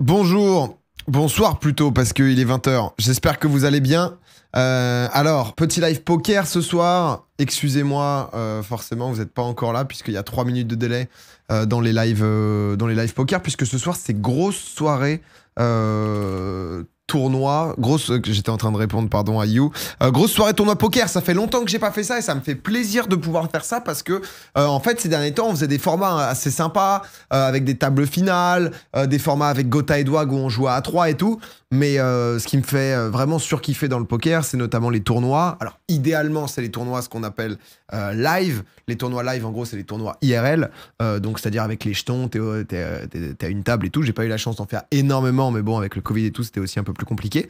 Bonjour, bonsoir plutôt parce qu'il est 20h. J'espère que vous allez bien. Euh, alors, petit live poker ce soir. Excusez-moi, euh, forcément, vous n'êtes pas encore là puisqu'il y a 3 minutes de délai euh, dans, les lives, dans les lives poker puisque ce soir c'est grosse soirée tournoi. Grosse, euh, j'étais en train de répondre, pardon, à You. Euh, grosse soirée tournoi poker. Ça fait longtemps que j'ai pas fait ça et ça me fait plaisir de pouvoir faire ça parce que, euh, en fait, ces derniers temps, on faisait des formats hein, assez sympas avec des tables finales, des formats avec Gotha et Dwag où on jouait à 3 et tout. Mais euh, ce qui me fait euh, vraiment surkiffer dans le poker, c'est notamment les tournois. Alors, idéalement, c'est les tournois, ce qu'on appelle euh, live. Les tournois live, en gros, c'est les tournois IRL. donc, c'est-à-dire avec les jetons, t'es à une table et tout. J'ai pas eu la chance d'en faire énormément, mais bon, avec le Covid et tout, c'était aussi un peu plus compliqué.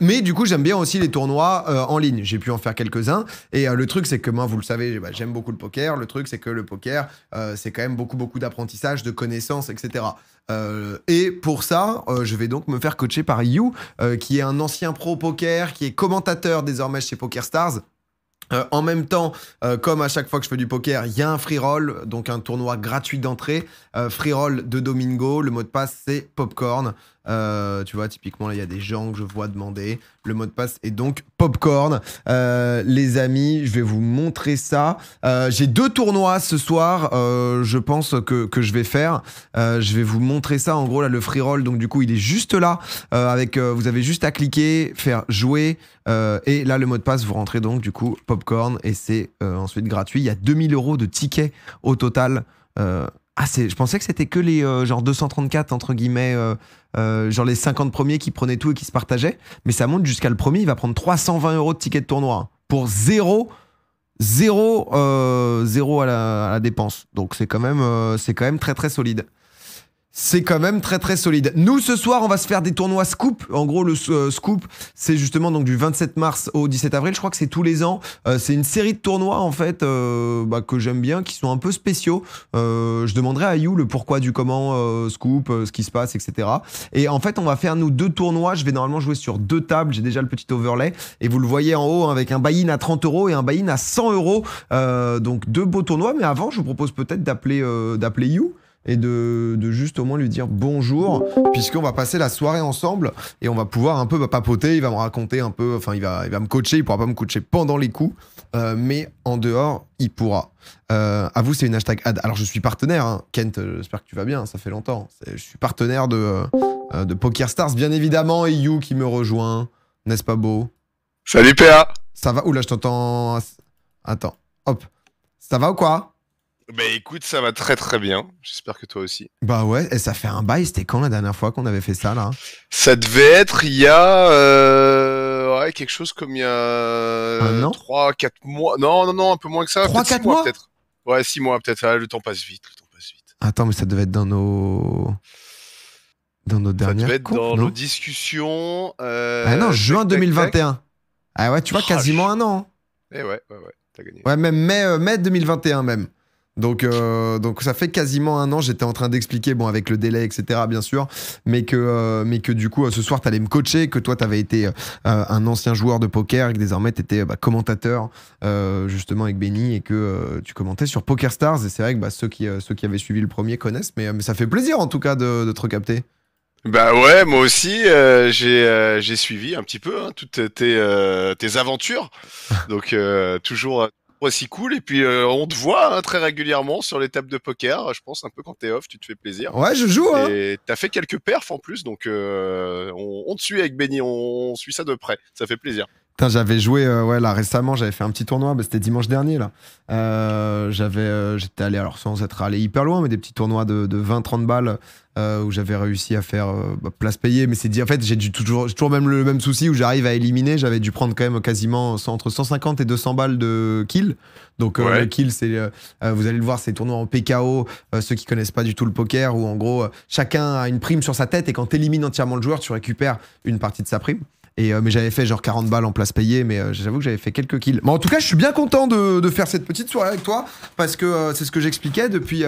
mais du coup, j'aime bien aussi les tournois en ligne. J'ai pu en faire quelques-uns. Et le truc, c'est que moi, vous le savez, bah, j'aime beaucoup le poker. Le truc, c'est que le poker, c'est quand même beaucoup, beaucoup d'apprentissage, de connaissances, etc. Euh, et pour ça, euh, je vais donc me faire coacher par You, euh, qui est un ancien pro poker, qui est commentateur désormais chez PokerStars en même temps, comme à chaque fois que je fais du poker, il y a un free roll, donc un tournoi gratuit d'entrée. Euh, free roll de Domingo, le mot de passe c'est popcorn. Euh, tu vois, typiquement, il y a des gens que je vois demander. Le mot de passe est donc popcorn. Euh, les amis, je vais vous montrer ça. J'ai deux tournois ce soir, je pense, que, que, je vais faire. je vais vous montrer ça. En gros, là, le free roll, donc du coup, il est juste là. avec, vous avez juste à cliquer, faire jouer. et là, le mot de passe, vous rentrez donc, du coup, popcorn. Et c'est ensuite gratuit. Il y a 2000 euros de tickets au total. Ah, je pensais que c'était que les euh, genre 234 entre guillemets, euh, euh, genre les 50 premiers qui prenaient tout et qui se partageaient. Mais ça monte jusqu'à le premier, il va prendre 320 euros de ticket de tournoi hein, pour zéro, zéro, zéro à la, à la, dépense. Donc c'est quand même, c'est quand même très très solide c'est quand même très très solide. Nous ce soir, on va se faire des tournois scoop. En gros, le euh, scoop, c'est justement donc du 27 mars au 17 avril. Je crois que c'est tous les ans. Euh, c'est une série de tournois en fait euh, bah, que j'aime bien, qui sont un peu spéciaux. je demanderai à You le pourquoi du comment scoop, ce qui se passe, etc. Et en fait, on va faire nous deux tournois. Je vais normalement jouer sur deux tables. J'ai déjà le petit overlay et vous le voyez en haut hein, avec un buy-in à 30 euros et un buy-in à 100 euros. Donc deux beaux tournois. Mais avant, je vous propose peut-être d'appeler d'appeler You et de, juste au moins lui dire bonjour, puisqu'on va passer la soirée ensemble et on va pouvoir un peu papoter. Il va me raconter un peu, enfin, il va, il va me coacher. Il pourra pas me coacher pendant les coups, euh, mais en dehors, il pourra. Euh, à vous, c'est une hashtag ad. Alors, je suis partenaire, hein. Kent, euh, j'espère que tu vas bien, ça fait longtemps. Je suis partenaire de, euh, de Poker Stars, bien évidemment, et You qui me rejoint. N'est-ce pas beau Salut PA Ça va Oula, je t'entends. Attends, hop. Ça va ou quoi bah écoute, ça va très très bien. J'espère que toi aussi. Bah ouais, et ça fait un bail. C'était quand la dernière fois qu'on avait fait ça là Ça devait être il y a euh, ouais, quelque chose comme il y a 3 4 mois. Non, non non, un peu moins que ça, 3 4 mois, peut-être. Ouais, 6 mois peut-être. Ah, le temps passe vite, le temps passe vite. Attends, mais ça devait être dans nos dans nos dernières Ça devait être dans nos discussions euh, Ah non, juin 2021. Ah ouais, tu vois oh, quasiment un an. Hein. Eh ouais, ouais ouais, t'as gagné. Ouais, même mai 2021 euh, même. Donc, euh, donc ça fait quasiment un an, j'étais en train d'expliquer, bon, avec le délai, etc., bien sûr, mais que, euh, mais que du coup, euh, ce soir, tu allais me coacher, que toi, tu avais été un ancien joueur de poker et que désormais, tu étais bah, commentateur, justement, avec Benny et que tu commentais sur Poker Stars. Et c'est vrai que bah, ceux, qui, ceux qui avaient suivi le premier connaissent, mais, ça fait plaisir, en tout cas, de, te recapter. Bah ouais, moi aussi, j'ai suivi un petit peu hein, toutes tes, tes aventures. Donc toujours c'est cool. Et puis, euh, on te voit hein, très régulièrement sur les tables de poker. Je pense un peu quand t'es off, tu te fais plaisir. Ouais, je joue. Hein. Et t'as fait quelques perfs en plus, donc euh, on, te suit avec Benny, on, on, suit ça de près. Ça fait plaisir j'avais joué euh, ouais là récemment, j'avais fait un petit tournoi, bah, c'était dimanche dernier là. Euh, j'avais euh, j'étais allé alors sans être allé hyper loin mais des petits tournois de, de 20 30 balles euh, où j'avais réussi à faire bah, place payée mais c'est dit en fait, j'ai toujours toujours même le même souci où j'arrive à éliminer, j'avais dû prendre quand même quasiment entre 150 et 200 balles de kill. Donc le kill c'est vous allez le voir, c'est tournois en PKO, ceux qui connaissent pas du tout le poker où en gros chacun a une prime sur sa tête et quand tu élimines entièrement le joueur, tu récupères une partie de sa prime. Euh, mais j'avais fait genre 40 balles en place payée, mais euh, j'avoue que j'avais fait quelques kills. Mais en tout cas, je suis bien content de, faire cette petite soirée avec toi, parce que euh, c'est ce que j'expliquais depuis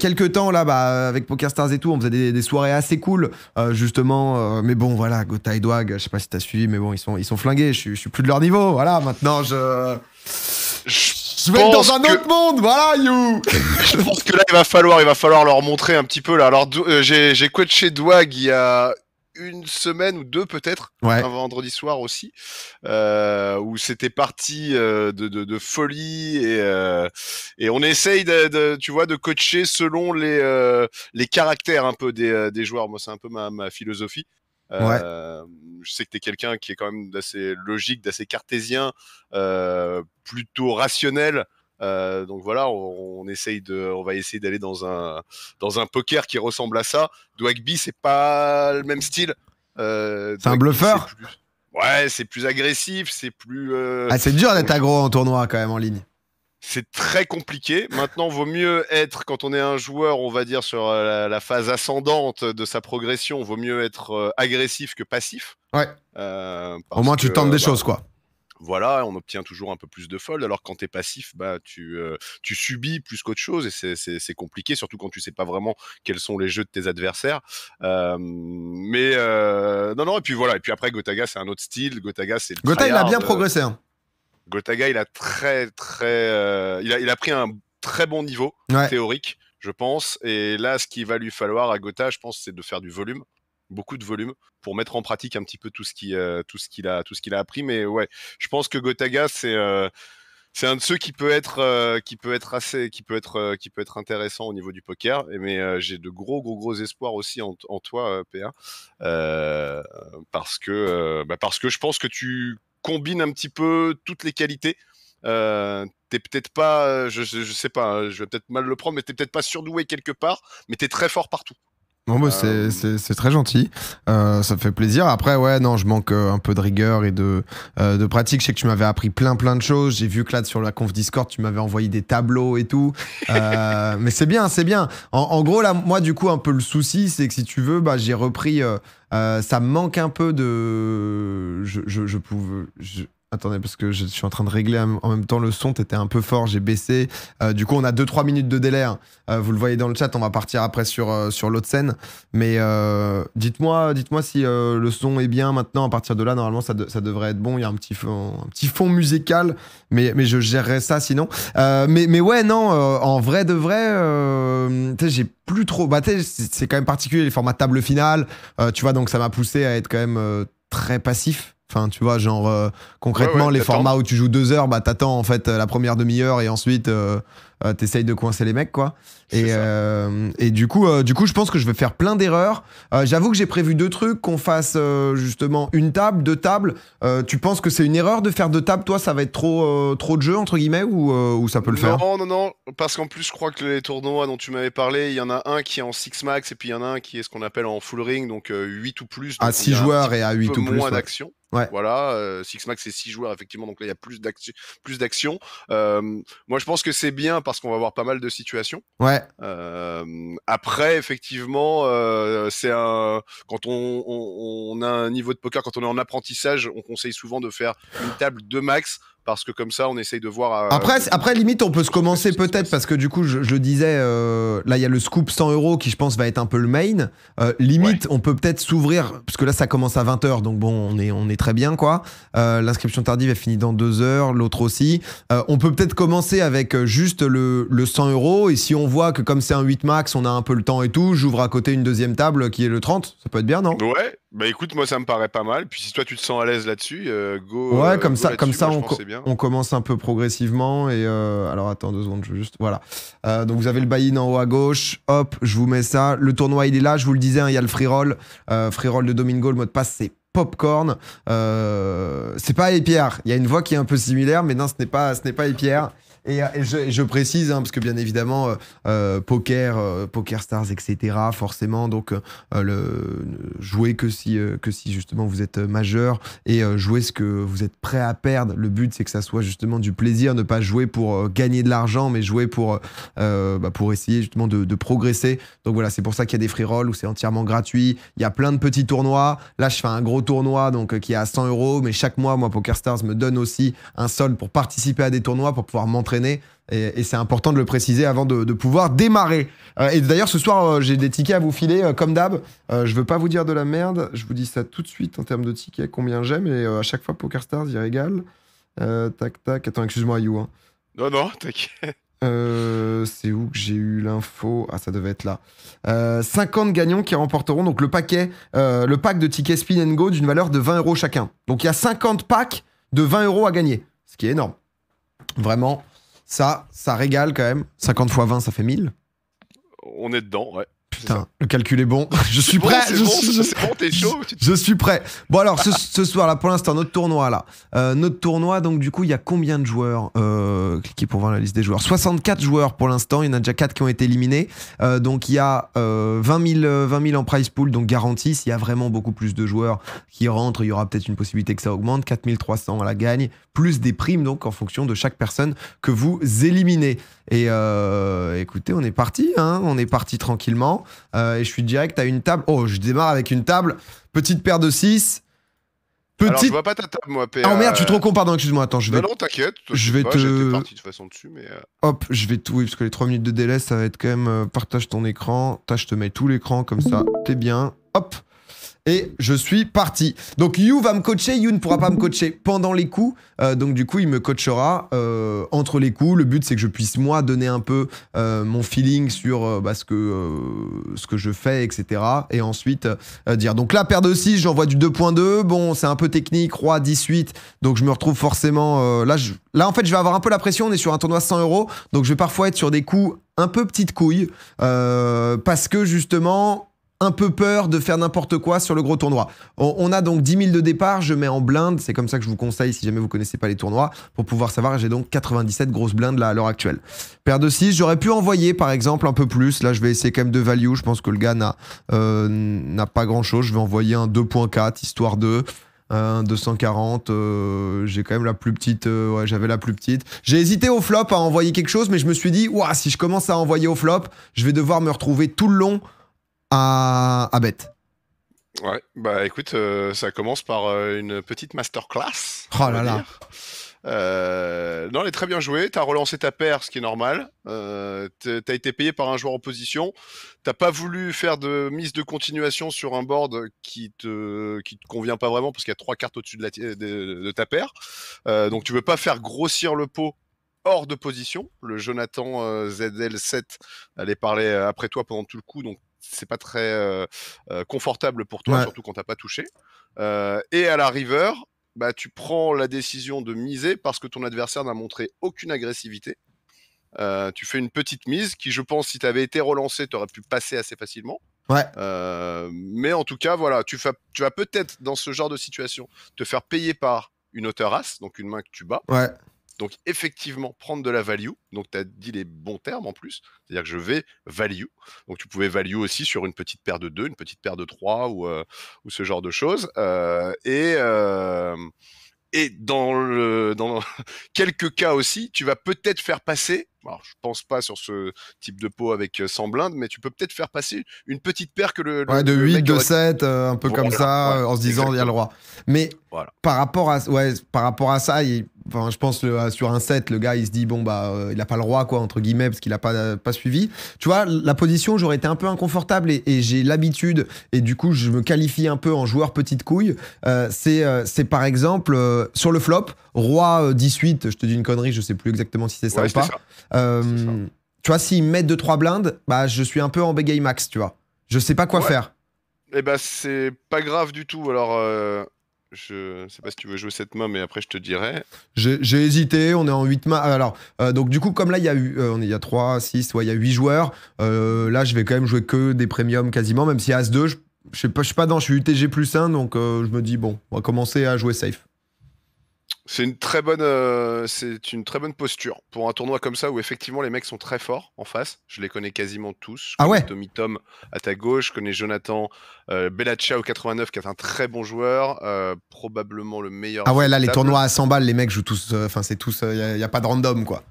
quelques temps, là, bah, avec PokerStars et tout, on faisait des, soirées assez cool, justement. mais bon, voilà, Gotha et Dwag, je sais pas si t'as suivi, mais bon, ils sont, ils sont flingués, je, suis plus de leur niveau, voilà, maintenant je... je... vais être dans un autre monde, voilà, you Je pense que là, il va falloir, il va falloir leur montrer un petit peu, là. Alors, j'ai coaché Dwag il y a une semaine ou deux peut-être, un vendredi soir aussi, euh, où c'était parti euh, de, folie et, euh, et on essaye de, tu vois de coacher selon les euh, les caractères un peu des, des joueurs. Moi c'est un peu ma, ma philosophie. Je sais que tu es quelqu'un qui est quand même d'assez logique, d'assez cartésien, plutôt rationnel. Euh, donc voilà, on, de, on va essayer d'aller dans un, dans un poker qui ressemble à ça. Dwagby, c'est pas le même style. Euh, c'est un bluffeur Ouais, c'est plus agressif, c'est plus. Euh, ah, c'est dur d'être agro en tournoi quand même en ligne. C'est très compliqué. Maintenant, vaut mieux être, quand on est un joueur, on va dire, sur la, phase ascendante de sa progression, vaut mieux être agressif que passif. Ouais. Au moins, tu tentes des bah, choses, quoi voilà, on obtient toujours un peu plus de fold. Alors quand tu es passif, bah, tu, euh, subis plus qu'autre chose et c'est compliqué, surtout quand tu sais pas vraiment quels sont les jeux de tes adversaires. Euh, mais euh, non, non, et puis voilà. Et puis après, Gotaga, c'est un autre style. Gotaga, c'est Gotaga, il a bien progressé. Hein. Gotaga, il a très, très. il, a, pris un très bon niveau théorique je pense. Et là, ce qu'il va lui falloir à Gotha, je pense, c'est de faire du volume beaucoup de volume pour mettre en pratique un petit peu tout ce qui euh, tout ce qu'il a tout ce qu'il a appris mais ouais je pense que Gotaga c'est euh, c'est un de ceux qui peut être euh, qui peut être assez qui peut être qui peut être intéressant au niveau du poker mais j'ai de gros gros gros espoirs aussi en, toi PA parce que bah, parce que je pense que tu combines un petit peu toutes les qualités euh, t'es peut-être pas, je, ne sais pas, hein, je vais peut-être mal le prendre, mais t'es peut-être pas surdoué quelque part, mais tu es très fort partout. Non, bah, c'est très gentil. Euh, ça me fait plaisir. Après, ouais, non, je manque euh, un peu de rigueur et de, de pratique. Je sais que tu m'avais appris plein, plein de choses. J'ai vu que là, sur la conf Discord, tu m'avais envoyé des tableaux et tout. mais c'est bien, c'est bien. En, gros, là, moi, du coup, un peu le souci, c'est que si tu veux, bah, j'ai repris. ça me manque un peu de. Je, je, je pouvais. Je Attendez, parce que je suis en train de régler en même temps le son, t'étais un peu fort, j'ai baissé. Euh, du coup, on a 2-3 minutes de délai. Hein. Euh, vous le voyez dans le chat, on va partir après sur, euh, sur l'autre scène. Mais dites-moi dites si le son est bien maintenant. À partir de là, normalement, ça, devrait être bon. Il y a un petit fond, musical, mais, mais je gérerai ça sinon. mais, mais ouais, non, en vrai de vrai, j'ai plus trop. Bah, c'est quand même particulier les formats table finale. tu vois, donc ça m'a poussé à être quand même très passif. Enfin, tu vois, genre euh, concrètement, les formats où tu joues deux heures, bah t'attends en fait la première demi-heure et ensuite euh, euh, t'essayes de coincer les mecs, quoi. Et, euh, et du, coup, euh, du coup, je pense que je vais faire plein d'erreurs. Euh, j'avoue que j'ai prévu deux trucs, qu'on fasse justement une table, deux tables. tu penses que c'est une erreur de faire deux tables Toi, ça va être trop, trop de jeu, entre guillemets, ou, ou ça peut le faire Non, non, non, parce qu'en plus, je crois que les tournois dont tu m'avais parlé, il y en a un qui est en 6 max et puis il y en a un qui est ce qu'on appelle en full ring, donc 8 ou plus. À 6 joueurs et à 8 ou plus. moins d'action. Ouais. Voilà, 6 Six Max c'est 6 joueurs effectivement, donc là il y a plus d'action. Plus d'action. moi je pense que c'est bien parce qu'on va avoir pas mal de situations. Ouais. Euh, après, effectivement, euh, c'est un quand on, a un niveau de poker, quand on est en apprentissage, on conseille souvent de faire une table de max parce que comme ça, on essaye de voir. Euh, après, après, limite, on peut se commencer peut-être parce que du coup, je, disais, euh, là, il y a le scoop 100 euros qui, je pense, va être un peu le main. Euh, limite, on peut peut-être s'ouvrir parce que là, ça commence à 20 h donc bon, on est, on est très bien, quoi. L'inscription tardive est finie dans deux heures, l'autre aussi. on peut peut-être commencer avec juste le, le 100 euros et si on voit que comme c'est un 8 max, on a un peu le temps et tout, j'ouvre à côté une deuxième table qui est le 30. Ça peut être bien, non Ouais. Bah écoute, moi, ça me paraît pas mal. Puis si toi, tu te sens à l'aise là-dessus, go. Ouais, comme ça, comme ça, on. On commence un peu progressivement. Et euh, alors, attends deux secondes, je juste. Voilà. Euh, donc, vous avez le buy en haut à gauche. Hop, je vous mets ça. Le tournoi, il est là. Je vous le disais, hein, il y a le free roll. Euh, free roll de Domingo, le mot de passe, c'est popcorn. c'est pas Épierre. Il y a une voix qui est un peu similaire, mais non, ce n'est pas, ce n'est pas Épierre. Euh, et, je, précise, hein, parce que bien évidemment, euh, euh, poker, poker stars, etc., forcément, donc le, jouez que si, que si justement vous êtes majeur et jouer ce que vous êtes prêt à perdre. Le but, c'est que ça soit justement du plaisir, ne pas jouer pour gagner de l'argent, mais jouer pour, bah, pour essayer justement de, de, progresser. Donc voilà, c'est pour ça qu'il y a des free rolls où c'est entièrement gratuit. Il y a plein de petits tournois. Là, je fais un gros tournoi donc qui est à 100 euros, mais chaque mois, moi, Poker Stars me donne aussi un solde pour participer à des tournois, pour pouvoir montrer et, c'est important de le préciser avant de, pouvoir démarrer. Euh, et d'ailleurs, ce soir, euh, j'ai des tickets à vous filer, euh, comme d'hab. je veux pas vous dire de la merde. Je vous dis ça tout de suite en termes de tickets, combien j'aime. Et à chaque fois, stars il régale. tac, tac. Attends, excuse-moi, You. Hein. Non, non, t'inquiète. c'est où que j'ai eu l'info Ah, ça devait être là. 50 gagnants qui remporteront donc le paquet, le pack de tickets Spin and Go d'une valeur de 20 euros chacun. Donc il y a 50 packs de 20 euros à gagner, ce qui est énorme. Vraiment, ça, ça régale quand même. 50 x 20, ça fait 1000. On est dedans, ouais. Putain, le calcul est bon. Je suis prêt. je, suis... prêt. Bon alors, ce, soir là, pour l'instant, notre tournoi là, euh, notre tournoi. Donc du coup, il y a combien de joueurs Cliquez euh, pour voir la liste des joueurs. 64 joueurs pour l'instant. Il y en a déjà 4 qui ont été éliminés. Euh, donc il y a 20 000, 20 en prize pool, donc garantie. S'il y a vraiment beaucoup plus de joueurs qui rentrent, il y aura peut-être une possibilité que ça augmente. 4 300 à la gagne, plus des primes donc en fonction de chaque personne que vous éliminez. Et écoutez, on est parti. Hein. on est parti tranquillement. Euh, et je suis direct à une table. Oh, je démarre avec une table. Petite paire de 6. Petite... Alors, je vois pas ta table, moi, PA. Oh ah, merde, tu te trop con, pardon, excuse-moi, attends, je vais... Non, non, t'inquiète, je vais pas, te... parti de façon dessus, mais... Euh, Hop, je vais tout, oui, parce que les 3 minutes de délai, ça va être quand même... Euh, partage ton écran, je te mets tout l'écran, comme ça, t'es bien. Hop et je suis parti. Donc You va me coacher, You ne pourra pas me coacher pendant les coups. Euh, donc du coup, il me coachera euh, entre les coups. Le but, c'est que je puisse moi donner un peu euh, mon feeling sur bah, ce, que, ce que je fais, etc. Et ensuite dire. Donc là, paire de 6, j'envoie du 2.2. Bon, c'est un peu technique, roi 18. Donc je me retrouve forcément... là, là, en fait, je vais avoir un peu la pression. On est sur un tournoi 100 euros. Donc je vais parfois être sur des coups un peu petites couilles. parce que justement un peu peur de faire n'importe quoi sur le gros tournoi. On, a donc 10 000 de départ, je mets en blinde, c'est comme ça que je vous conseille si jamais vous connaissez pas les tournois, pour pouvoir savoir, j'ai donc 97 grosses blindes là à l'heure actuelle. Paire de 6, j'aurais pu envoyer par exemple un peu plus, là je vais essayer quand même de value, je pense que le gars n'a euh, pas grand chose, je vais envoyer un 2.4, histoire de... 240, euh, j'ai quand même la plus petite, euh, j'avais la plus petite. J'ai hésité au flop à envoyer quelque chose, mais je me suis dit, ouah, si je commence à envoyer au flop, je vais devoir me retrouver tout le long à, bête Ouais, bah écoute, euh, ça commence par euh, une petite masterclass. Oh là là. Euh, non, elle est très bien jouée. T'as relancé ta paire, ce qui est normal. Euh, t'as été payé par un joueur en position. T'as pas voulu faire de mise de continuation sur un board qui te qui te convient pas vraiment parce qu'il y a trois cartes au-dessus de, la ta paire. donc tu veux pas faire grossir le pot hors de position. Le Jonathan ZL7 allait parler après toi pendant tout le coup, donc c'est pas très confortable pour toi, surtout quand t'as pas touché. et à la river, bah, tu prends la décision de miser parce que ton adversaire n'a montré aucune agressivité. tu fais une petite mise qui, je pense, si tu avais été relancé, tu aurais pu passer assez facilement. Ouais. mais en tout cas, voilà, tu, vas peut-être dans ce genre de situation te faire payer par une hauteur as, donc une main que tu bats. Ouais. Donc effectivement, prendre de la value, donc tu as dit les bons termes en plus, c'est-à-dire que je vais value. Donc tu pouvais value aussi sur une petite paire de 2, une petite paire de 3 ou, euh, ou ce genre de choses. Euh, et, euh, et dans, le, dans quelques cas aussi, tu vas peut-être faire passer je je pense pas sur ce type de pot avec 100 euh, blindes, mais tu peux peut-être faire passer une petite paire que le. Ouais, de 8, de 7, euh, un peu comme ça, euh, en se disant, il y a le roi. Mais par, rapport à, ouais, par rapport à ça, je pense sur un 7, le gars, il se dit, bon, bah, il n'a pas le roi, quoi, entre guillemets, parce qu'il n'a pas, pas suivi. Tu vois, la position, j'aurais été un peu inconfortable et, j'ai l'habitude, et du coup, je me qualifie un peu en joueur petite couille. c'est c'est par exemple, sur le flop, roi 18, je te dis une connerie, je sais plus exactement si c'est ça ou pas. Ça. Euh, tu vois, s'ils mettent 2-3 blindes, bah, je suis un peu en bégaye max, tu vois. Je sais pas quoi faire. et eh bah, ben, c'est pas grave du tout. Alors, euh, je sais pas si tu veux jouer cette main, mais après, je te dirai. J'ai hésité, on est en 8 mains. Alors, euh, donc, du coup, comme là, il y, a eu, on est, y a 3, 6, il y a 8 joueurs. là, je vais quand même jouer que des premiums quasiment, même si As2, je, sais pas, je suis pas dans, je suis UTG plus 1, donc je me dis, bon, on va commencer à jouer safe. C'est une très bonne, euh, c'est une très bonne posture pour un tournoi comme ça où effectivement les mecs sont très forts en face. Je les connais quasiment tous. ah ouais. Tommy Tom à ta gauche, je connais Jonathan euh, au 89 qui est un très bon joueur, euh, probablement le meilleur. Ah ouais, là les tournois à 100 balles, les mecs jouent tous. Euh, enfin c'est tous, il n'y a, pas de random quoi.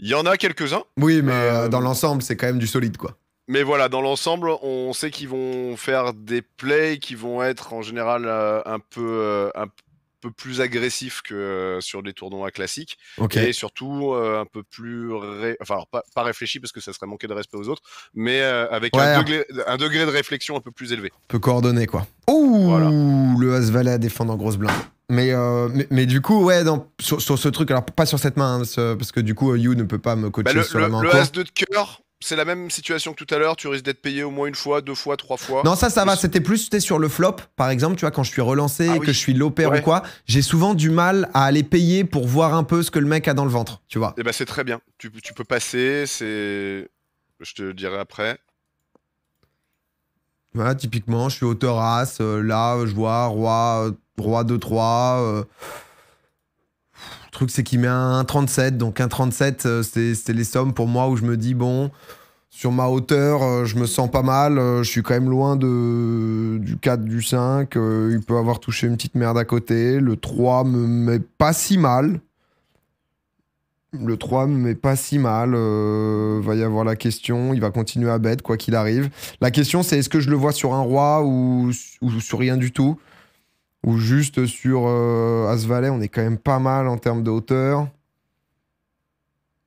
Il y en a quelques uns. Oui, mais dans l'ensemble c'est quand même du solide quoi. Mais voilà, dans l'ensemble, on sait qu'ils vont faire des plays qui vont être en général un peu, plus agressif que euh, sur des tournois classiques. Et surtout euh, un peu plus. Enfin, pas, pas, réfléchi parce que ça serait manquer de respect aux autres, mais euh, avec un, hein. degré, un, degré, de réflexion un peu plus élevé. peu coordonné, quoi. Ouh Le as à défendre en grosse blinde. Mais, mais, mais, du coup, ouais, dans, sur, ce truc, alors pas sur cette main, hein, parce que du coup, You ne peut pas me coacher bah, sur la main. Le As de cœur, c'est la même situation que tout à l'heure, tu risques d'être payé au moins une fois, deux fois, trois fois. Non, ça, ça va, c'était plus sur le flop, par exemple, tu vois, quand je suis relancé, et ah que je suis l'opère ou quoi, j'ai souvent du mal à aller payer pour voir un peu ce que le mec a dans le ventre, tu vois. Eh bah, c'est très bien, tu, peux passer, c'est. Je te dirai après. Voilà, typiquement, je suis auteur As, là, je vois Roi, euh, Roi 2-3 truc, c'est qu'il met un 37, Donc, 1,37, euh, c'est les sommes pour moi où je me dis, bon, sur ma hauteur, euh, je me sens pas mal. Euh, je suis quand même loin de, du 4, du 5. Il peut avoir touché une petite merde à côté. Le 3 me met pas si mal. Le 3 me met pas si mal. va y avoir la question. Il va continuer à bête, quoi qu'il arrive. La question, c'est est-ce que je le vois sur un roi ou, ou sur rien du tout ou juste sur euh, Asvalet, on est quand même pas mal en termes de hauteur.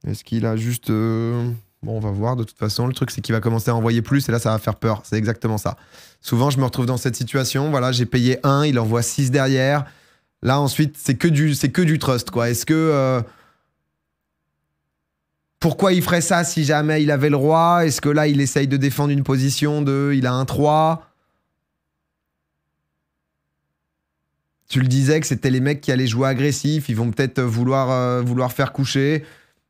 Est-ce qu'il a juste. Euh, bon, on va voir. De toute façon, le truc, c'est qu'il va commencer à envoyer plus et là, ça va faire peur. C'est exactement ça. Souvent, je me retrouve dans cette situation. Voilà, j'ai payé 1, il envoie 6 derrière. Là, ensuite, c'est que du, que du trust, quoi. Est-ce que. Euh, pourquoi il ferait ça si jamais il avait le roi Est-ce que là, il essaye de défendre une position de. Il a un 3 tu le disais que c'était les mecs qui allaient jouer agressif, ils vont peut-être euh, vouloir, euh, vouloir faire coucher.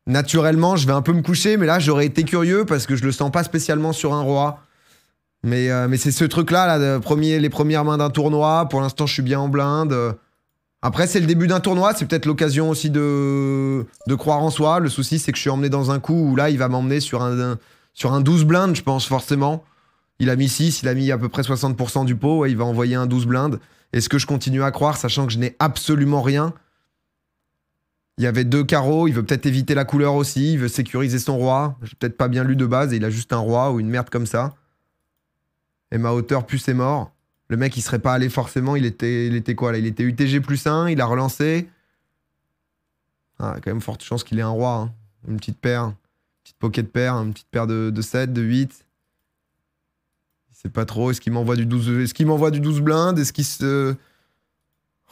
Naturellement, je vais un peu me coucher, mais là, j'aurais été curieux parce que je le sens pas spécialement sur un roi. Mais, euh, mais c'est ce truc-là, les premières mains d'un tournoi. Pour l'instant, je suis bien en blinde. Après, c'est le début d'un tournoi, c'est peut-être l'occasion aussi de, croire en soi. Le souci, c'est que je suis emmené dans un coup où là, il va m'emmener sur un, sur un 12 blindes, je pense, forcément. Il a mis 6, il a mis à peu près 60% du pot, et il va envoyer un 12 blindes. Est-ce que je continue à croire, sachant que je n'ai absolument rien Il y avait deux carreaux, il veut peut-être éviter la couleur aussi, il veut sécuriser son roi. J'ai peut-être pas bien lu de base et il a juste un roi ou une merde comme ça. Et ma hauteur plus est mort. Le mec, il serait pas allé forcément, il était, il était quoi là Il était UTG plus 1, il a relancé. Ah, quand même forte chance qu'il ait un roi. Hein. Une petite paire, une petite de paire, une petite paire de, de 7, de 8. C'est pas trop. Est-ce qu'il m'envoie du 12 Est-ce qu'il m'envoie du 12 blindes Est-ce qu'il se.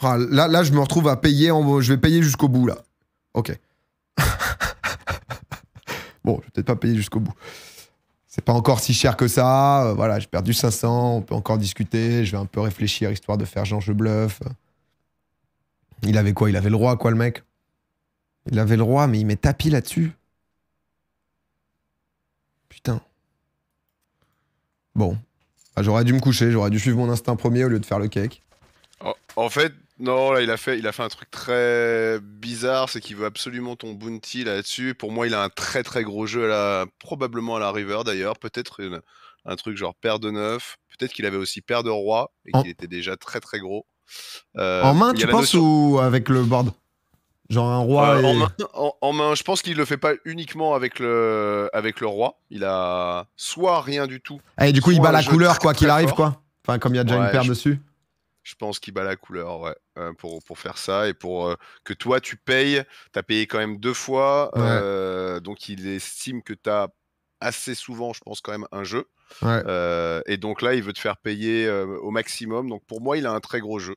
Ah, là, là, je me retrouve à payer. Je vais payer jusqu'au bout, là. Ok. bon, je vais peut-être pas payer jusqu'au bout. C'est pas encore si cher que ça. Euh, voilà, j'ai perdu 500. On peut encore discuter. Je vais un peu réfléchir histoire de faire genre je bluffe. Il avait quoi Il avait le roi, quoi, le mec Il avait le roi, mais il met tapis là-dessus. Putain. Bon. Ah, j'aurais dû me coucher, j'aurais dû suivre mon instinct premier au lieu de faire le cake. En, fait, non, là, il a fait, il a fait un truc très bizarre, c'est qu'il veut absolument ton bounty là-dessus. Pour moi, il a un très très gros jeu, là, probablement à la river d'ailleurs, peut-être un truc genre paire de neuf. Peut-être qu'il avait aussi paire de roi et qu'il était déjà très très gros. Euh, en main, tu penses ou avec le board Genre un roi. Euh, en, main, je pense qu'il le fait pas uniquement avec le, avec le roi. Il a soit rien du tout. Ah, et du coup, il bat la couleur quoi qu'il arrive, quoi. Enfin, comme il y a déjà une paire dessus. Je pense qu'il bat la couleur, ouais, euh, pour, faire ça et pour euh, que toi tu payes. T'as payé quand même deux fois, donc il estime que tu as assez souvent, je pense quand même un jeu. et donc là, il veut te faire payer au maximum. Donc pour moi, il a un très gros jeu.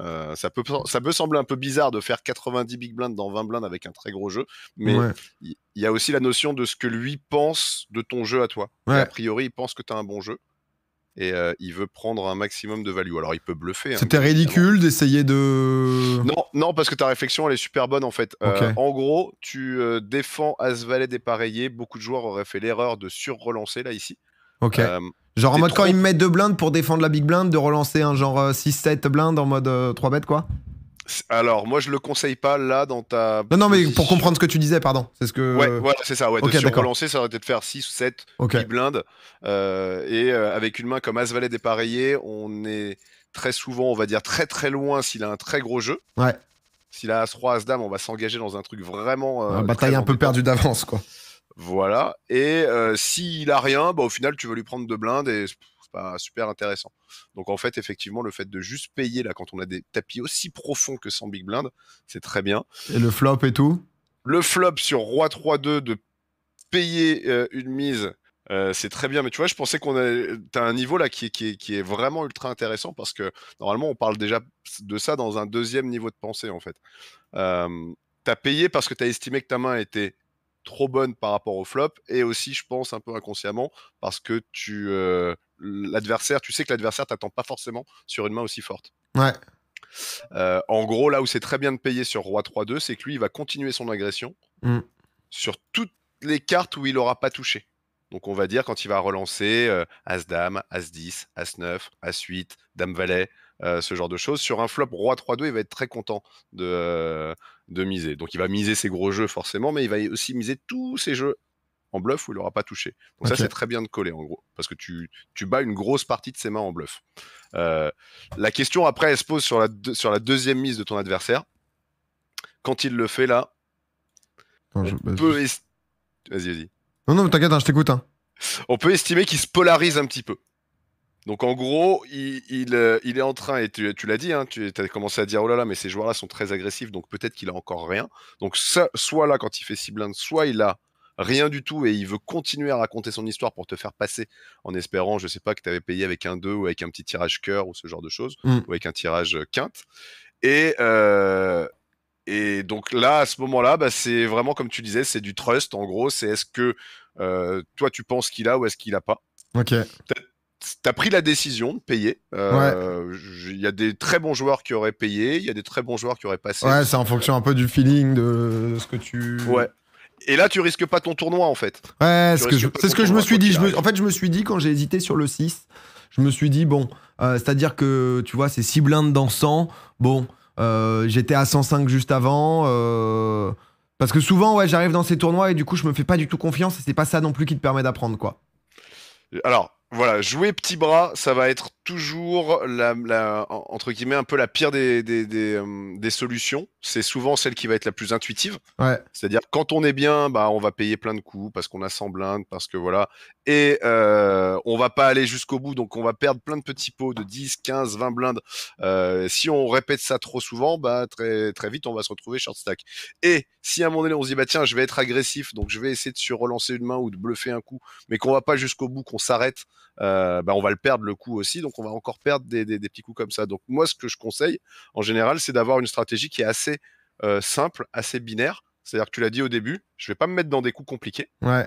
Euh, ça, peut, ça sembler un peu bizarre de faire 90 big blinds dans 20 blinds avec un très gros jeu, mais il y, a aussi la notion de ce que lui pense de ton jeu à toi. A priori, il pense que tu as un bon jeu et euh, il veut prendre un maximum de value. Alors il peut bluffer. Hein, C'était ridicule d'essayer de. Non, non, parce que ta réflexion elle est super bonne en fait. Euh, en gros, tu défends As-Valet dépareillé. Beaucoup de joueurs auraient fait l'erreur de surrelancer là ici. Ok. Euh, genre en mode quand ils me mettent deux blindes pour défendre la big blind, de relancer un genre 6-7 euh, blindes en mode 3 euh, bêtes quoi alors, moi, je le conseille pas là dans ta. Non, non, mais pour comprendre ce que tu disais, pardon. C'est ce que. Ouais, c'est ça. Ouais, okay, relancer, ça aurait été de faire 6 ou 7 big blindes. et avec une main comme As-Valet dépareillé, on est très souvent, on va dire, très très loin s'il a un très gros jeu. Ouais. S'il a As-Roi, As-Dame, on va s'engager dans un truc vraiment. Une bataille un peu perdue d'avance, quoi. Voilà. Et euh, s'il a rien, bah, au final, tu vas lui prendre deux blindes et c'est pas super intéressant. Donc en fait, effectivement, le fait de juste payer là, quand on a des tapis aussi profonds que sans big blind, c'est très bien. Et le flop et tout Le flop sur Roi 3-2 de payer euh, une mise. Euh, c'est très bien, mais tu vois, je pensais qu'on a, as un niveau là qui, qui, qui est vraiment ultra intéressant parce que normalement on parle déjà de ça dans un deuxième niveau de pensée en fait. t'as payé parce que tu as estimé que ta main était trop bonne par rapport au flop et aussi, je pense, un peu inconsciemment parce que tu euh, l'adversaire, tu sais que l'adversaire t'attend pas forcément sur une main aussi forte. Ouais. Euh, en gros, là où c'est très bien de payer sur Roi 3-2, c'est que lui, il va continuer son agression mm. sur toutes les cartes où il aura pas touché. Donc on va dire quand il va relancer euh, As-Dame, As-10, As-9, As-8, Dame-Valet, euh, ce genre de choses. Sur un flop roi 3-2, il va être très content de, euh, de miser. Donc il va miser ses gros jeux forcément, mais il va aussi miser tous ses jeux en bluff où il n'aura pas touché. Donc ça, c'est très bien de coller en gros, parce que tu, tu bats une grosse partie de ses mains en bluff. Euh, la question après, elle se pose sur la, sur la deuxième mise de ton adversaire. Quand il le fait là, bah, vas-y, vas-y. Non, non, t'inquiète, hein, je t'écoute. Hein. On peut estimer qu'il se polarise un petit peu. Donc en gros, euh, il, est en train, et tu, l'as dit, hein, tu as commencé à dire, oh là là, mais ces joueurs-là sont très agressifs, donc peut-être qu'il a encore rien. Donc soit là, quand il fait 6 blindes, soit il a rien du tout et il veut continuer à raconter son histoire pour te faire passer en espérant, je sais pas, que tu avais payé avec un 2 ou avec un petit tirage cœur ou ce genre de choses, mm. ou avec un tirage euh, quinte. Euh, et, donc là, à ce moment-là, bah, c'est vraiment comme tu disais, c'est du trust en gros, c'est est-ce que toi tu penses qu'il a ou est-ce qu'il a pas. Ok t'as pris la décision de payer. Euh, il y a des très bons joueurs qui auraient payé, il y a des très bons joueurs qui auraient passé. Ouais, c'est en fonction un peu du feeling, de ce que tu. Ouais. Et là, tu risques pas ton tournoi en fait. Ouais, c'est ce que je, me suis dit. en fait, je me suis dit quand j'ai hésité sur le 6, je me suis dit, bon, euh, c'est-à-dire que tu vois, c'est 6 blindes dans 100. Bon, euh, j'étais à 105 juste avant. parce que souvent, ouais, j'arrive dans ces tournois et du coup, je me fais pas du tout confiance et c'est pas ça non plus qui te permet d'apprendre, quoi. Alors, voilà, jouer petit bras, ça va être toujours la, entre guillemets un peu la pire des, euh, des, solutions. C'est souvent celle qui va être la plus intuitive. C'est-à-dire quand on est bien, bah on va payer plein de coups parce qu'on a 100 blindes, parce que voilà, et euh, on va pas aller jusqu'au bout, donc on va perdre plein de petits pots de 10, 15, 20 blindes. Euh, si on répète ça trop souvent, bah très très vite on va se retrouver short stack. Et si à un moment donné on se dit bah tiens je vais être agressif, donc je vais essayer de se relancer une main ou de bluffer un coup, mais qu'on va pas jusqu'au bout, qu'on s'arrête, euh, bah, on va le perdre le coup aussi. Donc on va encore perdre des, petits coups comme ça. Donc moi, ce que je conseille en général, c'est d'avoir une stratégie qui est assez euh, simple, assez binaire. C'est-à-dire que tu l'as dit au début, je vais pas me mettre dans des coups compliqués. Ouais.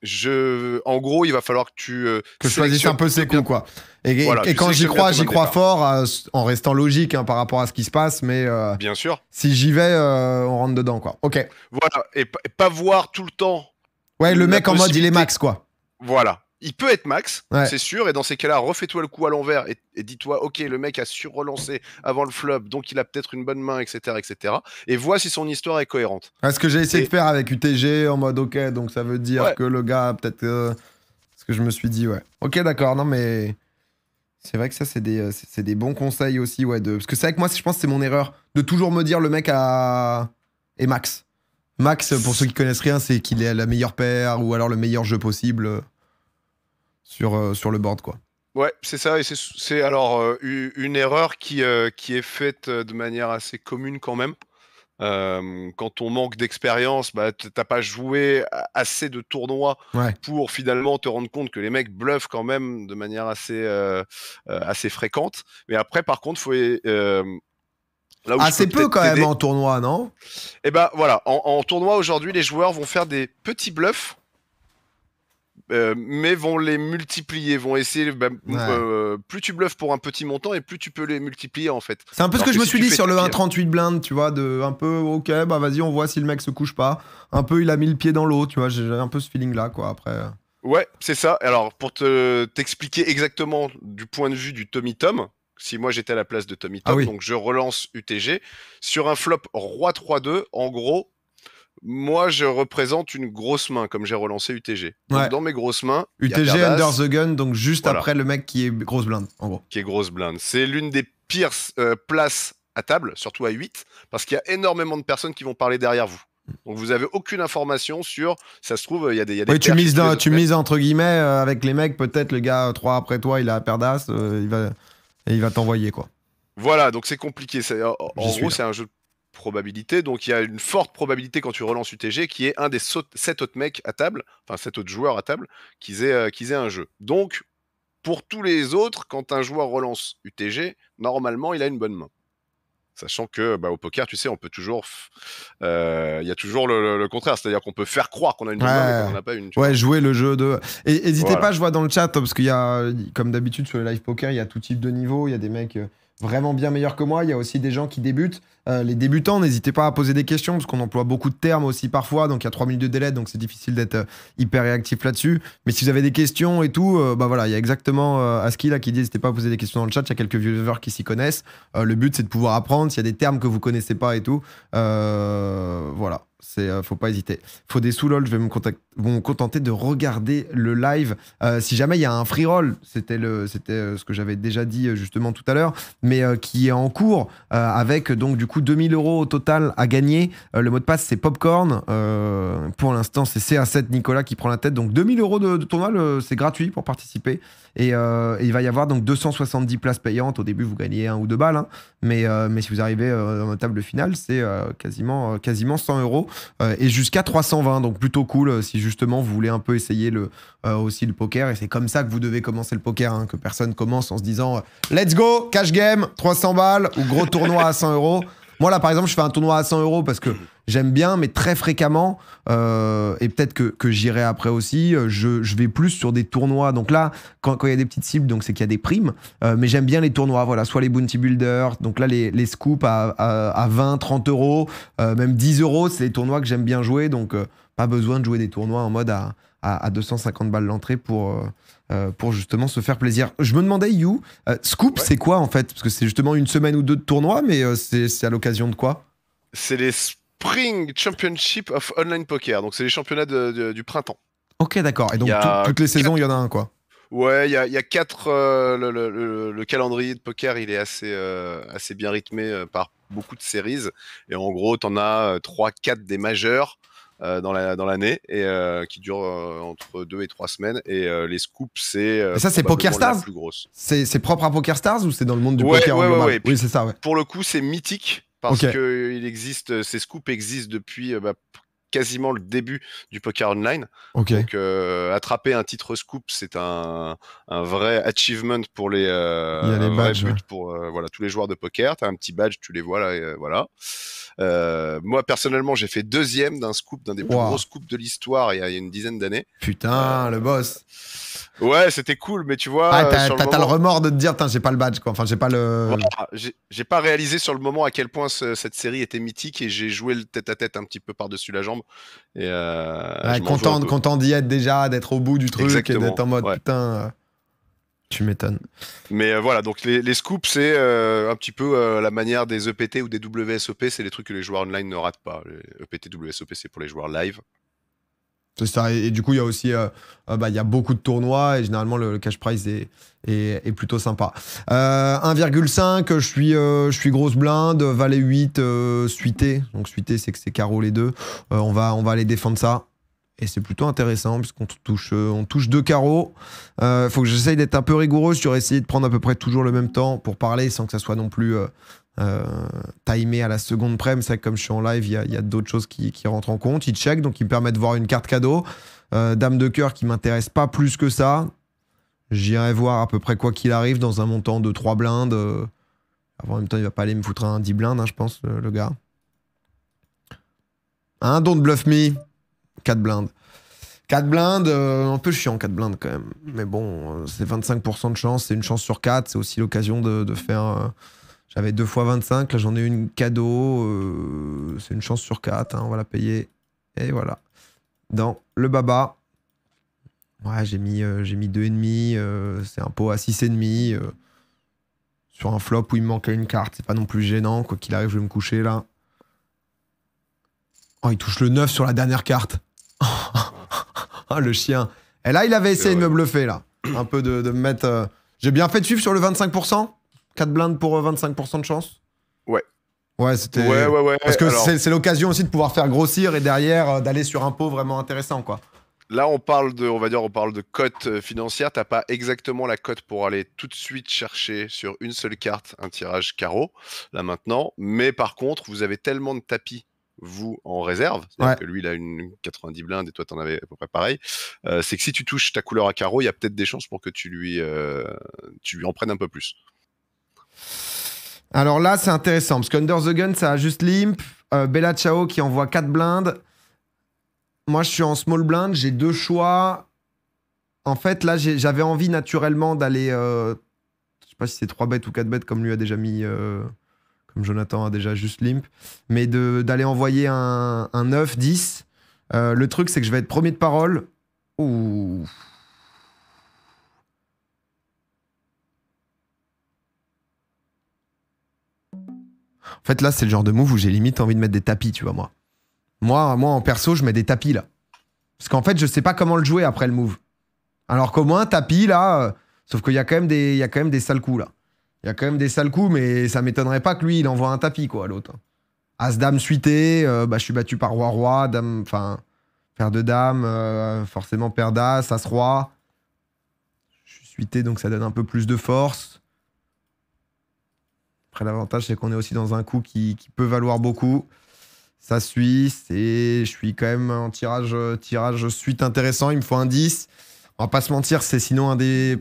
je, en gros, il va falloir que tu euh, que un peu ses coups, quoi. Et, quand j'y crois, j'y crois fort, euh, en restant logique hein, par rapport à ce qui se passe, mais bien sûr. Si j'y vais, on rentre dedans, quoi. Ok. Voilà, et, et, pas voir tout le temps. Ouais, le mec en mode il est max, quoi. Voilà, il peut être max, c'est sûr, et dans ces cas-là, refais-toi le coup à l'envers et, dis-toi, ok, le mec a surrelancé avant le flop, donc il a peut-être une bonne main, etc., etc. Et vois si son histoire est cohérente. est ce que j'ai essayé de faire avec UTG en mode, ok, donc ça veut dire que le gars, peut-être, euh, ce que je me suis dit, ouais. Ok, d'accord, non mais c'est vrai que ça c'est des, euh, bons conseils aussi, ouais, de... parce que c'est vrai que moi, je pense, c'est mon erreur de toujours me dire le mec a et max. Max, pour ceux qui connaissent rien, c'est qu'il est la meilleure paire ou alors le meilleur jeu possible sur, euh, sur le board, quoi. Ouais, c'est ça. Et c'est alors euh, une erreur qui, euh, qui est faite de manière assez commune quand même. quand on manque d'expérience, bah, t'as pas joué assez de tournois pour finalement te rendre compte que les mecs bluffent quand même de manière assez, assez fréquente. Mais après, par contre, faut assez peu quand même en tournoi, non Et eh ben bah, voilà, en tournoi aujourd'hui, les joueurs vont faire des petits bluffs euh, mais vont les multiplier, vont essayer. Bah, euh, plus tu bluffes pour un petit montant et plus tu peux les multiplier en fait. C'est un peu ce que, je me suis dit sur le 1,38 blind tu vois, de un peu, ok, bah vas-y, on voit si le mec se couche pas. Un peu, il a mis le pied dans l'eau, tu vois, j'ai un peu ce feeling là, quoi, après. Ouais, c'est ça. Alors, pour te, t'expliquer exactement du point de vue du Tommy Tom, si moi j'étais à la place de Tommy ah Tom, donc je relance UTG. Sur un flop Roi 3-2, en gros, moi, je représente une grosse main, comme j'ai relancé UTG. Donc, dans mes grosses mains. UTG Under the Gun, donc juste après le mec qui est grosse blinde, en gros. Qui est grosse blinde. C'est l'une des pires euh, places à table, surtout à 8, parce qu'il y a énormément de personnes qui vont parler derrière vous. Donc vous avez aucune information sur, ça se trouve, il y a des... Y oui, tu mises, dans, tu mises entre guillemets euh, avec les mecs, peut-être le gars 3 euh, après toi, il a perdas, euh, il va, il va t'envoyer quoi. Voilà, donc c'est compliqué. en gros, c'est un jeu de probabilité. Donc il y a une forte probabilité quand tu relances UTG qui est un des sept autres mecs à table, enfin sept autres joueurs à table, qu'ils aient, euh, un jeu. Donc pour tous les autres, quand un joueur relance UTG, normalement il a une bonne main. Sachant que bah, au poker, tu sais, on peut toujours. Euh, il y a toujours le, contraire, c'est-à-dire qu'on peut faire croire qu'on a une bonne main, n'a pas une. Ouais, jouer le jeu de. Et n'hésitez pas, je vois dans le chat, hein, parce qu'il y a, comme d'habitude, sur le live poker, il y a tout type de niveau. Il y a des mecs euh, vraiment bien meilleur que moi. Il y a aussi des gens qui débutent. Euh, les débutants, n'hésitez pas à poser des questions parce qu'on emploie beaucoup de termes aussi parfois. Donc il y a 3 minutes de délai, donc c'est difficile d'être euh, hyper réactif là-dessus. Mais si vous avez des questions et tout, euh, bah voilà, il y a exactement Aski là qui dit n'hésitez pas à poser des questions dans le chat. Il y a quelques viewers qui s'y connaissent. le but c'est de pouvoir apprendre. S'il y a des termes que vous connaissez pas et tout, voilà. Euh, faut pas hésiter. Faut des sous-lol, je vais me, contenter de regarder le live. Euh, si jamais il y a un free roll, c'était, euh, ce que j'avais déjà dit justement tout à l'heure, mais qui est en cours avec donc du coup 2000 euros au total à gagner. le mot de passe c'est popcorn. pour l'instant c'est CA7 Nicolas qui prend la tête. Donc 2000 euros de, tournoi, c'est gratuit pour participer. Et, il va y avoir donc 270 places payantes. Au début vous gagnez un ou deux balles, hein. mais, si vous arrivez dans la table finale c'est quasiment 100 euros. Euh, et jusqu'à 320. Donc plutôt cool euh, si justement vous voulez un peu essayer le, euh, aussi le poker. Et c'est comme ça que vous devez commencer le poker, hein, que personne commence en se disant Let's go, cash game, 300 balles ou gros tournoi à 100 euros. Moi, là, par exemple, je fais un tournoi à 100 euros parce que j'aime bien, mais très fréquemment, euh, et peut-être que, que j'irai après aussi, euh, je, vais plus sur des tournois. Donc là, quand il y a des petites cibles, donc c'est qu'il y a des primes, euh, mais j'aime bien les tournois, voilà, soit les bounty builders, donc là, les, scoops à, 20, 30 euros, même 10 euros, c'est les tournois que j'aime bien jouer, donc pas besoin de jouer des tournois en mode à, à 250 balles l'entrée pour euh, pour justement se faire plaisir. Je me demandais, You, euh, Scoop, c'est quoi en fait Parce que c'est justement une semaine ou deux de tournoi, mais euh, c'est à l'occasion de quoi C'est les Spring Championship of Online Poker, donc c'est les championnats du printemps. Ok, d'accord. Et donc toutes les saisons, il y en a un quoi Ouais, il y a, quatre. Le, calendrier de poker, il est assez, assez bien rythmé par beaucoup de séries. Et en gros, tu en as 3-4 des majeurs. Euh, dans l'année la, dans et euh, qui dure euh, entre 2 et 3 semaines. Et les scoops, c'est. ça, c'est PokerStars C'est c'est propre à PokerStars ou c'est dans le monde du poker en Oui, c'est ça. Pour le coup, c'est mythique parce que il existe, ces scoops existent depuis. Bah, quasiment le début du poker online. Donc attraper un titre scoop, c'est un, un, vrai achievement pour les, pour voilà tous les joueurs de poker. T'as un petit badge, tu les vois là, et, voilà. Euh, moi, personnellement, j'ai fait deuxième d'un scoop, d'un des plus gros scoops de l'histoire il, y a une dizaine d'années. Putain, euh, le boss. Ouais, c'était cool, mais tu vois. Ah, t'as, le, remords de te dire, j'ai pas le badge, quoi. Enfin, j'ai pas le. j'ai, pas réalisé sur le moment à quel point cette série était mythique et j'ai joué le tête à tête un petit peu par-dessus la jambe. Et, euh, content, d'y être déjà, d'être au bout du truc Exactement, et d'être en mode putain. Tu m'étonnes. Mais euh, voilà, donc les, scoops, c'est euh, un petit peu euh, la manière des EPT ou des WSOP, c'est les trucs que les joueurs online ne ratent pas. Les EPT, WSOP, c'est pour les joueurs live. C'est ça, et, du coup, il y a aussi bah, y a beaucoup de tournois, et généralement, le, cash prize est, plutôt sympa. 1,5, je suis, je suis grosse blinde, valet 8, suité. Donc suité, c'est que c'est carreau les deux. on, va, on va aller défendre ça. Et c'est plutôt intéressant puisqu'on touche, euh, on touche deux carreaux. Il euh, faut que j'essaye d'être un peu rigoureux sur essayer de prendre à peu près toujours le même temps pour parler sans que ça soit non plus euh, euh timé à la seconde près. Mais c'est comme je suis en live, il y a, d'autres choses qui, rentrent en compte. Il check, donc il me permet de voir une carte cadeau. dame de cœur qui m'intéresse pas plus que ça. J'irai voir à peu près quoi qu'il arrive dans un montant de 3 blindes. en même temps, il va pas aller me foutre un 10 blindes, hein, je pense, le gars. Un hein, don de bluff me. 4 blindes. 4 blindes, euh, un peu chiant 4 blindes quand même. Mais bon, euh, c'est 25% de chance, c'est une chance sur 4. C'est aussi l'occasion de, faire. Euh, j'avais 2 fois 25, là j'en ai une cadeau. c'est une chance sur 4, hein, on va la payer. Et voilà. Dans le baba. Ouais, j'ai mis, j'ai mis 2,5. c'est un pot à 6,5. sur un flop où il me manquait une carte, c'est pas non plus gênant. Quoi qu'il arrive, je vais me coucher là. Oh, il touche le 9 sur la dernière carte. ah, le chien. Et là, il avait essayé de me bluffer, là. Un peu de, me mettre. Euh, j'ai bien fait de suivre sur le 25%. 4 blindes pour 25% euh, de chance. Ouais. Ouais, c'était. Ouais, ouais, ouais. Parce que c'est l'occasion aussi de pouvoir faire grossir et derrière euh, d'aller sur un pot vraiment intéressant, quoi. là, on parle de, on va dire, on parle de cote financière. T'as pas exactement la cote pour aller tout de suite chercher sur une seule carte un tirage carreau là maintenant. Mais par contre, vous avez tellement de tapis vous en réserve, parce que lui il a une 90 blindes et toi t'en avais à peu près pareil, euh, c'est que si tu touches ta couleur à carreau, il y a peut-être des chances pour que tu lui, euh, tu lui en prennes un peu plus. Alors là, c'est intéressant parce qu'Under the Gun, ça a juste Limp, euh, Bella Ciao qui envoie 4 blindes. Moi, je suis en small blind, j'ai deux choix. En fait, là, j'avais envie naturellement d'aller. je sais pas si c'est 3 bêtes ou 4 bêtes comme lui a déjà mis comme Jonathan a déjà juste limp, mais d'aller envoyer un, 9, 10. Euh, le truc, c'est que je vais être premier de parole. En fait, là, c'est le genre de move où j'ai limite envie de mettre des tapis, tu vois, moi. Moi, moi en perso, je mets des tapis, là. Parce qu'en fait, je sais pas comment le jouer après le move. Alors qu'au moins, tapis, là. Euh, sauf qu'il y, des, y a quand même des sales coups, là. Il y a quand même des sales coups, mais ça m'étonnerait pas que lui, il envoie un tapis, quoi, l'autre. As-dame suité, euh, bah, je suis battu par roi-roi, dame, enfin, de Dame, euh, forcément Père d'as, as-roi. Je suis suité, donc ça donne un peu plus de force. Après, l'avantage, c'est qu'on est aussi dans un coup qui, peut valoir beaucoup. Ça suit, et je suis quand même en tirage, tirage suite intéressant, il me faut un 10. On va pas se mentir, c'est sinon un des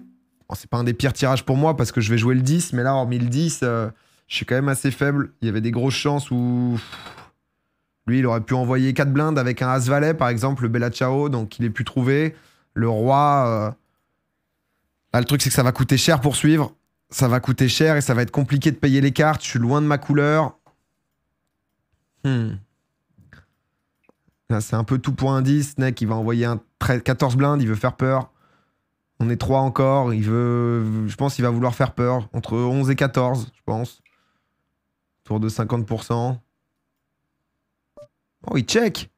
Oh, c'est pas un des pires tirages pour moi parce que je vais jouer le 10, mais là, hormis le 10, euh, je suis quand même assez faible. Il y avait des grosses chances où. Lui, il aurait pu envoyer 4 blindes avec un As-Valet, par exemple, le Bella Ciao, donc il est plus trouvé. Le Roi. Euh, là, le truc, c'est que ça va coûter cher pour suivre. Ça va coûter cher et ça va être compliqué de payer les cartes. Je suis loin de ma couleur. Hmm. Là, c'est un peu tout pour un 10. Snake, il va envoyer un 14 blindes, il veut faire peur. On est trois encore. Il veut, je pense qu'il va vouloir faire peur. Entre 11 et 14, je pense. Tour de 50%. Oh, il check.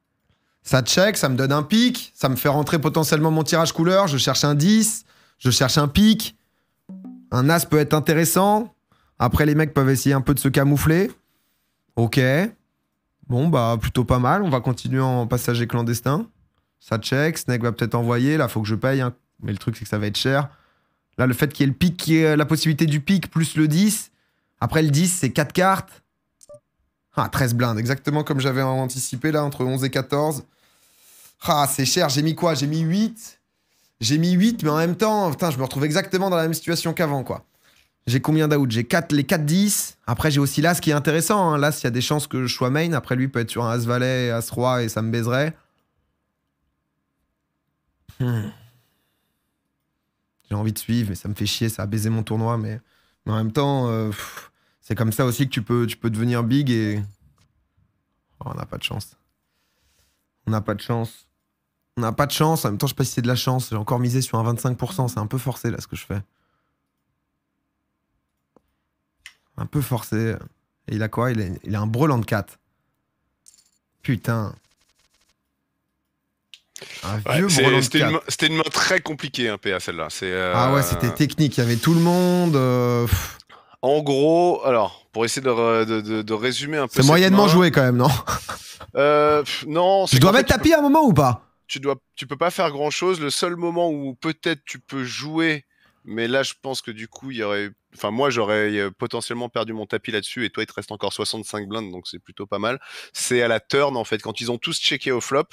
Ça check, ça me donne un pic. Ça me fait rentrer potentiellement mon tirage couleur. Je cherche un 10. Je cherche un pic. Un as peut être intéressant. Après, les mecs peuvent essayer un peu de se camoufler. Ok. Bon, bah, plutôt pas mal. On va continuer en passager clandestin. Ça check. Snake va peut-être envoyer. Là, faut que je paye un mais le truc, c'est que ça va être cher. Là, le fait qu'il y ait le pic, qui la possibilité du pic plus le 10. Après le 10, c'est 4 cartes. Ah, 13 blindes, exactement comme j'avais anticipé là, entre 11 et 14. Ah, c'est cher, j'ai mis quoi J'ai mis 8. J'ai mis 8, mais en même temps, putain, je me retrouve exactement dans la même situation qu'avant, quoi. J'ai combien d'outs J'ai 4, les 4-10. Après, j'ai aussi l'As qui est intéressant. là hein. L'As, il y a des chances que je sois main. Après, lui peut être sur un As-Valet, As-Roi et ça me baiserait. Hmm j'ai envie de suivre, mais ça me fait chier, ça a baisé mon tournoi. Mais, en même temps, euh, c'est comme ça aussi que tu peux, tu peux devenir big et. Oh, on n'a pas de chance. On n'a pas de chance. On n'a pas de chance. En même temps, je sais pas si c'est de la chance. J'ai encore misé sur un 25%. C'est un peu forcé là ce que je fais. Un peu forcé. Et il a quoi il a, il a un 4. Putain c'était, une, main très compliquée, un hein, PA, celle-là. Euh, ah ouais, c'était technique. Il y avait tout le monde. Euh, en gros, alors, pour essayer de, résumer un peu. C'est moyennement joué quand même, non euh, Non. tu dois mettre tapis à un moment ou pas tu, dois, tu peux pas faire grand-chose. Le seul moment où peut-être tu peux jouer, mais là, je pense que du coup, il y aurait. Enfin, moi, j'aurais euh, potentiellement perdu mon tapis là-dessus, et toi, il te reste encore 65 blindes, donc c'est plutôt pas mal. C'est à la turn, en fait, quand ils ont tous checké au flop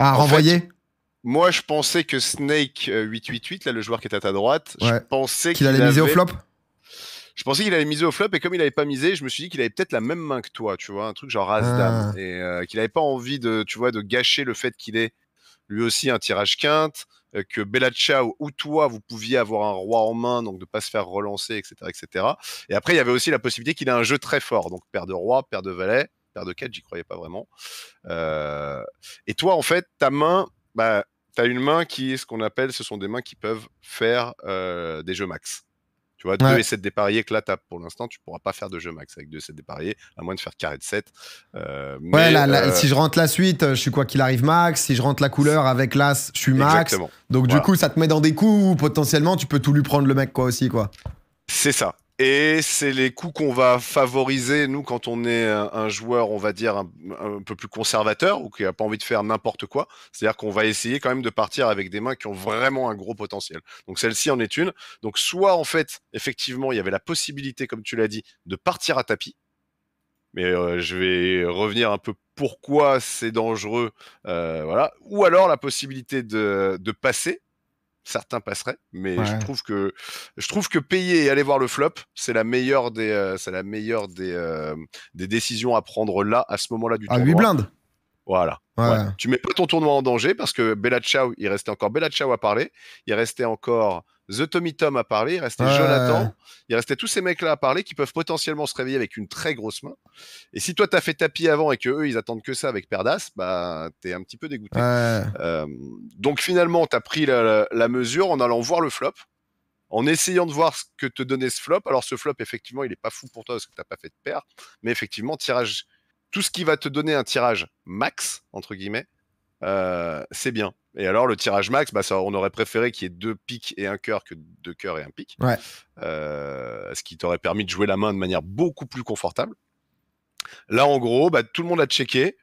à renvoyer Moi, je pensais que Snake 888, euh, là, le joueur qui est à ta droite, je pensais qu'il allait miser au flop. Je pensais qu'il allait miser au flop et comme il n'avait pas misé, je me suis dit qu'il avait peut-être la même main que toi, tu vois, un truc genre As-Dame ah. et euh, qu'il n'avait pas envie de, tu vois, de gâcher le fait qu'il ait lui aussi un tirage quinte, euh, que Bella Ciao ou toi vous pouviez avoir un roi en main, donc de pas se faire relancer, etc., etc. Et après il y avait aussi la possibilité qu'il ait un jeu très fort, donc paire de rois, paire de valets paire de quêtes, j'y croyais pas vraiment. Euh, et toi, en fait, ta main, bah, tu as une main qui est ce qu'on appelle, ce sont des mains qui peuvent faire euh, des jeux max. Tu vois, 2 et 7 dépareillés que là, as, pour l'instant, tu pourras pas faire de jeu max avec 2 et 7 dépareillés, à moins de faire carré de 7. Euh, si je rentre la suite, je suis quoi qu'il arrive max. Si je rentre la couleur avec l'as, je suis max. Donc, du coup, ça te met dans des coups potentiellement tu peux tout lui prendre le mec, quoi, aussi, quoi. C'est ça. Et c'est les coups qu'on va favoriser, nous, quand on est un, joueur, on va dire, un, peu plus conservateur ou qui n'a pas envie de faire n'importe quoi. C'est-à-dire qu'on va essayer quand même de partir avec des mains qui ont vraiment un gros potentiel. Donc celle-ci en est une. Donc soit, en fait, effectivement, il y avait la possibilité, comme tu l'as dit, de partir à tapis. Mais euh, je vais revenir un peu pourquoi c'est dangereux. Euh, voilà. Ou alors la possibilité de passer certains passeraient, mais je trouve que je trouve que payer et aller voir le flop, c'est la meilleure des euh, c'est la meilleure des, euh, des décisions à prendre là à ce moment-là du tournoi. À 8 blindes. Voilà. Ouais. Tu mets pas ton tournoi en danger parce que Bella Ciao, il restait encore Bella à parler, il restait encore The Tommy Tom a parlé, il restait Jonathan, il restait tous ces mecs-là à parler qui peuvent potentiellement se réveiller avec une très grosse main. Et si toi tu as fait tapis avant et que eux ils attendent que ça avec Perdas, bah es un petit peu dégoûté. Euh, donc finalement tu as pris la, mesure en allant voir le flop, en essayant de voir ce que te donnait ce flop. Alors ce flop effectivement il n'est pas fou pour toi parce que t'as pas fait de paire, mais effectivement tirage tout ce qui va te donner un tirage max entre guillemets euh, c'est bien. Et alors, le tirage max, bah, ça, on aurait préféré qu'il y ait deux pics et un cœur que deux cœurs et un pic. Euh, ce qui t'aurait permis de jouer la main de manière beaucoup plus confortable. Là, en gros, bah, tout le monde a checké.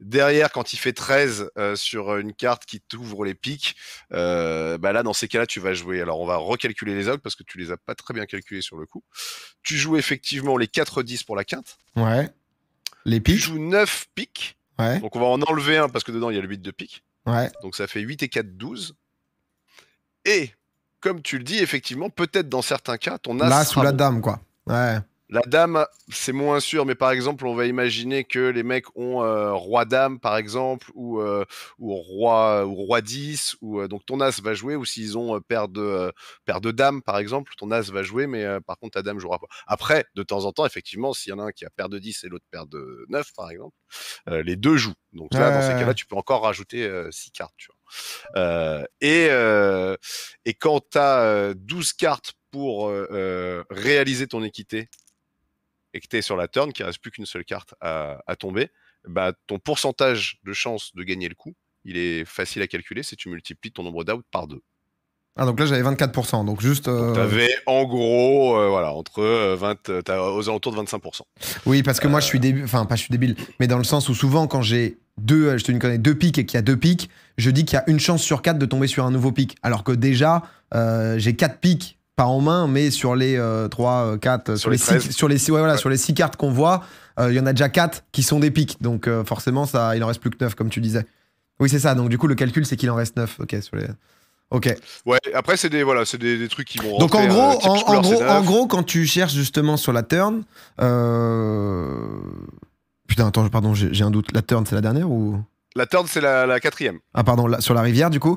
Derrière, quand il fait 13 euh, sur une carte qui t'ouvre les pics, bah, là, dans ces cas-là, tu vas jouer. Alors, on va recalculer les odds parce que tu les as pas très bien calculés sur le coup. Tu joues effectivement les 4-10 pour la quinte. Ouais. Les piques Tu joues 9 pics. Donc on va en enlever un parce que dedans il y a le 8 de pique. Ouais. Donc ça fait 8 et 4, 12. Et comme tu le dis, effectivement, peut-être dans certains cas, ton as. là sous la dame, quoi. Ouais. La dame, c'est moins sûr, mais par exemple, on va imaginer que les mecs ont euh, roi dame, par exemple, ou, euh, roi ou roi 10, ou euh, donc ton as va jouer, ou s'ils ont paire de de dames, par exemple, ton as va jouer, mais par contre ta dame jouera pas. Après, de temps en temps, effectivement, s'il y en a un qui a paire de 10 et l'autre paire de 9, par exemple, les deux jouent. Donc là, dans ces cas-là, tu peux encore rajouter six cartes. et, et quand tu as 12 cartes pour réaliser ton équité, et que tu es sur la turn, qu'il ne reste plus qu'une seule carte à, tomber, bah, ton pourcentage de chance de gagner le coup, il est facile à calculer si tu multiplies ton nombre d'outs par 2. Ah, donc là j'avais 24%, donc juste. Euh, tu avais en gros, euh, voilà, entre 20, euh, aux alentours de 25%. Oui, parce que moi je suis débile, enfin pas je suis débile, mais dans le sens où souvent quand j'ai deux, je te connais, deux pics et qu'il y a deux pics, je dis qu'il y a une chance sur quatre de tomber sur un nouveau pic. Alors que déjà, j'ai quatre pics pas en main, mais sur les 3, euh, 4, euh, sur, les, 6, sur les, ouais, voilà, sur les 6 cartes qu'on voit, euh, il y en a déjà 4 qui sont des pics. Donc forcément, ça, il en reste plus que 9, comme tu disais. Oui, c'est ça. Donc du coup, le calcul, c'est qu'il en reste 9. Ok, sur les... Ok. Ouais, après, c'est des, voilà, des, des trucs qui vont Donc en gros, en, gros en, gros, quand tu cherches justement sur la turn. Putain, attends, pardon, j'ai un doute. La turn, c'est la dernière ou. La turn, c'est la, quatrième. Ah, pardon, sur la rivière, du coup.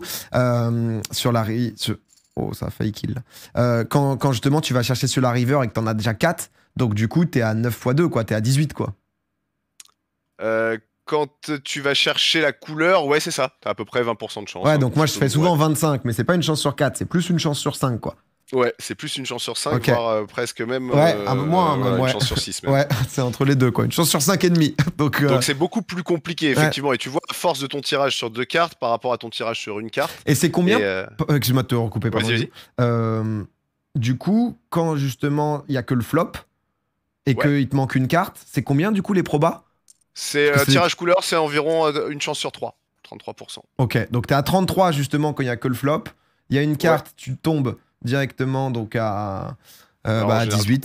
sur la rivière. Oh, ça a failli kill. Euh, quand, quand justement tu vas chercher sur la river et que t'en as déjà 4, donc du coup t'es à 9 x 2, quoi, t'es à 18 quoi. Euh, quand tu vas chercher la couleur, ouais c'est ça, t'as à peu près 20% de chance. Ouais, hein. donc moi je fais souvent 25, mais c'est pas une chance sur 4, c'est plus une chance sur 5 quoi. Ouais, c'est plus une chance sur 5, euh, presque même. Euh, euh, une chance sur 6. Ouais, c'est entre les deux, quoi. Une chance sur 5 et demi. Donc, c'est beaucoup plus compliqué, effectivement. Et tu vois force de ton tirage sur deux cartes par rapport à ton tirage sur une carte. Et c'est combien Excuse-moi de te recouper, pardon. du coup, quand justement il n'y a que le flop et qu'il te manque une carte, c'est combien du coup les probas C'est tirage couleur, c'est environ une chance sur 3, 33%. Ok, donc tu à 33 justement quand il n'y a que le flop. Il y a une carte, tu tombes directement donc à. 18. Euh,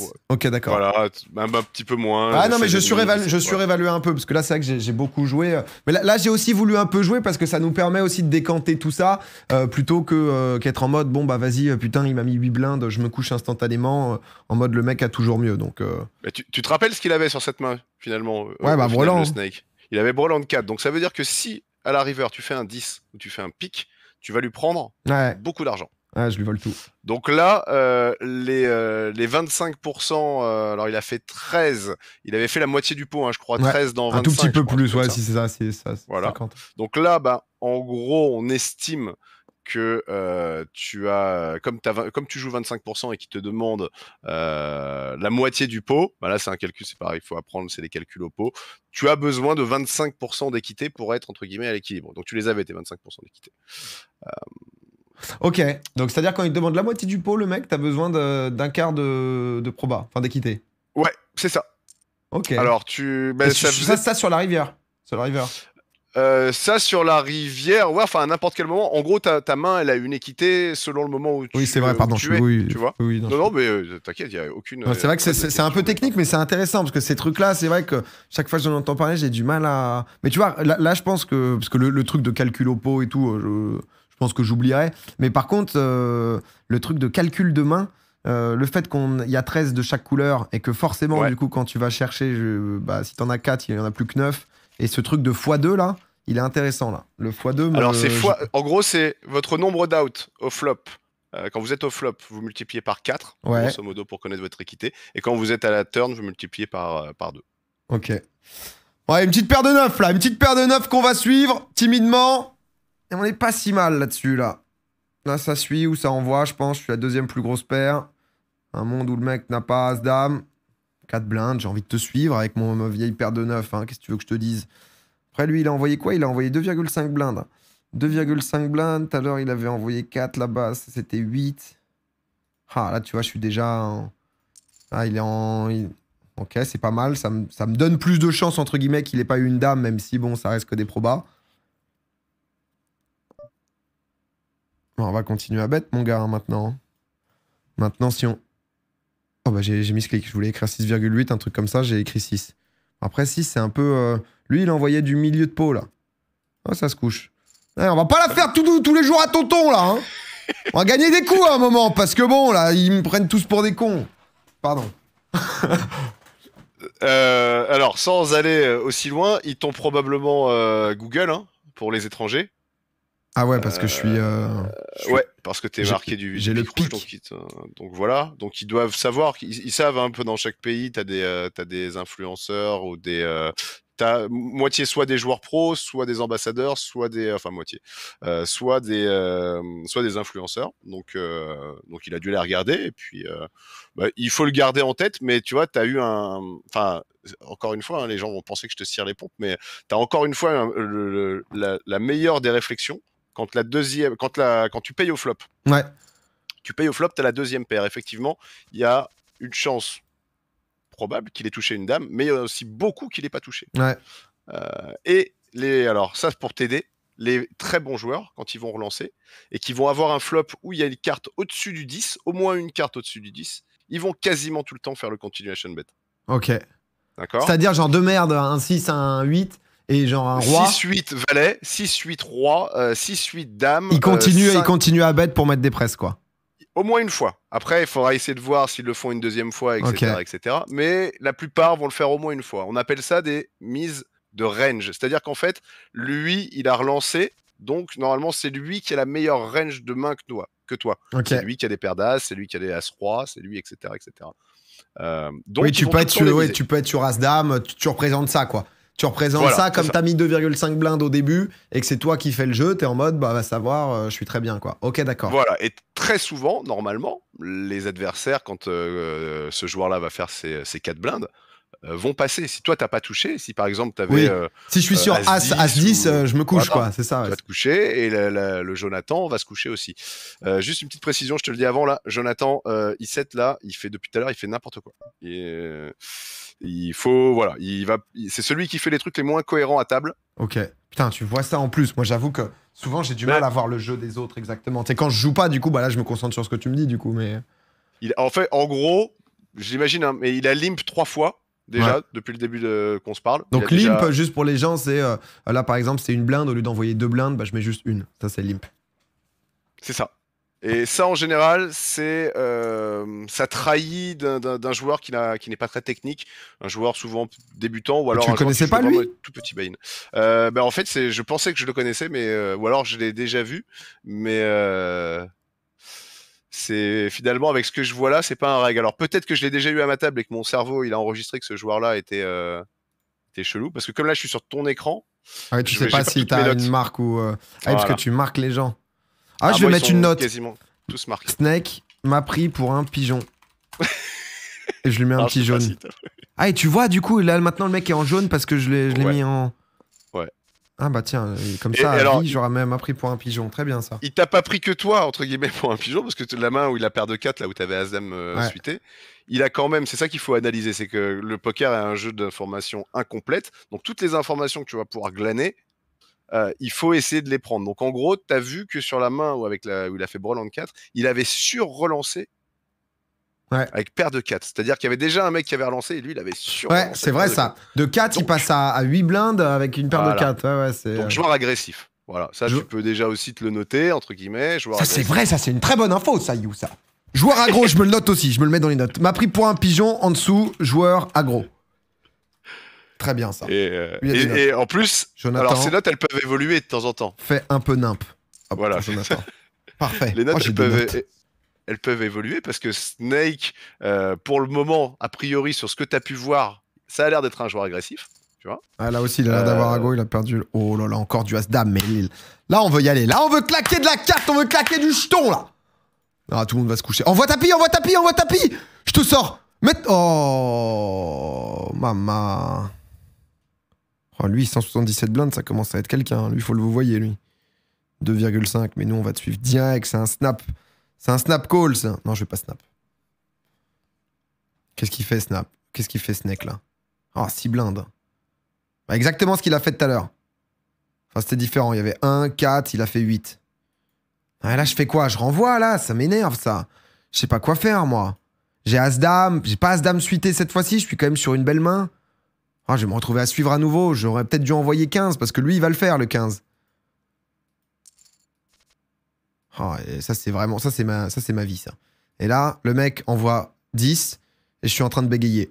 bah, ok, d'accord. Voilà, un petit peu moins. Ah non, mais je, suis je un peu, parce que là, c'est vrai que j'ai beaucoup joué. Euh, mais là, j'ai aussi voulu un peu jouer, parce que ça nous permet aussi de décanter tout ça, euh, plutôt que qu'être en mode, bon, bah vas-y, putain, il m'a mis 8 blindes, je me couche instantanément, en mode, le mec a toujours mieux. donc tu, te rappelles ce qu'il avait sur cette main, finalement Ouais, bah Broland. Snake. Il avait de 4, donc ça veut dire que si, à la river, tu fais un 10 ou tu fais un pic, tu vas lui prendre beaucoup d'argent. Ah, je lui vole tout. Donc là, euh, les, 25%, euh, euh, alors il a fait 13, il avait fait la moitié du pot, hein, je crois, 13 dans 25. Un tout petit peu plus, ouais, si c'est ça, c'est ça. Donc là, bah, en gros, on estime que tu as, comme, as, comme tu joues 25% et qu'il te demande la moitié du pot, bah là c'est un calcul, c'est pareil, il faut apprendre, c'est des calculs au pot, tu as besoin de 25% d'équité pour être entre guillemets à l'équilibre. Donc tu les avais tes 25% d'équité. Ok, donc c'est-à-dire quand il te demande la moitié du pot, le mec, t'as besoin d'un quart de, proba, enfin d'équité. Ouais, c'est ça. Ok. Alors tu. Ben, ça, tu ça, sur la rivière. Sur la rivière. Euh, ça sur la rivière, ouais, enfin à n'importe quel moment. En gros, ta, ta, main, elle a une équité selon le moment où tu. Oui, c'est vrai. Pardon, tu, vois. non, non, mais euh, t'inquiète, il n'y a aucune. c'est vrai que c'est un peu technique, mais c'est intéressant parce que ces trucs-là, c'est vrai que chaque fois que j'en entends parler, j'ai du mal à. Mais tu vois, là, je pense que parce que le, le truc de calcul au pot et tout, euh, je je pense que j'oublierai. Mais par contre, euh, le truc de calcul de main, euh, le fait qu'on y a 13 de chaque couleur et que forcément, du coup, quand tu vas chercher, je, bah, si t'en as 4, il n'y en a plus que 9. Et ce truc de x2 là, il est intéressant là. Le x2. Alors, c'est en gros, c'est votre nombre d'outs au flop. Euh, quand vous êtes au flop, vous multipliez par 4, grosso modo, pour connaître votre équité. Et quand vous êtes à la turn, vous multipliez par, par 2. Ok. Ouais, une petite paire de 9 là, une petite paire de 9 qu'on va suivre timidement. Et on n'est pas si mal là-dessus, là. Là, ça suit ou ça envoie, je pense. Je suis la deuxième plus grosse paire. Un monde où le mec n'a pas as dame. 4 blindes, j'ai envie de te suivre avec mon, vieil vieille paire de neuf. Hein. Qu'est-ce que tu veux que je te dise Après, lui, il a envoyé quoi Il a envoyé 2,5 blindes. 2,5 blindes. Tout à l'heure, il avait envoyé 4 là-bas. C'était 8. Ah, là, tu vois, je suis déjà Ah, il est en... Ok, c'est pas mal. Ça me, ça me donne plus de chance, entre guillemets, qu'il n'ait pas eu une dame, même si, bon, ça reste que des probas. on va continuer à bête, mon gars, hein, maintenant. Maintenant, si on... Oh, bah, j'ai mis ce que Je voulais écrire 6,8, un truc comme ça, j'ai écrit 6. Après, 6, c'est un peu... Euh, lui, il envoyait du milieu de peau, là. Oh, ça se couche. Eh, on va pas la faire tous les jours à tonton, là. Hein. On va gagner des coups à un moment, parce que bon, là, ils me prennent tous pour des cons. Pardon. Euh, alors, sans aller euh, aussi loin, ils t'ont probablement Google, hein, pour les étrangers. Ah ouais, parce que je suis. Euh, ouais, parce que tu es marqué du. J'ai le pic. Donc, hein. donc, voilà. Donc ils doivent savoir, ils, savent un peu dans chaque pays, tu as, des, euh, des influenceurs ou des, euh, t'as moitié soit des joueurs pros, soit des ambassadeurs, soit des, enfin moitié, soit des, soit des influenceurs. Donc, donc il a dû les regarder. Et puis, bah, il faut le garder en tête. Mais tu vois, t'as eu un, enfin, encore une fois, hein, les gens vont penser que je te cire les pompes, mais t'as encore une fois la meilleure des réflexions quand la deuxième, quand la, quand tu payes au flop. Ouais. Tu payes au flop, tu as la deuxième paire. Effectivement, il y a une chance probable qu'il ait touché une dame, mais il y a aussi beaucoup qu'il n'ait pas touché. Euh, et les, alors ça pour t'aider, les très bons joueurs quand ils vont relancer et qui vont avoir un flop où il y a une carte au-dessus du 10, au moins une carte au-dessus du 10, ils vont quasiment tout le temps faire le continuation bet. Ok. D'accord. C'est-à-dire genre deux merde un 6, un 8 et genre un roi. 6-8 valet, 6-8 roi, 6-8 dame. Il continue, euh, il continue à bête pour mettre des presses, quoi. Au moins une fois. Après, il faudra essayer de voir s'ils le font une deuxième fois, etc., Mais la plupart vont le faire au moins une fois. On appelle ça des mises de range. C'est-à-dire qu'en fait, lui, il a relancé. Donc, normalement, c'est lui qui a la meilleure range de main que toi. Que toi. C'est lui qui a des paires d'as, c'est lui qui a des as-roi, c'est lui, etc. etc. Euh, donc, oui, tu peux, être sur, tu peux être sur As-Dame, tu représentes ça, quoi tu représentes ça comme t'as mis 2,5 blindes au début et que c'est toi qui fais le jeu, Tu es en mode bah va savoir, euh, je suis très bien quoi. Ok d'accord. Voilà et très souvent normalement les adversaires quand euh, euh, ce joueur-là va faire ses, ses 4 blindes vont passer. Si toi t'as pas touché, si par exemple t'avais avais… si je suis sur As 10, 10 je me couche quoi, c'est ça. Tu vas te coucher et le Jonathan va se coucher aussi. juste une petite précision, je te le dis avant là, Jonathan il set là, il fait depuis tout à l'heure, il fait n'importe quoi. Et, il faut, voilà, il va, c'est celui qui fait les trucs les moins cohérents à table. Ok. Putain, tu vois ça en plus. Moi, j'avoue que souvent j'ai du bah. mal à voir le jeu des autres exactement. C'est quand je joue pas, du coup, bah là, je me concentre sur ce que tu me dis, du coup, mais. Il, en fait, en gros, j'imagine, hein, mais il a limp trois fois déjà depuis le début de, qu'on se parle. Donc limp, juste pour les gens, c'est euh, là par exemple, c'est une blinde au lieu d'envoyer deux blindes, bah, je mets juste une. Ça c'est limp. C'est ça. Et ça, en général, c'est euh, ça trahit d'un joueur qui, qui n'est pas très technique, un joueur souvent débutant ou alors. Tu un connaissais pas lui Tout petit bain. Euh, ben, en fait, je pensais que je le connaissais, mais euh, ou alors je l'ai déjà vu, mais euh, c'est finalement avec ce que je vois là, c'est pas un règle. Alors peut-être que je l'ai déjà eu à ma table et que mon cerveau il a enregistré que ce joueur-là était, chelou, parce que comme là je suis sur ton écran. Ah tu sais pas, si tu as une marque ou. Ah parce que tu marques les gens. Ah, je ah, vais mettre une note. Quasiment Snake m'a pris pour un pigeon. et je lui mets un petit jaune. ah, et tu vois, du coup, là maintenant le mec est en jaune parce que je l'ai mis en. Ouais. Ah, bah tiens, euh, comme ça, j'aurais même appris pour un pigeon. Très bien ça. Il t'a pas pris que toi, entre guillemets, pour un pigeon, parce que la main où il a perdu de 4, là où t'avais avais euh, suité, il a quand même. C'est ça qu'il faut analyser, c'est que le poker est un jeu d'informations incomplète. Donc toutes les informations que tu vas pouvoir glaner, euh, il faut essayer de les prendre. Donc en gros, tu as vu que sur la main où, avec la, où il a fait Broland 4, il avait sur-relancé avec paire de 4. C'est-à-dire qu'il y avait déjà un mec qui avait relancé et lui, il avait sur Ouais, c'est vrai ça. De 4, il passe à, 8 blindes avec une paire de 4. Donc euh, joueur agressif. Voilà, ça je... tu peux déjà aussi te le noter, entre guillemets. ça c'est vrai, ça c'est une très bonne info, ça, You, ça. Joueur agro, je me le note aussi, je me le mets dans les notes. M'a pris pour un pigeon, en dessous, joueur agro. Très bien ça. Et, euh, en plus, alors ces notes, elles peuvent évoluer de temps en temps. Fait un peu nimp. voilà. Parfait. Les notes, oh, elles, peuvent, évoluer parce que Snake, euh, pour le moment, a priori, sur ce que tu as pu voir, ça a l'air d'être un joueur agressif. Tu vois ah, là aussi, il a l'air euh, d'avoir un go, il a perdu. Oh là là, encore du as mais là, on veut y aller. Là, on veut claquer de la carte, on veut claquer du jeton, là. Ah, tout le monde va se coucher. Envoie tapis, envoie tapis, envoie tapis Je te sors Oh, maman lui, 177 blindes, ça commence à être quelqu'un. Hein. Lui, faut le vous voyez, lui. 2,5. Mais nous, on va te suivre direct. C'est un snap. C'est un snap call, ça. Non, je vais pas snap. Qu'est-ce qu'il fait, snap Qu'est-ce qu'il fait, Snake, là Ah, oh, 6 blindes. Bah, exactement ce qu'il a fait tout à l'heure. Enfin, c'était différent. Il y avait 1, 4, il a fait 8. Ah, là, je fais quoi Je renvoie, là Ça m'énerve, ça. Je sais pas quoi faire, moi. J'ai As-Dame. J'ai pas As-Dame suité cette fois-ci. Je suis quand même sur une belle main. Ah, je vais me retrouver à suivre à nouveau, j'aurais peut-être dû envoyer 15 parce que lui, il va le faire, le 15. Ah ça, c'est vraiment, ça, c'est ma, ma vie, ça. Et là, le mec envoie 10 et je suis en train de bégayer.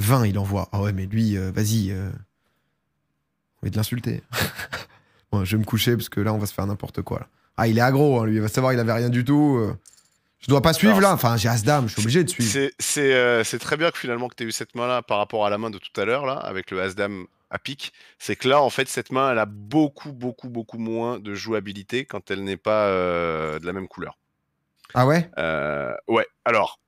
20, il envoie. Ah ouais, mais lui, euh, vas-y. Euh, on va de l'insulter. je vais me coucher parce que là, on va se faire n'importe quoi. Ah, il est aggro, hein, lui. Il va savoir, il avait rien du tout. Euh. Je dois pas suivre là. Enfin, j'ai As-Dame, je suis obligé de suivre. C'est euh, très bien que finalement que tu aies eu cette main là par rapport à la main de tout à l'heure là, avec le As-Dame à pique. C'est que là, en fait, cette main, elle a beaucoup, beaucoup, beaucoup moins de jouabilité quand elle n'est pas euh, de la même couleur. Ah ouais euh, Ouais. Alors,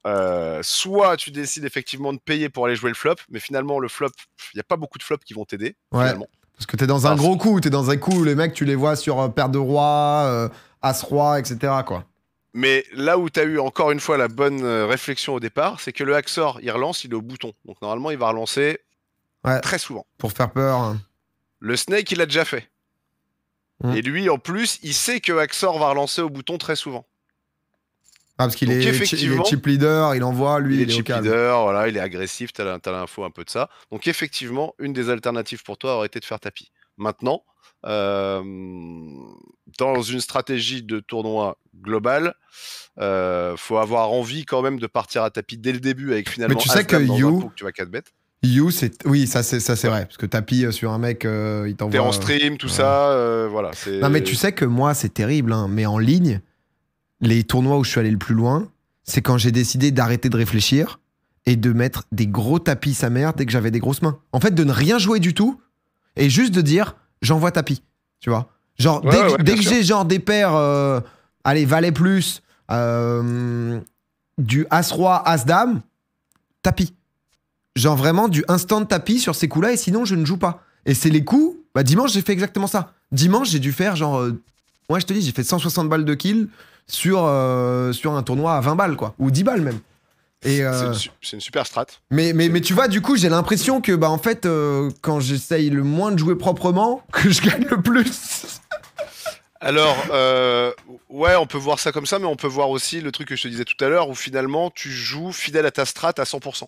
soit tu décides effectivement de payer pour aller jouer le flop, mais finalement, le flop, il n'y a pas beaucoup de flops qui vont t'aider. Ouais. Finalement. Parce que tu es dans un gros coup, tu es dans un coup, où les mecs, tu les vois sur paire de roi, as roi, etc. Quoi. Mais là où tu as eu encore une fois la bonne euh, réflexion au départ, c'est que le Axor, il relance, il est au bouton. Donc normalement, il va relancer très souvent. Pour faire peur. Hein. Le Snake, il l'a déjà fait. Mmh. Et lui, en plus, il sait que Axor va relancer au bouton très souvent. Ah, parce qu'il est, leader, il envoie, lui. Il, il est, leader, voilà, il est agressif, t'as l'info un peu de ça. Donc effectivement, une des alternatives pour toi aurait été de faire tapis maintenant. Euh, dans une stratégie de tournoi global, euh, faut avoir envie quand même de partir à tapis dès le début avec finalement. Mais tu sais que you, tu vas 4 bêtes. You, c'est oui, ça c'est ça c'est vrai parce que tapis euh, sur un mec, euh, il t'envoie. T'es en stream, tout ça, voilà. Non mais tu sais que moi c'est terrible, hein, mais en ligne, les tournois où je suis allé le plus loin, c'est quand j'ai décidé d'arrêter de réfléchir et de mettre des gros tapis sa mère dès que j'avais des grosses mains. En fait, de ne rien jouer du tout et juste de dire j'envoie tapis, tu vois. Genre, dès, que j'ai genre des paires, euh, allez, valet plus, euh, du as-roi, as-dame, tapis. Genre vraiment du instant tapis sur ces coups-là, et sinon je ne joue pas. Et c'est les coups, bah dimanche j'ai fait exactement ça. Dimanche j'ai dû faire genre, moi euh, je te dis, j'ai fait 160 balles de kill sur, sur un tournoi à 20 balles quoi, ou 10 balles même. Euh, c'est, une, super strat. Mais, mais, tu vois, du coup, j'ai l'impression que, bah, en fait, euh, quand j'essaye le moins de jouer proprement, que je gagne le plus. Alors, euh, ouais, on peut voir ça comme ça, mais on peut voir aussi le truc que je te disais tout à l'heure, où finalement, tu joues fidèle à ta strat à 100%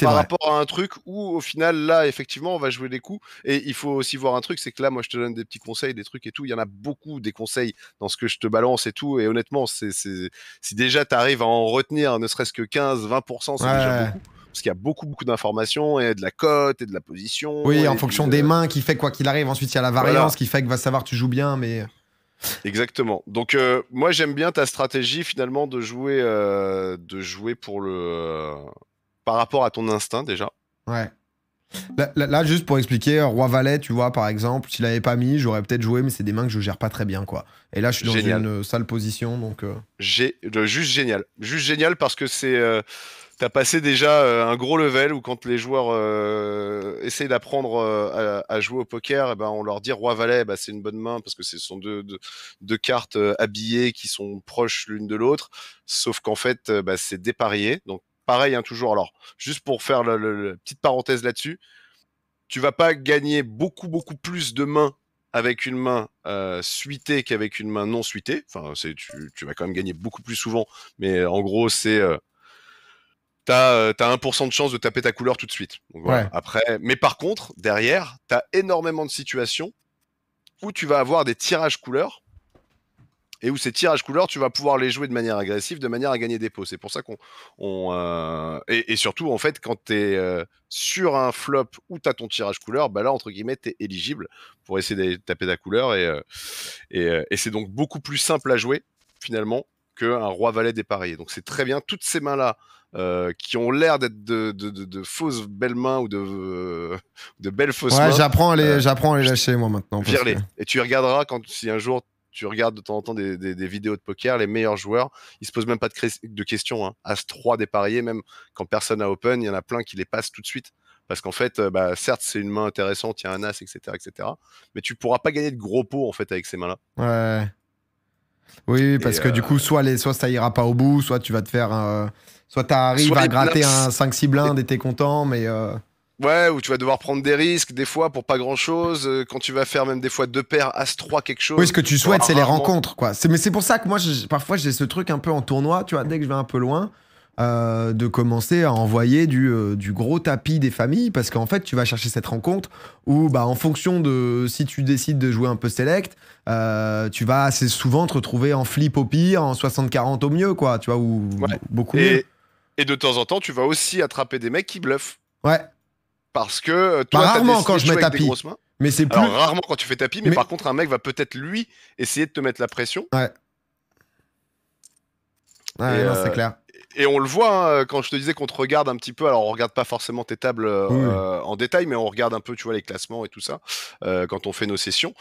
par rapport à un truc où au final là effectivement on va jouer des coups et il faut aussi voir un truc c'est que là moi je te donne des petits conseils des trucs et tout il y en a beaucoup des conseils dans ce que je te balance et tout et honnêtement c'est si déjà tu arrives à en retenir ne serait-ce que 15 20% c'est déjà beaucoup parce qu'il y a beaucoup beaucoup d'informations et de la cote et de la position oui en fonction des euh, mains qui fait quoi qu'il arrive ensuite il y a la variance qui fait que va savoir tu joues bien mais euh. Exactement. Donc euh, moi j'aime bien ta stratégie finalement de jouer de jouer pour le par rapport à ton instinct déjà. Ouais. Là, juste pour expliquer, euh, Roi Valet, tu vois, par exemple, s'il avait pas mis, j'aurais peut-être joué, mais c'est des mains que je gère pas très bien, quoi. Et là, je suis dans une euh, sale position, donc. J'ai euh. juste génial, juste génial parce que c'est. Tu T'as passé déjà un gros level où quand les joueurs essayent d'apprendre à, jouer au poker, et eh ben on leur dit roi valet, ben, bah, c'est une bonne main parce que ce sont deux, deux, cartes habillées qui sont proches l'une de l'autre. Sauf qu'en fait, bah, c'est déparié, donc pareil, hein, toujours. Alors, juste pour faire la petite parenthèse là-dessus, tu vas pas gagner beaucoup, beaucoup plus de mains avec une main euh, suitée qu'avec une main non suitée. Enfin, tu, vas quand même gagner beaucoup plus souvent, mais euh, en gros, c'est. Euh, as 1% de chance de taper ta couleur tout de suite. Après, mais par contre, derrière, tu as énormément de situations où tu vas avoir des tirages couleurs et où ces tirages couleurs, tu vas pouvoir les jouer de manière agressive, de manière à gagner des pots. C'est pour ça qu'on. On, euh, et, surtout, en fait, quand tu es euh, sur un flop où tu as ton tirage couleur, bah là, entre guillemets, tu es éligible pour essayer de taper ta couleur. Et, euh, et, c'est donc beaucoup plus simple à jouer, finalement, qu'un roi-valet dépareillé. Donc c'est très bien. Toutes ces mains-là. qui ont l'air d'être de, fausses belles mains ou de, de belles fausses mains. J'apprends à, les, j'apprends à les lâcher moi maintenant. Vire-les. Et tu regarderas quand, si un jour tu regardes de temps en temps des, vidéos de poker, les meilleurs joueurs, ils se posent même pas de, de questions. Hein. As 3 des même quand personne n'a open, il y en a plein qui les passent tout de suite. Parce qu'en fait, euh, bah, certes, c'est une main intéressante, il y a un as, etc., etc. Mais tu pourras pas gagner de gros pots en fait avec ces mains-là. Ouais. Oui, parce que du coup, euh, soit, les, soit ça ira pas au bout, soit tu vas te faire. Euh, soit tu arrives à gratter un 5-6 blindes et t'es content, mais. Ouais, où tu vas devoir prendre des risques, des fois pour pas grand chose. Euh, quand tu vas faire même des fois deux paires, as 3 quelque chose. Oui, ce que tu souhaites, c'est les rencontres, quoi. Mais c'est pour ça que moi, parfois, j'ai ce truc un peu en tournoi, tu vois, dès que je vais un peu loin, euh, de commencer à envoyer euh, du, gros tapis des familles, parce qu'en fait, tu vas chercher cette rencontre où, bah, en fonction de si tu décides de jouer un peu select, tu vas assez souvent te retrouver en flip au pire, en 60-40 au mieux, quoi, tu vois, ou beaucoup et, mieux. Et de temps en temps, tu vas aussi attraper des mecs qui bluffent. Ouais parce que euh, toi, bah, rarement quand je mets tapis. Mais c'est plus... rarement quand tu fais tapis, mais, par contre, un mec va peut-être lui essayer de te mettre la pression. Ouais. c'est euh, clair. Et on le voit hein, quand je te disais qu'on te regarde un petit peu. Alors, on regarde pas forcément tes tables euh, en détail, mais on regarde un peu, tu vois, les classements et tout ça quand on fait nos sessions.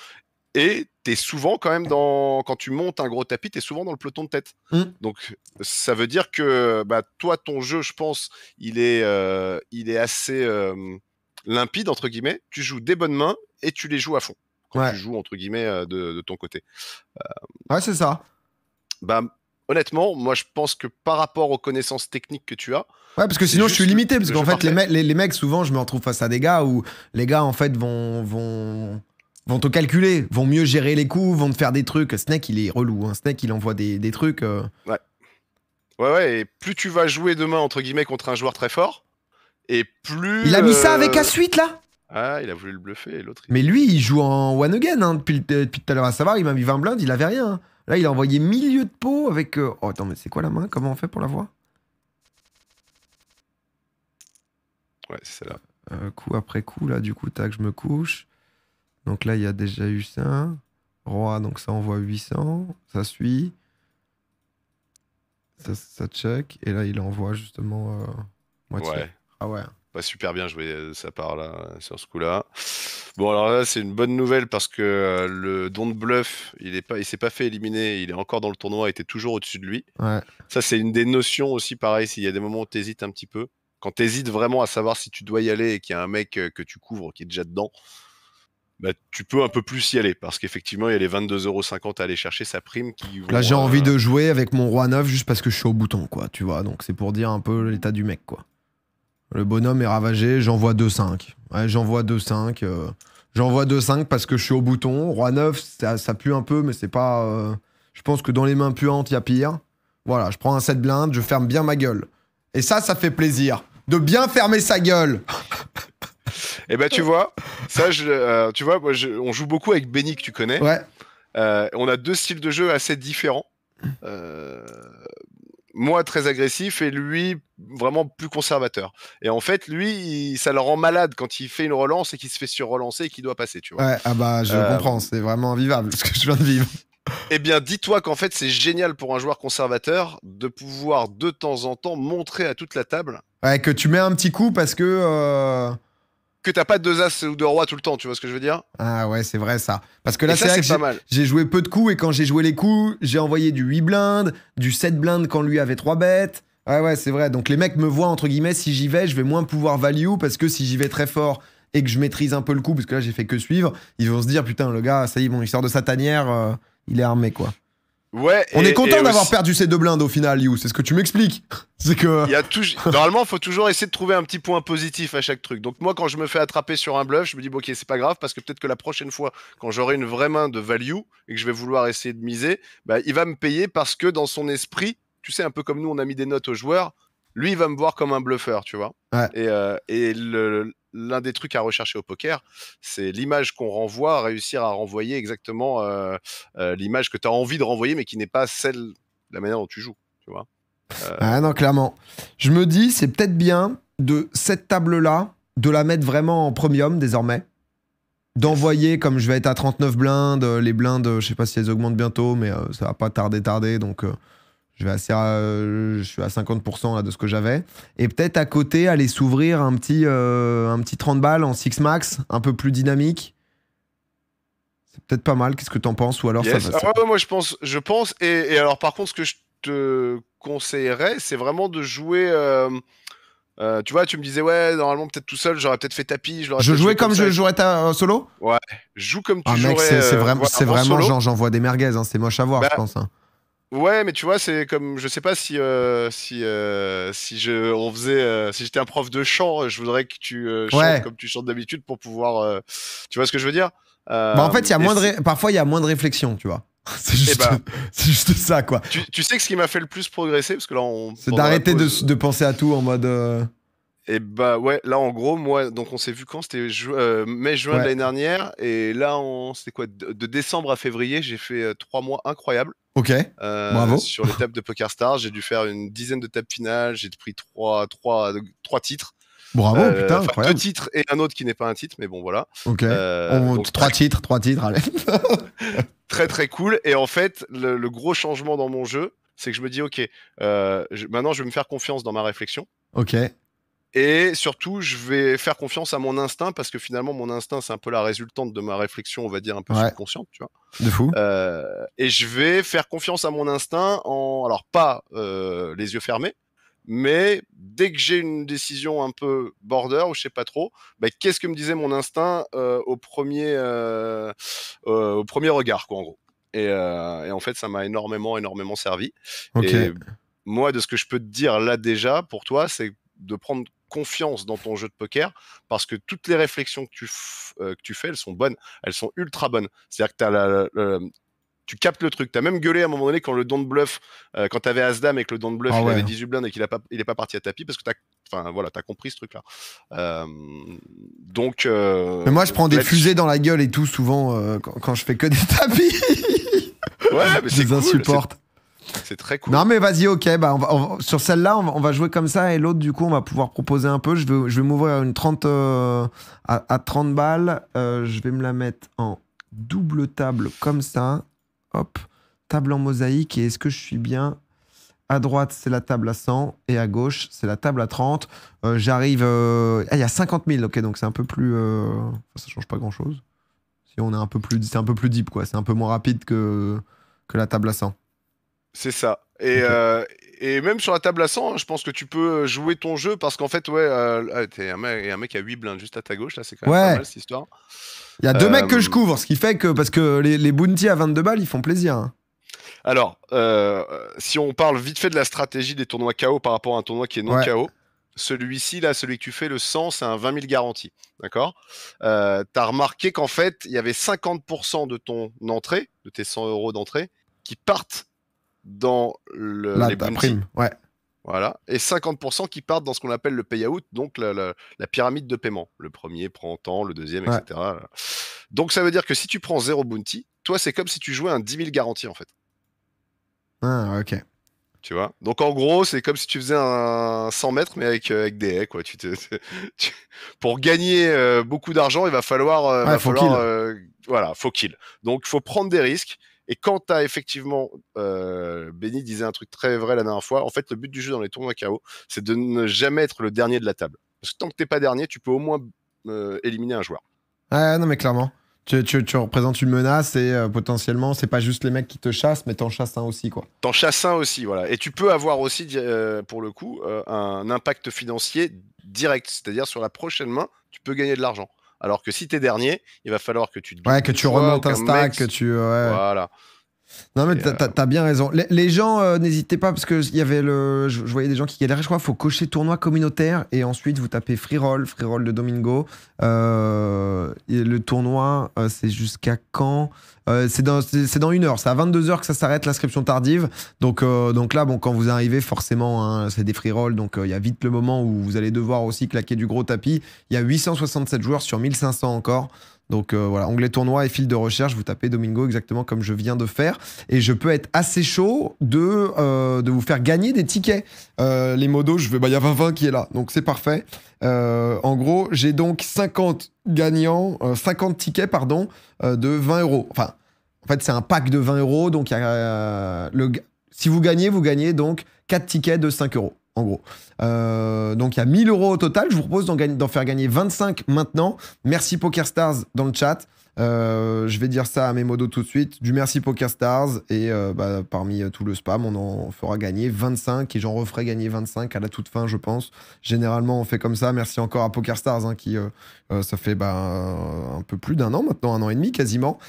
Et t'es souvent quand même dans. Quand tu montes un gros tapis, t'es souvent dans le peloton de tête. Mmh. Donc, ça veut dire que bah, toi, ton jeu, je pense, il est, il est assez limpide, entre guillemets, tu joues des bonnes mains et tu les joues à fond. Quand tu joues, entre guillemets, euh, de, ton côté. Euh, ouais, c'est ça. Bah, honnêtement, moi je pense que par rapport aux connaissances techniques que tu as. Ouais, parce que sinon je suis limité, parce qu'en fait, les, mecs, souvent, je me retrouve face à des gars où les gars, en fait, vont. vont vont te calculer, vont mieux gérer les coups, vont te faire des trucs. Snake, il est relou. Hein. Snake, il envoie des, trucs. Euh. Ouais. Ouais, ouais. Et plus tu vas jouer demain, entre guillemets, contre un joueur très fort, et plus. Il a mis ça avec euh, a suite là Ah, il a voulu le bluffer, l'autre. Mais lui, il joue en one again hein, euh, depuis, tout à l'heure. À savoir, il m'a mis 20 blindes, il n'avait rien. Là, il a envoyé milieu de peau avec. Euh, oh, attends, mais c'est quoi la main Comment on fait pour la voir Ouais, c'est celle-là. coup après coup, là, du coup, tac, je me couche. Donc là, il y a déjà eu ça. Roi, donc ça envoie 800. Ça suit. Ça, ça check. Et là, il envoie justement moitié. Ouais. Ah pas super bien joué euh, sa part là, sur ce coup-là. Bon, alors là, c'est une bonne nouvelle parce que euh, le don de bluff, il est pas, il s'est pas fait éliminer, il est encore dans le tournoi, il était toujours au-dessus de lui. Ça, c'est une des notions aussi, pareil, s'il y a des moments où tu hésites un petit peu, quand tu hésites vraiment à savoir si tu dois y aller et qu'il y a un mec euh, que tu couvres qui est déjà dedans, bah, tu peux un peu plus y aller parce qu'effectivement, il y a les 22,50€ à aller chercher sa prime qui. Là, j'ai envie de jouer avec mon roi neuf juste parce que je suis au bouton, quoi, tu vois. Donc, c'est pour dire un peu l'état du mec, quoi. Le bonhomme est ravagé, j'envoie 2-5. Ouais, j'envoie 2-5. Euh, j'envoie 2-5 parce que je suis au bouton. Roi 9, ça, pue un peu, mais c'est pas. Euh, je pense que dans les mains puantes, il y a pire. Voilà, je prends un set blind, je ferme bien ma gueule. Et ça, ça fait plaisir. De bien fermer sa gueule. Eh ben tu vois, ça je, euh, tu vois, on joue beaucoup avec Benny que tu connais. on a deux styles de jeu assez différents moi très agressif et lui vraiment plus conservateur. Et en fait, lui, ça le rend malade quand il fait une relance et qu'il se fait surrelancer et qu'il doit passer, tu vois. Ouais, ah bah je euh, comprends, c'est vraiment invivable ce que je viens de vivre. Eh bien, dis-toi qu'en fait, c'est génial pour un joueur conservateur de pouvoir de temps en temps montrer à toute la table. Ouais, que tu mets un petit coup parce que. Euh, que t'as pas deux as ou deux Rois tout le temps, tu vois ce que je veux dire Ah ouais, c'est vrai ça. Parce que là, c'est pas mal. J'ai joué peu de coups et quand j'ai joué les coups, j'ai envoyé du 8 blindes, du 7 blindes quand lui avait 3 bêtes. Ouais, ouais, c'est vrai. Donc les mecs me voient, entre guillemets, si j'y vais, je vais moins pouvoir value parce que si j'y vais très fort et que je maîtrise un peu le coup, parce que là, j'ai fait que suivre, ils vont se dire, putain, le gars, ça y est, bon, il sort de sa tanière, euh, il est armé, quoi. On est content d'avoir perdu ces deux blindes au final, You. C'est ce que tu m'expliques. C'est que. Il y a Normalement, il faut toujours essayer de trouver un petit point positif à chaque truc. Donc, moi, quand je me fais attraper sur un bluff, je me dis, ok, c'est pas grave, parce que peut-être que la prochaine fois, quand j'aurai une vraie main de value et que je vais vouloir essayer de miser, bah, il va me payer parce que dans son esprit, tu sais, un peu comme nous, on a mis des notes aux joueurs, lui, il va me voir comme un bluffeur, tu vois. Et, euh, et le, l'un des trucs à rechercher au poker, c'est l'image qu'on renvoie, réussir à renvoyer exactement euh, euh, l'image que tu as envie de renvoyer, mais qui n'est pas celle de la manière dont tu joues. Tu vois euh, ah non, clairement. Je me dis, c'est peut-être bien de cette table-là, de la mettre vraiment en premium désormais. D'envoyer, comme je vais être à 39 blindes, les blindes, je sais pas si elles augmentent bientôt, mais ça va pas tarder, tarder. Donc je vais euh, je suis à 50% là de ce que j'avais. Et peut-être à côté, aller s'ouvrir un, petit, euh, un petit 30 balles en 6 max, un peu plus dynamique. C'est peut-être pas mal. Qu'est-ce que t'en penses Ou alors ça, ah Moi, je pense. Je pense et, alors, par contre, ce que je te conseillerais, c'est vraiment de jouer. Euh, tu vois, tu me disais, ouais, normalement, peut-être tout seul, j'aurais peut-être fait tapis. Je, jouais comme, je jouerais ta, solo Ouais, joue comme tu ah, jouais. C'est vraiment, genre vraiment genre, j'envoie des merguez, hein, c'est moche à voir, bah, je pense. Hein. Ouais, mais tu vois, c'est comme, je sais pas si euh, si euh, si je on faisait, euh, si j'étais un prof de chant, je voudrais que tu chantes comme tu chantes d'habitude pour pouvoir, tu vois ce que je veux dire bah, En fait, il y a moins de parfois il y a moins de réflexion, tu vois. Eh ben. C'est juste, ça, quoi. Tu, sais que ce qui m'a fait le plus progresser, parce que là on. C'est d'arrêter de, penser à tout en mode. Et bah ouais, là en gros, moi, donc on s'est vu quand C'était euh, mai-juin de l'année dernière. Et là, on c'était quoi de, décembre à février, j'ai fait euh, trois mois incroyables. Ok. Euh, Bravo. Sur les tables de Poker j'ai dû faire une dizaine de tables finales. J'ai pris trois, trois, trois titres. Bravo, putain, Deux titres et un autre qui n'est pas un titre, mais bon, voilà. Ok. Oh, donc, trois titres, trois titres, allez. très, très cool. Et en fait, le, gros changement dans mon jeu, c'est que je me dis, ok, maintenant je vais me faire confiance dans ma réflexion. Ok. Et surtout, je vais faire confiance à mon instinct parce que finalement, mon instinct, c'est un peu la résultante de ma réflexion, on va dire un peu subconsciente, tu vois. De fou. Euh, et je vais faire confiance à mon instinct en, alors pas euh, les yeux fermés, mais dès que j'ai une décision un peu border ou je sais pas trop, bah, qu'est-ce que me disait mon instinct euh, au premier au premier regard, quoi, en gros. Et, en fait, ça m'a énormément, énormément servi. Et moi, de ce que je peux te dire là déjà pour toi, c'est de prendre confiance dans ton jeu de poker parce que toutes les réflexions que tu, euh, que tu fais, elles sont bonnes, elles sont ultra bonnes. C'est-à-dire que tu captes le truc. Tu as même gueulé à un moment donné quand le don de bluff, euh, quand tu avais As-Dame et que le don de bluff ah il avait 18 blindes et qu'il n'est pas, il est pas parti à tapis parce que tu Enfin voilà, t'as compris ce truc-là. Euh, donc. Mais moi, je prends des fusées dans la gueule et tout souvent quand, je fais que des tapis. ouais, mais c'est c'est très cool. Non, mais vas-y, ok. Bah, on sur celle-là, on, va jouer comme ça. Et l'autre, du coup, on va pouvoir proposer un peu. Je vais, je vais m'ouvrir euh, à une 30, à, 30 balles. Euh, je vais me la mettre en double table comme ça. Hop. Table en mosaïque. Et est-ce que je suis bien à droite, c'est la table à 100 et à gauche, c'est la table à 30. Euh, j'arrive. Ah, il y a 50 000, ok, donc c'est un peu plus. Ça change pas grand-chose. Si on est un peu plus. C'est un peu plus deep, quoi. C'est un peu moins rapide que, que la table à 100. C'est ça. Euh, et, même sur la table à 100, hein, je pense que tu peux euh, jouer ton jeu parce qu'en fait, ouais, il euh, ah, t'es un mec, un mec à 8 blindes juste à ta gauche, là, c'est quand même pas mal cette histoire. Il y a deux mecs que je couvre, ce qui fait que, parce que les, les bounties à 22 balles, ils font plaisir. Hein. Alors, si on parle vite fait de la stratégie des tournois KO par rapport à un tournoi qui est non chaos, KO, celui-ci, là, celui que tu fais, le 100, c'est un 20 000 garantie. D'accord T'as remarqué qu'en fait, il y avait 50% de ton entrée, de tes 100 euros d'entrée, qui partent dans le, les la Ouais. Voilà. Et 50% qui partent dans ce qu'on appelle le payout, donc la, pyramide de paiement. Le premier prend temps, le deuxième, etc. Donc ça veut dire que si tu prends zéro bounty, toi, c'est comme si tu jouais un 10 000 garantie, en fait. Ah, ok. Tu vois Donc en gros, c'est comme si tu faisais un 100 mètres, mais avec, euh, avec des haies, quoi. Tu Pour gagner euh, beaucoup d'argent, il va falloir. Euh, va faut falloir voilà, faut kill. Donc il faut prendre des risques et quant à effectivement, euh, Benny disait un truc très vrai la dernière fois. En fait, le but du jeu dans les tournois KO, c'est de ne jamais être le dernier de la table. Parce que tant que tu n'es pas dernier, tu peux au moins euh, éliminer un joueur. Ah non, mais clairement. Tu, tu, représentes une menace et euh, potentiellement, c'est pas juste les mecs qui te chassent, mais t'en chasses un aussi, quoi. T'en chasses un aussi, voilà. Et tu peux avoir aussi, pour le coup, un impact financier direct, c'est-à-dire sur la prochaine main, tu peux gagner de l'argent. Alors que si tu es dernier, il va falloir que tu te ouais, que tu remontes un stack, que tu voilà. Non mais euh, t'as bien raison. Les, gens, euh, n'hésitez pas parce que il y avait le, je, voyais des gens qui galéraient. Je crois faut cocher tournoi communautaire et ensuite vous tapez free roll, free roll de Domingo. Euh, le tournoi, c'est jusqu'à quand euh, c'est dans, dans, une heure. C'est à 22h que ça s'arrête l'inscription tardive. Donc, euh, donc là, bon, quand vous arrivez, forcément, hein, c'est des free rolls. Donc euh, il y a vite le moment où vous allez devoir aussi claquer du gros tapis. Il y a 867 joueurs sur 1500 encore. Donc euh, voilà, onglet tournoi et fil de recherche, vous tapez Domingo exactement comme je viens de faire. Et je peux être assez chaud de, euh, de vous faire gagner des tickets. Euh, les modos, je vais, bah, il y a 20 qui est là, donc c'est parfait. en gros, j'ai donc 50 gagnants, 50 tickets, pardon, de 20 euros. Enfin, en fait, c'est un pack de 20 euros, donc si vous gagnez, vous gagnez donc 4 tickets de 5 euros en gros. Euh, donc il y a 1000 euros au total. Je vous propose d'en, faire gagner 25 maintenant. Merci PokerStars dans le chat. Euh, je vais dire ça à mes modos tout de suite. Du merci PokerStars. Et euh, bah, parmi euh, tout le spam, on en fera gagner 25 et j'en referai gagner 25 à la toute fin, je pense. Généralement, on fait comme ça. Merci encore à PokerStars hein, qui, ça fait bah, un peu plus d'un an maintenant, un an et demi quasiment,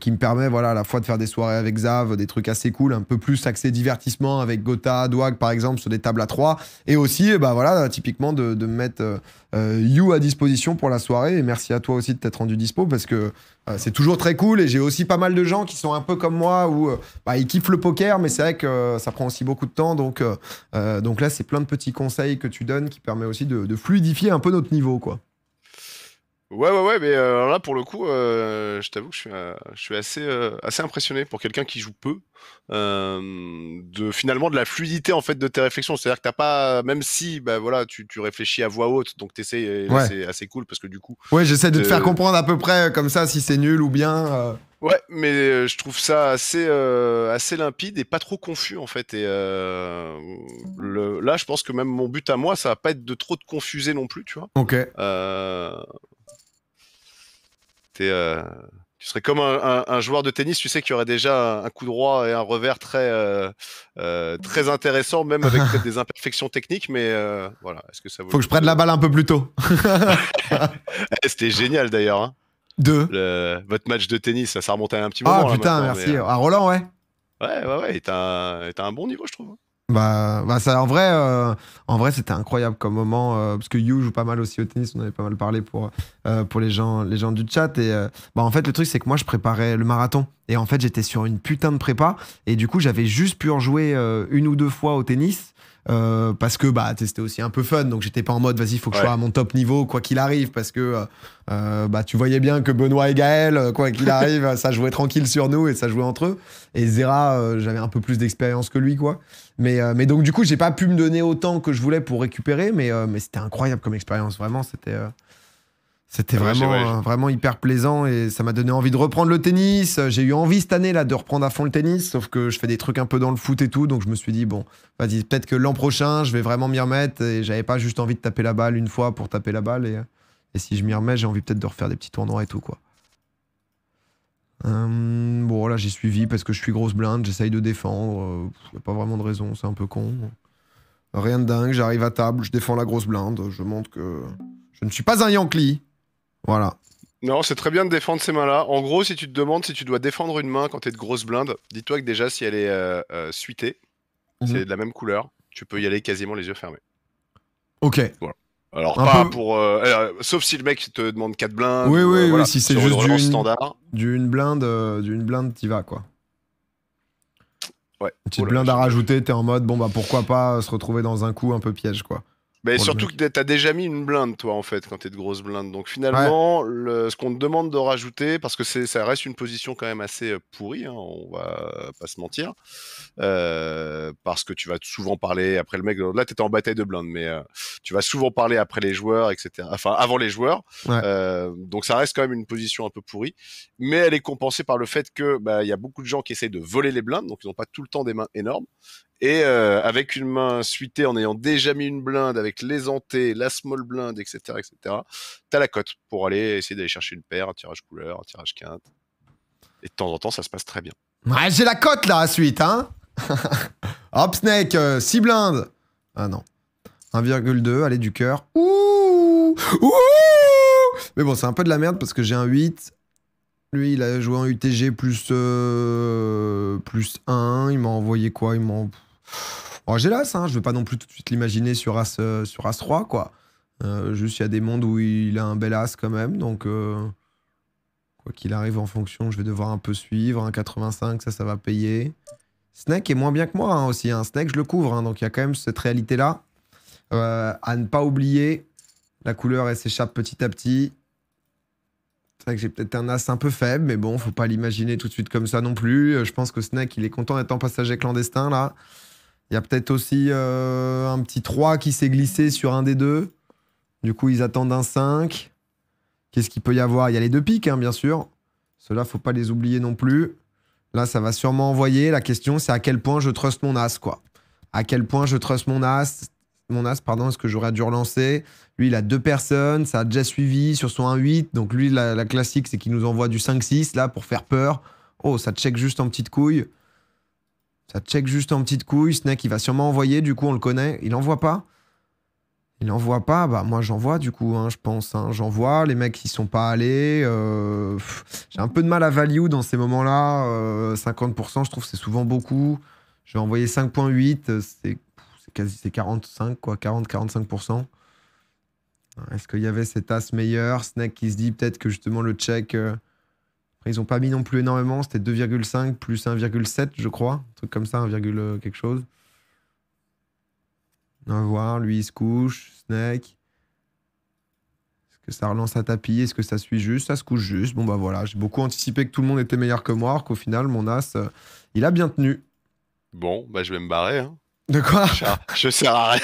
qui me permet voilà, à la fois de faire des soirées avec Zav, des trucs assez cool, un peu plus axé divertissement avec Gotha, Douag par exemple, sur des tables à 3. Et aussi, bah, voilà, typiquement de, de mettre You à disposition pour la soirée. Et merci à toi aussi de t'être rendu dispo parce que euh, c'est toujours très cool et j'ai aussi pas mal de gens qui sont un peu comme moi où euh, bah, ils kiffent le poker, mais c'est vrai que euh, ça prend aussi beaucoup de temps. Donc, là, c'est plein de petits conseils que tu donnes qui permet aussi de, de fluidifier un peu notre niveau. quoi. Ouais, ouais, ouais, mais euh, alors là, pour le coup, euh, je t'avoue que je suis, euh, je suis assez, assez impressionné pour quelqu'un qui joue peu, de finalement de la fluidité en fait de tes réflexions. C'est-à-dire que t'as pas, même si, bah voilà, tu, tu réfléchis à voix haute, donc t'essayes, c'est assez cool parce que du coup. Ouais, j'essaie de te faire comprendre à peu près comme ça si c'est nul ou bien. Ouais, mais je trouve ça assez, assez limpide et pas trop confus en fait. Et le, là, je pense que même mon but à moi, ça va pas être de trop te confuser non plus, tu vois. Ok. Euh, euh, tu serais comme un, joueur de tennis, tu sais, qui aurait déjà un, coup droit et un revers très, euh, euh, très intéressant, même avec des imperfections techniques, mais voilà. Est-ce que ça Faut que je prenne la balle un peu plus tôt. Eh, c'était génial d'ailleurs. Hein. Deux. votre match de tennis, ça, ça remontait un petit ah, moment. Ah putain, merci. à Roland, ouais. Ouais, ouais, ouais. Et t'as, un bon niveau, je trouve. Hein. Bah, bah, ça, en vrai, euh, en vrai, c'était incroyable comme moment euh, parce que You joue pas mal aussi au tennis. On avait pas mal parlé pour euh, pour les gens, les gens du chat. Et bah en fait, le truc c'est que moi je préparais le marathon et en fait j'étais sur une putain de prépa et du coup j'avais juste pu en jouer une ou deux fois au tennis. Euh, parce que bah c'était aussi un peu fun donc j'étais pas en mode vas-y faut que je sois à mon top niveau quoi qu'il arrive parce que euh, euh, bah tu voyais bien que Benoît et Gaël quoi qu'il arrive ça jouait tranquille sur nous et ça jouait entre eux et Zera j'avais un peu plus d'expérience que lui quoi mais mais donc du coup j'ai pas pu me donner autant que je voulais pour récupérer mais mais c'était incroyable comme expérience vraiment c'était c'était ah vraiment, euh, vraiment hyper plaisant et ça m'a donné envie de reprendre le tennis. J'ai eu envie cette année là de reprendre à fond le tennis, sauf que je fais des trucs un peu dans le foot et tout, donc je me suis dit bon, vas-y, peut-être que l'an prochain je vais vraiment m'y remettre et j'avais pas juste envie de taper la balle une fois pour taper la balle et, si je m'y remets, j'ai envie peut-être de refaire des petits tournois et tout quoi. Hum, bon là j'ai suivi parce que je suis grosse blinde, j'essaye de défendre, Il euh, pas vraiment de raison, c'est un peu con. Rien de dingue, j'arrive à table, je défends la grosse blinde, je montre que je ne suis pas un Yankee. Voilà. Non, c'est très bien de défendre ces mains-là. En gros, si tu te demandes si tu dois défendre une main quand t'es de grosse blinde, dis-toi que déjà, si elle est euh, euh, suitée, mhm. c'est de la même couleur, tu peux y aller quasiment les yeux fermés. Ok. Alors, pas pour. Euh, sauf si le mec te demande 4 blindes. Oui, oui, oui. Si c'est juste d'une standard. D'une blinde, d'une blinde, t'y vas, quoi. Ouais. Une petite oh blinde à rajouter, t'es en mode, bon, bah pourquoi pas se retrouver dans un coup un peu piège, quoi. Mais surtout que as déjà mis une blinde, toi, en fait, quand t'es de grosse blinde. Donc finalement, ce qu'on te demande de rajouter, parce que ça reste une position quand même assez euh, pourrie, hein, on va pas se mentir, euh, parce que tu vas souvent parler après le mec. Là, étais en bataille de blinde, mais euh, tu vas souvent parler après les joueurs, etc. Enfin, avant les joueurs. donc ça reste quand même une position un peu pourrie, mais elle est compensée par le fait que bah, il y a beaucoup de gens qui essayent de voler les blindes, donc ils n'ont pas tout le temps des mains énormes. Et euh, avec une main suitée, en ayant déjà mis une blinde, avec les antés, la small blind, etc., etc., t'as la cote pour aller essayer d'aller chercher une paire, un tirage couleur, un tirage quinte. Et de temps en temps, ça se passe très bien. Ouais, j'ai la cote là, à suite, hein Hop, Snake, 6 euh, blindes Ah non. 1,2, allez, du cœur. Ouh Ouh Mais bon, c'est un peu de la merde parce que j'ai un 8. Lui, il a joué euh, un UTG plus, plus 1. Il m'a envoyé quoi Il m'a j'ai l'as, hein, je veux pas non plus tout de suite l'imaginer sur As, euh, sur As 3, quoi. Euh, juste, il y a des mondes où il a un bel As quand même, donc euh, quoi qu'il arrive en fonction, je vais devoir un peu suivre. Un 85, ça, ça va payer. Snake est moins bien que moi hein, aussi. un hein. Snake, je le couvre, hein, donc il y a quand même cette réalité-là. à ne pas oublier, la couleur, elle s'échappe petit à petit. C'est vrai que j'ai peut-être un As un peu faible, mais bon, faut pas l'imaginer tout de suite comme ça non plus. Je pense que Snake, il est content d'être en passager clandestin, là. Il y a peut-être aussi euh, un petit 3 qui s'est glissé sur un des deux. Du coup, ils attendent un 5. Qu'est-ce qu'il peut y avoir Il y a les deux piques, hein, bien sûr. Cela, là faut pas les oublier non plus. Là, ça va sûrement envoyer. La question, c'est à quel point je trust mon as, quoi. À quel point je trust mon as mon as, pardon, est-ce que j'aurais dû relancer Lui, il a deux personnes, ça a déjà suivi sur son 1-8. Donc lui, la, classique, c'est qu'il nous envoie du 5-6 là pour faire peur. Oh, ça check juste en petite couille. Ça check juste en petite couille. Snake, il va sûrement envoyer. Du coup, on le connaît. Il envoie pas. Il envoie pas. Bah, moi, vois du coup, hein, je pense. Hein. J'envoie. Les mecs, ils sont pas allés. Euh, j'ai un peu de mal à value dans ces moments-là. 50%, euh, je trouve, c'est souvent beaucoup. J'ai envoyé 5,8. Euh, c'est quasi 45, quoi. 40-45%. Hein, est-ce qu'il y avait cet as meilleur Snake qui se dit peut-être que justement le check ils n'ont pas mis non plus énormément, c'était 2,5 plus 1,7, je crois. Un truc comme ça, 1, euh, quelque chose. On va voir, lui il se couche, Snake. Est-ce que ça relance à tapis Est-ce que ça suit juste Ça se couche juste. Bon bah voilà, j'ai beaucoup anticipé que tout le monde était meilleur que moi, qu'au final, mon as, euh, il a bien tenu. Bon, bah je vais me barrer. Hein. De quoi je, je sers à rien.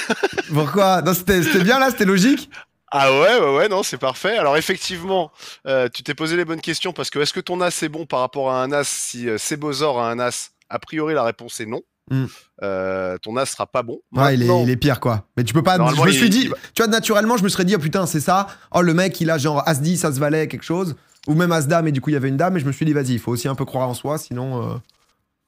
Pourquoi Non, c'était bien là, c'était logique ah ouais, ouais, ouais non, c'est parfait. Alors effectivement, euh, tu t'es posé les bonnes questions parce que est-ce que ton as est bon par rapport à un as si euh, Sebozor a un as A priori, la réponse est non. Hmm. Euh, ton as sera pas bon. Ouais, il est, pire quoi. Mais tu peux pas. Je me suis dit, tu vois, naturellement, je me serais dit, ah putain, c'est ça. Oh, le mec, il a genre As 10, As Valet, quelque chose. Ou même As Dame, et du coup, il y avait une dame, et je me suis dit, vas-y, il faut aussi un peu croire en soi, sinon. Euh,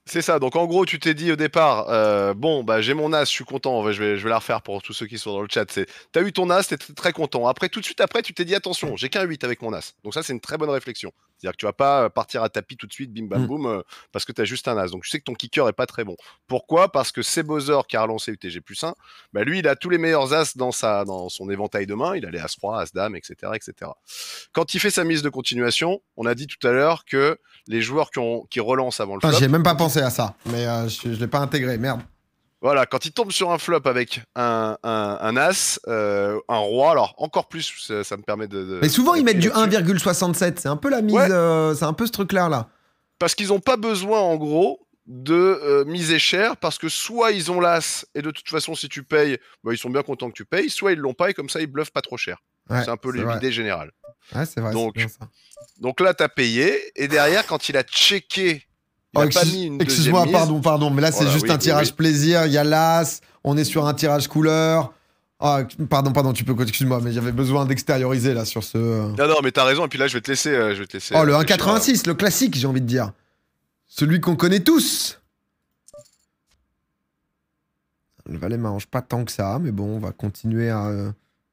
c'est ça. Donc en gros, tu t'es dit au départ, euh, bon, bah j'ai mon as, je suis content. Je vais, je vais la refaire pour tous ceux qui sont dans le chat. C'est, t'as eu ton as, t'es très content. Après, tout de suite après, tu t'es dit attention, j'ai qu'un 8 avec mon as. Donc ça, c'est une très bonne réflexion. C'est-à-dire que tu vas pas euh, partir à tapis tout de suite, bim bam mmh. boum, euh, parce que tu as juste un as. Donc tu sais que ton kicker est pas très bon. Pourquoi Parce que c'est Sebozor qui a relancé UTG plus 1, bah, lui il a tous les meilleurs as dans, sa, dans son éventail de main. Il a les as 3, as dame, etc., etc. Quand il fait sa mise de continuation, on a dit tout à l'heure que les joueurs qui, ont, qui relancent avant le enfin, J'ai même pas pensé à ça, mais euh, je, je l'ai pas intégré. Merde. Voilà, quand il tombe sur un flop avec un, as, euh, un roi, alors encore plus, ça, me permet de. Mais souvent, ils mettent du 1,67. C'est un peu la mise, euh, c'est un peu ce truc-là. Là. Parce qu'ils n'ont pas besoin, en gros, de euh, miser cher, parce que soit ils ont l'as, et de toute façon, si tu payes, bah, ils sont bien contents que tu payes, soit ils l'ont pas, et comme ça, ils bluffent pas trop cher. c'est un peu l'idée générale. Ouais, c'est vrai. Donc, donc là, tu as payé, et derrière, quand il a checké Oh, excuse-moi, pardon, pardon, mais là c'est juste un tirage plaisir. Il y a l'as, on est sur un tirage couleur. Ah, pardon, pardon, tu peux excuse-moi, mais j'avais besoin d'extérioriser là sur ce. Euh. Non, non, mais t'as raison. Et puis là, je vais te laisser, euh, je vais te laisser. Oh, le 1,86, euh, le classique, j'ai envie de dire, celui qu'on connaît tous. Le valet m'arrange pas tant que ça, mais bon, on va continuer à.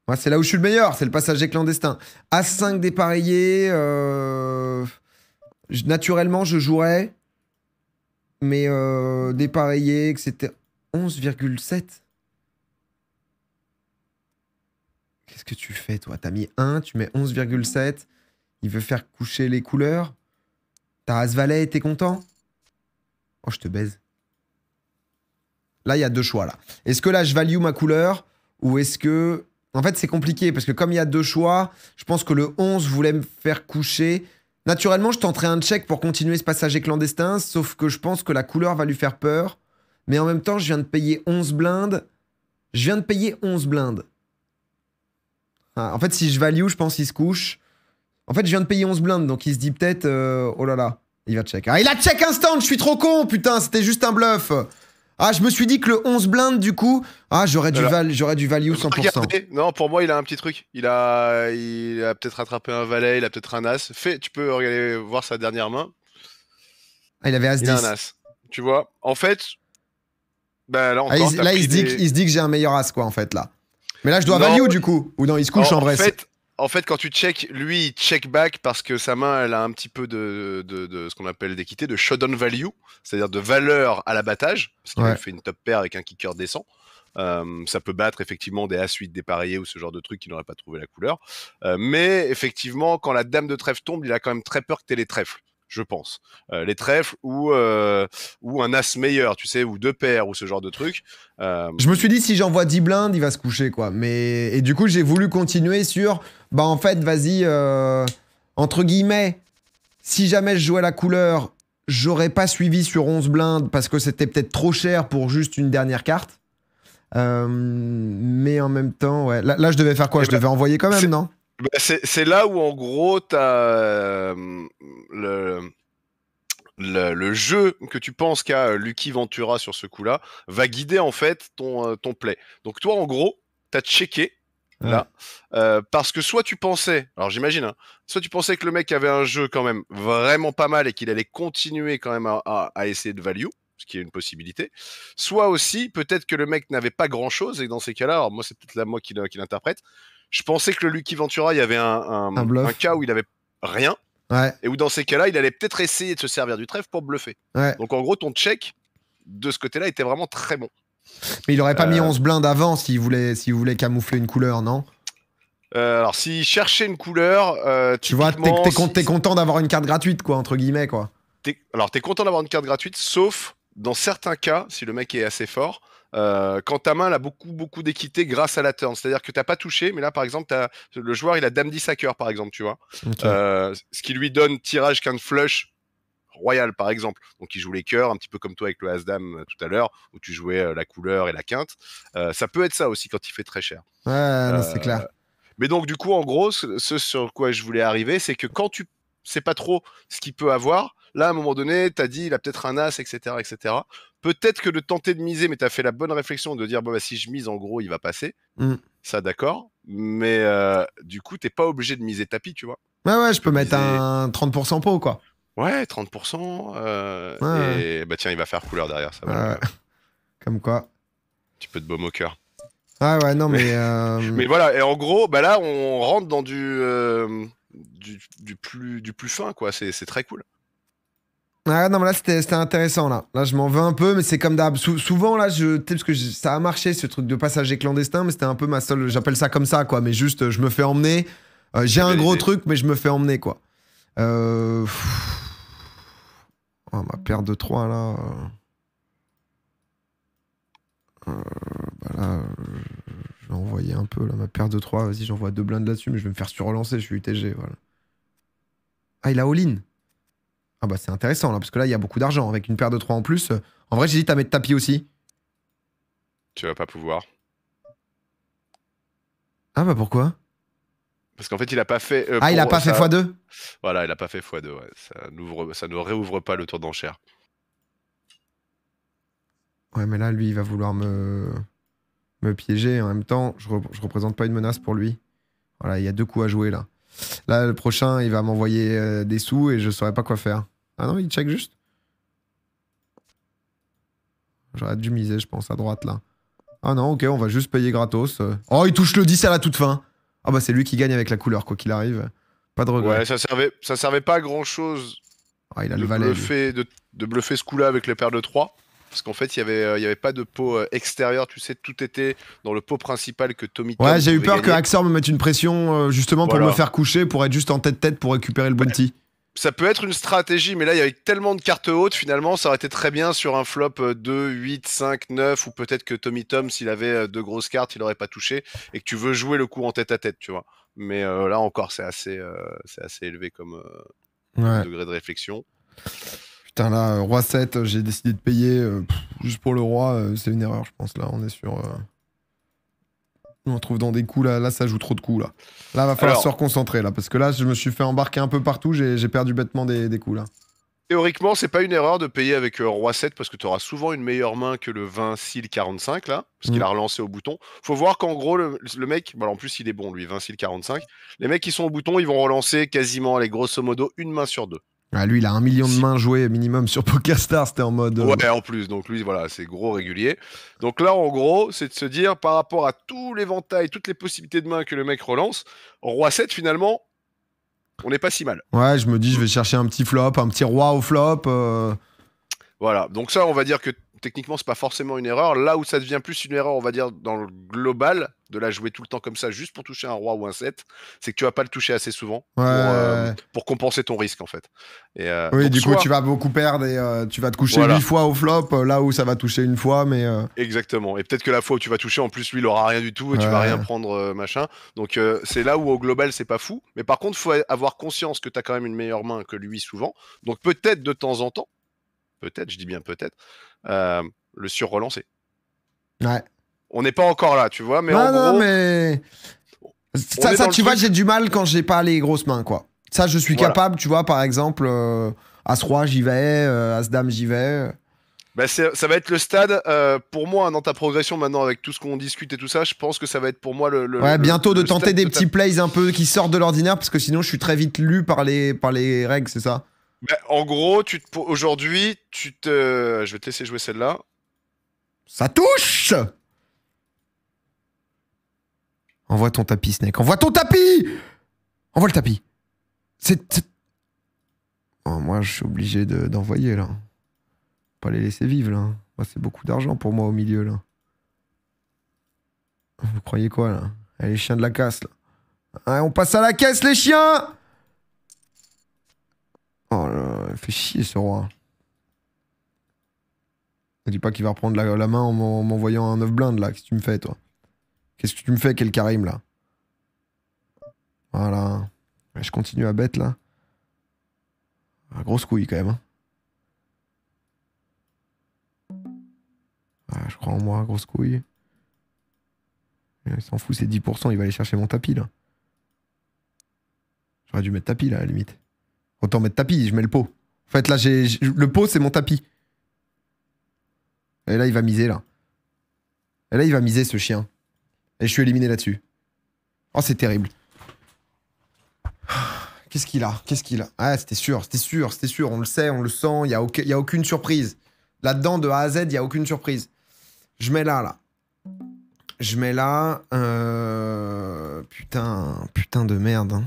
Moi, c'est là où je suis le meilleur, c'est le passager clandestin. A5 dépareillé. Naturellement, je jouerais mais euh, dépareillé, que c'était 11,7. Qu'est-ce que tu fais, toi T'as mis 1, tu mets 11,7. Il veut faire coucher les couleurs. T'as As-Valet, t'es content Oh, je te baise. Là, il y a deux choix, là. Est-ce que là, je value ma couleur Ou est-ce que... En fait, c'est compliqué, parce que comme il y a deux choix, je pense que le 11 voulait me faire coucher Naturellement, je tenterai un check pour continuer ce passager clandestin, sauf que je pense que la couleur va lui faire peur. Mais en même temps, je viens de payer 11 blindes. Je viens de payer 11 blindes. Ah, en fait, si je value, je pense qu'il se couche. En fait, je viens de payer 11 blindes, donc il se dit peut-être... Euh, oh là là, il va check. Ah, il a check instant, je suis trop con, putain, c'était juste un bluff. Ah, je me suis dit que le 11 blind du coup, ah, j'aurais du, val, dû value 100%. Non, pour moi, il a un petit truc. Il a, il a peut-être attrapé un valet, il a peut-être un as. Fait, tu peux regarder, voir sa dernière main. Ah, il avait as 10. Il a un as. Tu vois, en fait, ben ah, là, il, se dit il, se dit que j'ai un meilleur as, quoi, en fait, là. Mais là, je dois value, du coup. Ou non, il se couche en, vrai en fait, quand tu check, lui, il check back parce que sa main, elle a un petit peu de, ce qu'on appelle d'équité, de showdown value, c'est-à-dire de valeur à l'abattage, parce qu'il fait une top pair avec un kicker décent. Euh, ça peut battre effectivement des A8 pareillés ou ce genre de truc qui n'auraient pas trouvé la couleur. Euh, mais effectivement, quand la dame de trèfle tombe, il a quand même très peur que t'aies les trèfles je pense. Euh, les trèfles ou, euh, ou un as meilleur, tu sais, ou deux paires ou ce genre de truc. Euh, je me suis dit, si j'envoie 10 blindes, il va se coucher, quoi. Mais... Et du coup, j'ai voulu continuer sur, bah en fait, vas-y, entre guillemets, si jamais je jouais la couleur, j'aurais pas suivi sur 11 blindes parce que c'était peut-être trop cher pour juste une dernière carte. mais en même temps, ouais. Là, je devais faire quoi eh Je ben, devais envoyer quand même, non ben, c'est là où, en gros, euh, le. jeu que tu penses qu'a euh, Lucky Ventura sur ce coup-là va guider en fait ton, euh, play. Donc toi, en gros, t'as checké là parce que soit tu pensais, alors j'imagine, hein, soit tu pensais que le mec avait un jeu quand même vraiment pas mal et qu'il allait continuer quand même à, essayer de value ce qui est une possibilité, soit aussi peut-être que le mec n'avait pas grand-chose, et dans ces cas-là, alors moi c'est peut-être là moi qui l'interprète, je pensais que le Lucky Ventura, il y avait un, cas où il n'avait rien. Et où dans ces cas-là, il allait peut-être essayer de se servir du trèfle pour bluffer. Donc en gros, ton check de ce côté-là était vraiment très bon. Mais il n'aurait pas euh, mis 11 blindes avant s'il voulait, camoufler une couleur, non euh, alors, s'il cherchait une couleur, euh, tu vois, t'es, es content d'avoir une carte gratuite, quoi, entre guillemets, quoi. alors, t'es content d'avoir une carte gratuite, sauf dans certains cas, si le mec est assez fort, euh, quand ta main, a beaucoup, beaucoup d'équité grâce à la turn. C'est-à-dire que tu n'as pas touché, mais là, par exemple, le joueur, il a Dame 10 à cœur, par exemple, tu vois. Euh, ce qui lui donne tirage qu'un flush royal, par exemple. Donc, il joue les cœurs, un petit peu comme toi avec le As-Dame euh, tout à l'heure, où tu jouais la couleur et la quinte. ça peut être ça aussi quand il fait très cher. Ouais, c'est clair. Mais donc, du coup, en gros, ce sur quoi je voulais arriver, c'est que quand tu sais pas trop ce qu'il peut avoir, là, à un moment donné, tu as dit, il a peut-être un as, etc., etc. Peut-être que de tenter de miser, mais tu as fait la bonne réflexion de dire, bon, bah, si je mise, en gros, il va passer. Mm. Ça, d'accord. Mais euh, du coup, t'es pas obligé de miser tapis, tu vois. Ouais, ouais, je peux mettre un 30% pot, quoi. Ouais, 30%. Euh, et bah tiens, il va faire couleur derrière, ça va. Comme quoi. Tu peux de beau au Ah ouais, non, mais. Euh, mais, voilà, et en gros, bah là, on rentre dans du, du, du, plus, du plus fin, quoi. C'est très cool. Ah non, mais là c'était intéressant là. Là je m'en veux un peu, mais c'est comme d'hab. souvent là, je parce que ça a marché ce truc de passager clandestin, mais c'était un peu ma seule. J'appelle ça comme ça quoi, mais juste je me fais emmener. Euh, j'ai un gros truc, mais je me fais emmener quoi. Euh, ah, ma paire de trois là. Euh. Bah, là, je vais un peu là. Ma paire de trois. vas-y, j'envoie deux blindes là-dessus, mais je vais me faire surrelancer. Je suis UTG. Voilà. Ah, il a all-in. Ah bah c'est intéressant là, parce que là il y a beaucoup d'argent. Avec une paire de 3 en plus, euh, en vrai j'hésite à mettre tapis aussi. Tu vas pas pouvoir. Ah bah pourquoi Parce qu'en fait il a pas fait... Euh, ah il a pas fait x2 Voilà, il a pas fait x2, ça, nous ne réouvre pas le tour d'enchère. Ouais mais là lui il va vouloir me, me piéger. En même temps je, représente pas une menace pour lui. Voilà, il y a deux coups à jouer là. Là, le prochain, il va m'envoyer euh, des sous et je saurais pas quoi faire. Ah non, il check juste. J'aurais dû miser, je pense, à droite, là. Ah non, ok, on va juste payer gratos. Oh, il touche le 10 à la toute fin Ah bah, c'est lui qui gagne avec la couleur, quoi qu'il arrive. Pas de regret. Ouais, ça servait, ça servait pas à grand-chose ah, il a de, le valet, bluffer, de, de, bluffer ce coup-là avec les paires de 3. Parce qu'en fait, il n'y avait, euh, il y avait pas de pot euh, extérieur, tu sais, tout était dans le pot principal que Tommy Ouais, j'ai eu peur que Axor me mette une pression, euh, justement, pour me faire coucher, pour être juste en tête-tête pour récupérer le bounty ça peut être une stratégie, mais là, il y avait tellement de cartes hautes, finalement, ça aurait été très bien sur un flop 2, 8, 5, 9, ou peut-être que Tommy Tom, s'il avait euh, deux grosses cartes, il n'aurait pas touché, et que tu veux jouer le coup en tête à tête, tu vois. Mais euh, là encore, c'est assez, euh, c'est assez élevé comme degré de réflexion. Putain, là, roi 7, j'ai décidé de payer juste pour le roi, c'est une erreur, je pense. Là, on est sur on trouve dans des coups, là, là ça joue trop de coups. Là, là va falloir se reconcentrer, là, parce que là, je me suis fait embarquer un peu partout, j'ai perdu bêtement des, coups, là. Théoriquement, c'est pas une erreur de payer avec euh, Roi 7, parce que tu auras souvent une meilleure main que le 20 45, là, parce qu'il mm. a relancé au bouton. Faut voir qu'en gros, le, mec, en plus, il est bon, lui, 20 45. Les mecs qui sont au bouton, ils vont relancer quasiment, les grosso modo, une main sur deux. Ah, lui, il a un million de mains jouées minimum sur PokerStars, c'était en mode. Euh, ouais, en plus, donc lui, voilà, c'est gros régulier. Donc là, en gros, c'est de se dire, par rapport à tout l'éventail, toutes les possibilités de mains que le mec relance, Roi 7, finalement, on n'est pas si mal. Ouais, je me dis, je vais chercher un petit flop, un petit roi au flop. Euh. Voilà, donc ça, on va dire que techniquement, c'est pas forcément une erreur. Là où ça devient plus une erreur, on va dire, dans le global, de la jouer tout le temps comme ça, juste pour toucher un roi ou un 7, c'est que tu vas pas le toucher assez souvent pour, euh, compenser ton risque, en fait. Euh, oui, du coup, tu vas beaucoup perdre et euh, tu vas te coucher huit fois au flop, là où ça va toucher une fois, mais. Exactement. Et peut-être que la fois où tu vas toucher, en plus, lui, il aura rien du tout et tu vas rien prendre, machin. Donc, c'est là où, au global, c'est pas fou. Mais par contre, faut avoir conscience que tu as quand même une meilleure main que lui souvent. Donc, peut-être de temps en temps, peut-être, je dis bien peut-être, euh, le surrelancer. Ouais. On n'est pas encore là, tu vois, mais en gros, mais... Ça, tu vois, j'ai du mal quand j'ai pas les grosses mains, quoi. Ça, je suis capable, tu vois, par exemple, à euh, As Roi, j'y vais, à euh, As Dame, j'y vais. Bah, ça va être le stade, pour moi, hein, dans ta progression maintenant, avec tout ce qu'on discute et tout ça, je pense que ça va être pour moi le. bientôt de tenter des petits plays un peu qui sortent de l'ordinaire, parce que sinon je suis très vite lu par les, par les règles, c'est ça en gros, tu aujourd'hui, tu te. Je vais te laisser jouer celle-là. Ça touche Envoie ton tapis, Snake. Envoie ton tapis Envoie le tapis. C'est. Oh, moi, je suis obligé d'envoyer, là. Pas les laisser vivre, là. c'est beaucoup d'argent pour moi au milieu, là. Vous croyez quoi, là les chiens de la casse, là. Ah, on passe à la caisse, les chiens Oh là, il fait chier ce roi. Ne dis pas qu'il va reprendre la, main en m'envoyant un 9 blinde là. Qu'est-ce que tu me fais toi Qu'est-ce que tu me fais, quel Karim là Voilà. Je continue à bête là. Ah, grosse couille quand même. Hein. Ah, je crois en moi, grosse couille. Il s'en fout, c'est 10%, il va aller chercher mon tapis là. J'aurais dû mettre tapis là à la limite. Autant mettre tapis, je mets le pot. En fait, là, j'ai le pot, c'est mon tapis. Et là, il va miser, là. Et là, il va miser, ce chien. Et je suis éliminé là-dessus. Oh, c'est terrible. Qu'est-ce qu'il a Qu'est-ce qu'il a Ah, c'était sûr, c'était sûr, c'était sûr. On le sait, on le sent. Il n'y a, y a aucune surprise. Là-dedans, de A à Z, il n'y a aucune surprise. Je mets là, là. Je mets là. Euh, putain, putain de merde. Hein.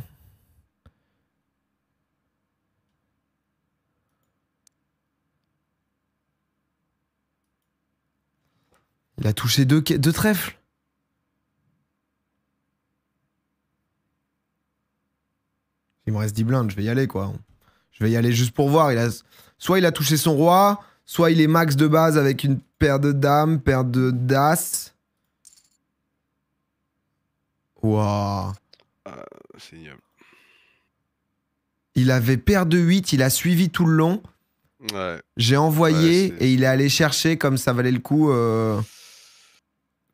Il a touché deux, trèfles. Il me reste 10 blindes, je vais y aller quoi. Je vais y aller juste pour voir. Il a... Soit il a touché son roi, soit il est max de base avec une paire de dames, paire de d'as. Waouh. Ah, c'est ignoble. Il avait paire de 8, il a suivi tout le long. J'ai envoyé et il est allé chercher comme ça valait le coup. Euh,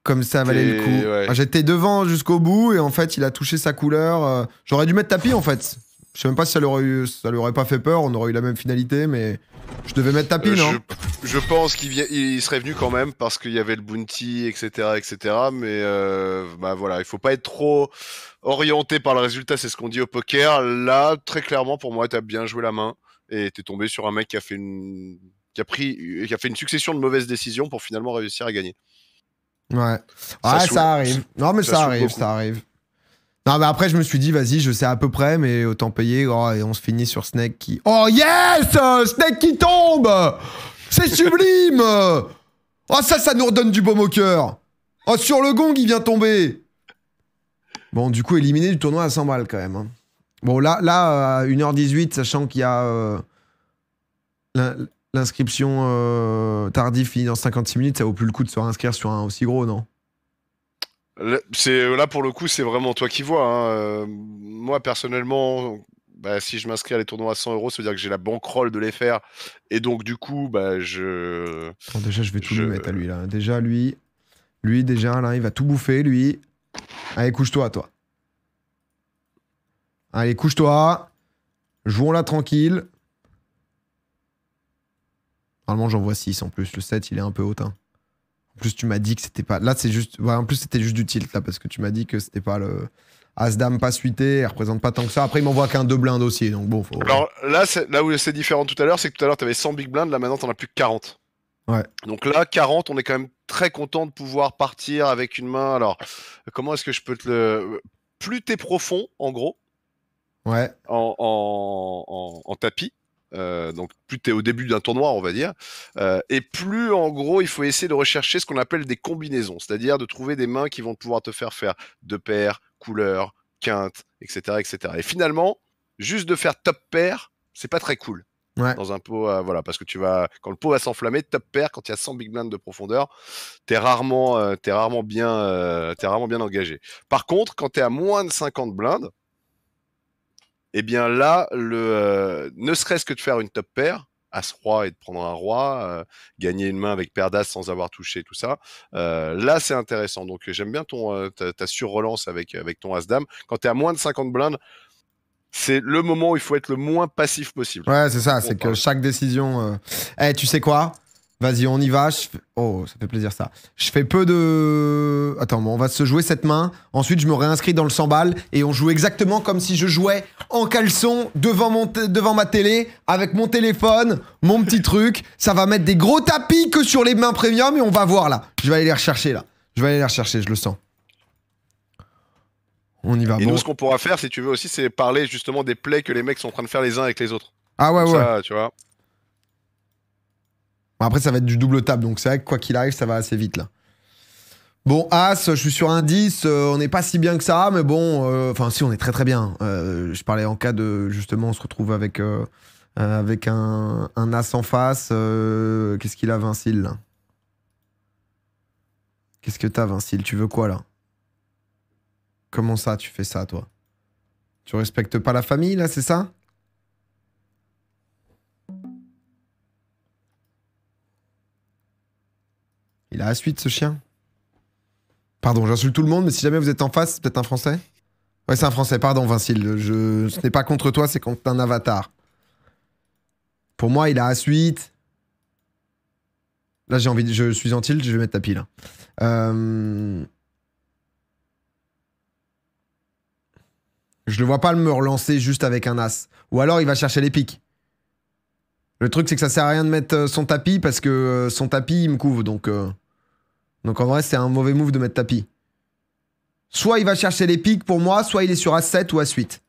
comme ça valait le coup. J'étais devant jusqu'au bout et en fait, il a touché sa couleur. Euh, j'aurais dû mettre tapis en fait. Je sais même pas si ça l'aurait ça l'aurait pas fait peur, on aurait eu la même finalité, mais je devais mettre tapis, euh, je, pense qu'il serait venu quand même parce qu'il y avait le bounty, etc., etc. Mais euh, bah voilà, il faut pas être trop orienté par le résultat, c'est ce qu'on dit au poker. Là, très clairement, pour moi, tu as bien joué la main et es tombé sur un mec qui a fait une qui a pris, qui a fait une succession de mauvaises décisions pour finalement réussir à gagner. Ouais. Ça ça, arrive. Non, mais ça, arrive, ça arrive. Non, mais après, je me suis dit, vas-y, je sais à peu près, mais autant payer. Oh, et on se finit sur Snake qui. Oh yes Snake qui tombe C'est sublime Oh, ça, ça nous redonne du baume au cœur Oh, sur le gong, il vient tomber Bon, du coup, éliminé du tournoi à 100 balles quand même. Hein. Bon, là, là à 1h18, sachant qu'il y a. Euh, l'inscription euh, tardive finie dans 56 minutes, ça vaut plus le coup de se réinscrire sur un aussi gros, non c'est euh, là pour le coup, c'est vraiment toi qui vois. Hein. Euh, moi personnellement, bah, si je m'inscris à les tournois à 100 euros, ça veut dire que j'ai la bankroll de les faire, et donc du coup, bah je. déjà, je vais tout lui mettre à lui là. Déjà lui, lui déjà là, il va tout bouffer lui. Allez couche-toi toi. Allez couche-toi. Jouons là tranquille. Normalement, j'en vois 6 en plus. Le 7, il est un peu haut En plus, tu m'as dit que c'était pas. Là, c'est juste. en plus, c'était juste du tilt, là, parce que tu m'as dit que c'était pas le. As-Dame pas suité, elle représente pas tant que ça. Après, il m'envoie qu'un 2 blindes aussi, donc bon. Alors là, là où c'est différent tout à l'heure, c'est que tout à l'heure, avais 100 big blindes, là maintenant, t'en as plus que 40. Ouais. Donc là, 40, on est quand même très content de pouvoir partir avec une main. Alors, comment est-ce que je peux te le. Plus t'es profond, en gros. Ouais. en, en, en tapis. Euh, donc plus tu es au début d'un tournoi, on va dire, euh, et plus en gros il faut essayer de rechercher ce qu'on appelle des combinaisons, c'est-à-dire de trouver des mains qui vont pouvoir te faire faire deux paires, couleurs, quinte etc., etc. Et finalement, juste de faire top pair, c'est pas très cool. Dans un pot, voilà, parce que tu vas, quand le pot va s'enflammer, top pair, quand il y a 100 big blinds de profondeur, t'es rarement, euh, es rarement bien, es rarement bien engagé. Par contre, quand tu es à moins de 50 blindes, eh bien là, le, euh, ne serait-ce que de faire une top pair, As-Roi et de prendre un roi, euh, gagner une main avec paire d'As sans avoir touché, tout ça. Euh, là, c'est intéressant. Donc, j'aime bien ton, ta, sur-relance avec, avec ton As-Dame. Quand tu es à moins de 50 blindes, c'est le moment où il faut être le moins passif possible. Ouais, c'est ça. C'est que chaque décision. Eh, tu sais quoi Vas-y, on y va. Oh, ça fait plaisir ça. Je fais peu de. Attends, on va se jouer cette main. Ensuite, je me réinscris dans le 100 balles et on joue exactement comme si je jouais en caleçon devant, mon devant ma télé avec mon téléphone, mon petit truc. Ça va mettre des gros tapis que sur les mains premium et on va voir là. Je vais aller les rechercher là. Je vais aller les rechercher, je le sens. On y va. Et nous, ce qu'on pourra faire, si tu veux aussi, c'est parler justement des plays que les mecs sont en train de faire les uns avec les autres. Ah ouais, ouais. tu vois après, ça va être du double table, donc c'est vrai que quoi qu'il arrive, ça va assez vite là. Bon, As, je suis sur un euh, 10, on n'est pas si bien que ça, mais bon, euh, enfin, si, on est très très bien. Euh, je parlais en cas de, justement, on se retrouve avec, avec un, As en face. Qu'est-ce qu'il a, Vincile, là Qu'est-ce que t'as, Vincile Tu veux quoi, là Comment ça, tu fais ça, toi Tu respectes pas la famille, là, c'est ça Il a à suite, ce chien. Pardon, j'insulte tout le monde, mais si jamais vous êtes en face, c'est peut-être un Français Ouais, c'est un Français, pardon, Vincile. Je... Ce n'est pas contre toi, c'est contre un avatar. Pour moi, il a à suite. Là, j'ai envie de... Je suis en je vais mettre ta pile. Euh... Je le vois pas me relancer juste avec un as. Ou alors, il va chercher les piques. Le truc, c'est que ça sert à rien de mettre euh, son tapis parce que euh, son tapis, il me couvre. Donc, euh. donc en vrai, c'est un mauvais move de mettre tapis. Soit il va chercher les pics pour moi, soit il est sur A7 ou A8.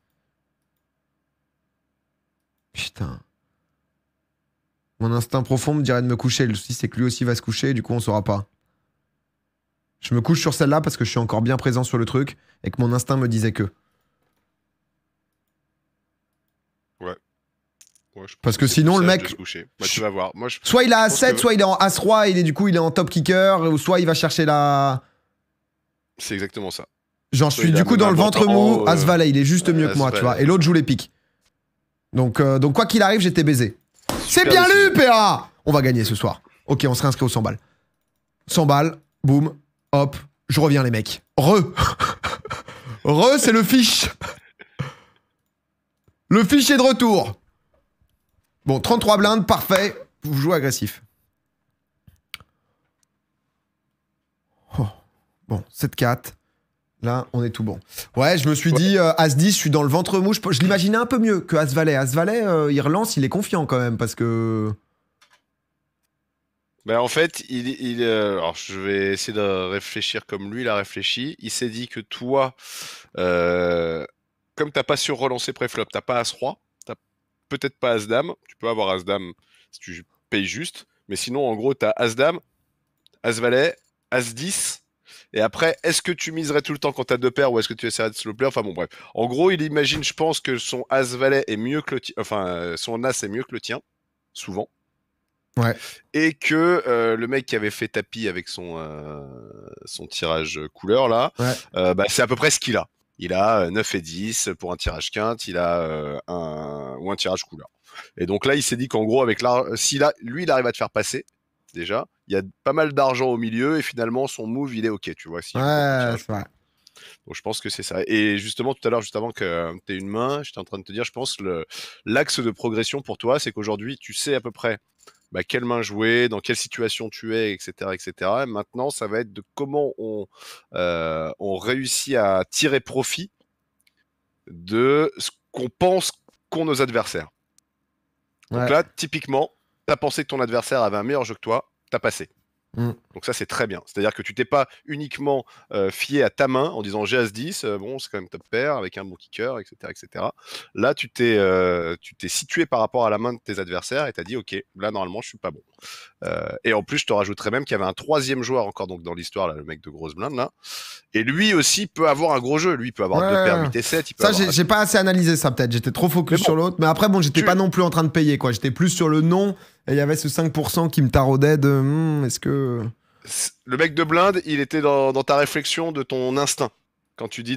Putain. Mon instinct profond me dirait de me coucher. Le souci, c'est que lui aussi va se coucher et du coup, on saura pas. Je me couche sur celle-là parce que je suis encore bien présent sur le truc et que mon instinct me disait que. Parce que, sinon, le mec. Bah, tu vas voir. Soit il a A7, soit il est en as 3, il est du coup, il est en top kicker, ou soit il va chercher la. C'est exactement ça. J'en suis du coup dans le ventre mou, oh, As-Valet, il est juste mieux que moi, tu vois. Et l'autre joue les piques. Donc, euh, donc quoi qu'il arrive, j'étais baisé. C'est bien lu, PA On va gagner ce soir. Ok, on se réinscrit aux 100 balles. 100 balles, boum, hop, je reviens, les mecs. Re Re, c'est le fiche Le fiche est de retour Bon, 33 blindes, parfait. Vous jouez agressif. Oh. Bon, 7-4. Là, on est tout bon. Ouais, je me suis dit, euh, As-10, je suis dans le ventre mouche. Je, l'imaginais un peu mieux que As-Valet. As-Valet, euh, il relance, il est confiant quand même, parce que... Ben en fait, il, euh, alors je vais essayer de réfléchir comme lui a réfléchi. Il s'est dit que toi, comme t'as pas su relancer tu t'as pas As-Roi, t'as peut-être pas As-Dame, peux avoir As-Dame si tu payes juste. Mais sinon, en gros, tu as As-Dame, As-Valet, As-10. Et après, est-ce que tu miserais tout le temps quand tu as deux paires ou est-ce que tu essaierais de slow player Enfin bon, bref. En gros, il imagine, je pense, que son as valet est mieux que le tien. Enfin, euh, son as est mieux que le tien, souvent. Ouais. Et que euh, le mec qui avait fait tapis avec son, euh, son tirage couleur, là, bah, c'est à peu près ce qu'il a il a 9 euh, et 10 pour un tirage quinte, il a euh, un ou un tirage couleur. Et donc là, il s'est dit qu'en gros, avec si là, lui, il arrive à te faire passer, déjà, il y a pas mal d'argent au milieu et finalement, son move, il est OK, tu vois. Si Donc je pense que c'est ça. Et justement, tout à l'heure, juste avant que tu aies une main, j'étais en train de te dire, je pense l'axe de progression pour toi, c'est qu'aujourd'hui, tu sais à peu près bah, quelle main jouer, dans quelle situation tu es, etc. etc. maintenant, ça va être de comment euh, on, réussit à tirer profit de ce qu'on pense qu'ont nos adversaires. Donc là, typiquement, tu as pensé que ton adversaire avait un meilleur jeu que toi, tu as passé. Mm. Donc ça, c'est très bien. C'est-à-dire que tu t'es pas uniquement euh, fié à ta main en disant j'ai As-10, euh, bon, c'est quand même top pair, avec un bon kicker, etc. etc. Là, tu t'es euh, situé par rapport à la main de tes adversaires et t'as dit, ok, là, normalement, je suis pas bon. Euh, et en plus, je te rajouterais même qu'il y avait un troisième joueur encore donc dans l'histoire, le mec de grosse blinde, là. Et lui aussi peut avoir un gros jeu. Lui, peut avoir 2 deux paires 8 et 7. ça, j'ai pas assez analysé ça, peut-être. J'étais trop focus sur l'autre. Mais après, bon, j'étais pas non plus en train de payer, quoi. J'étais plus sur le nom et il y avait ce 5% qui me taraudait de hmm, est-ce que. Le mec de blinde, il était dans, ta réflexion de ton instinct quand tu dis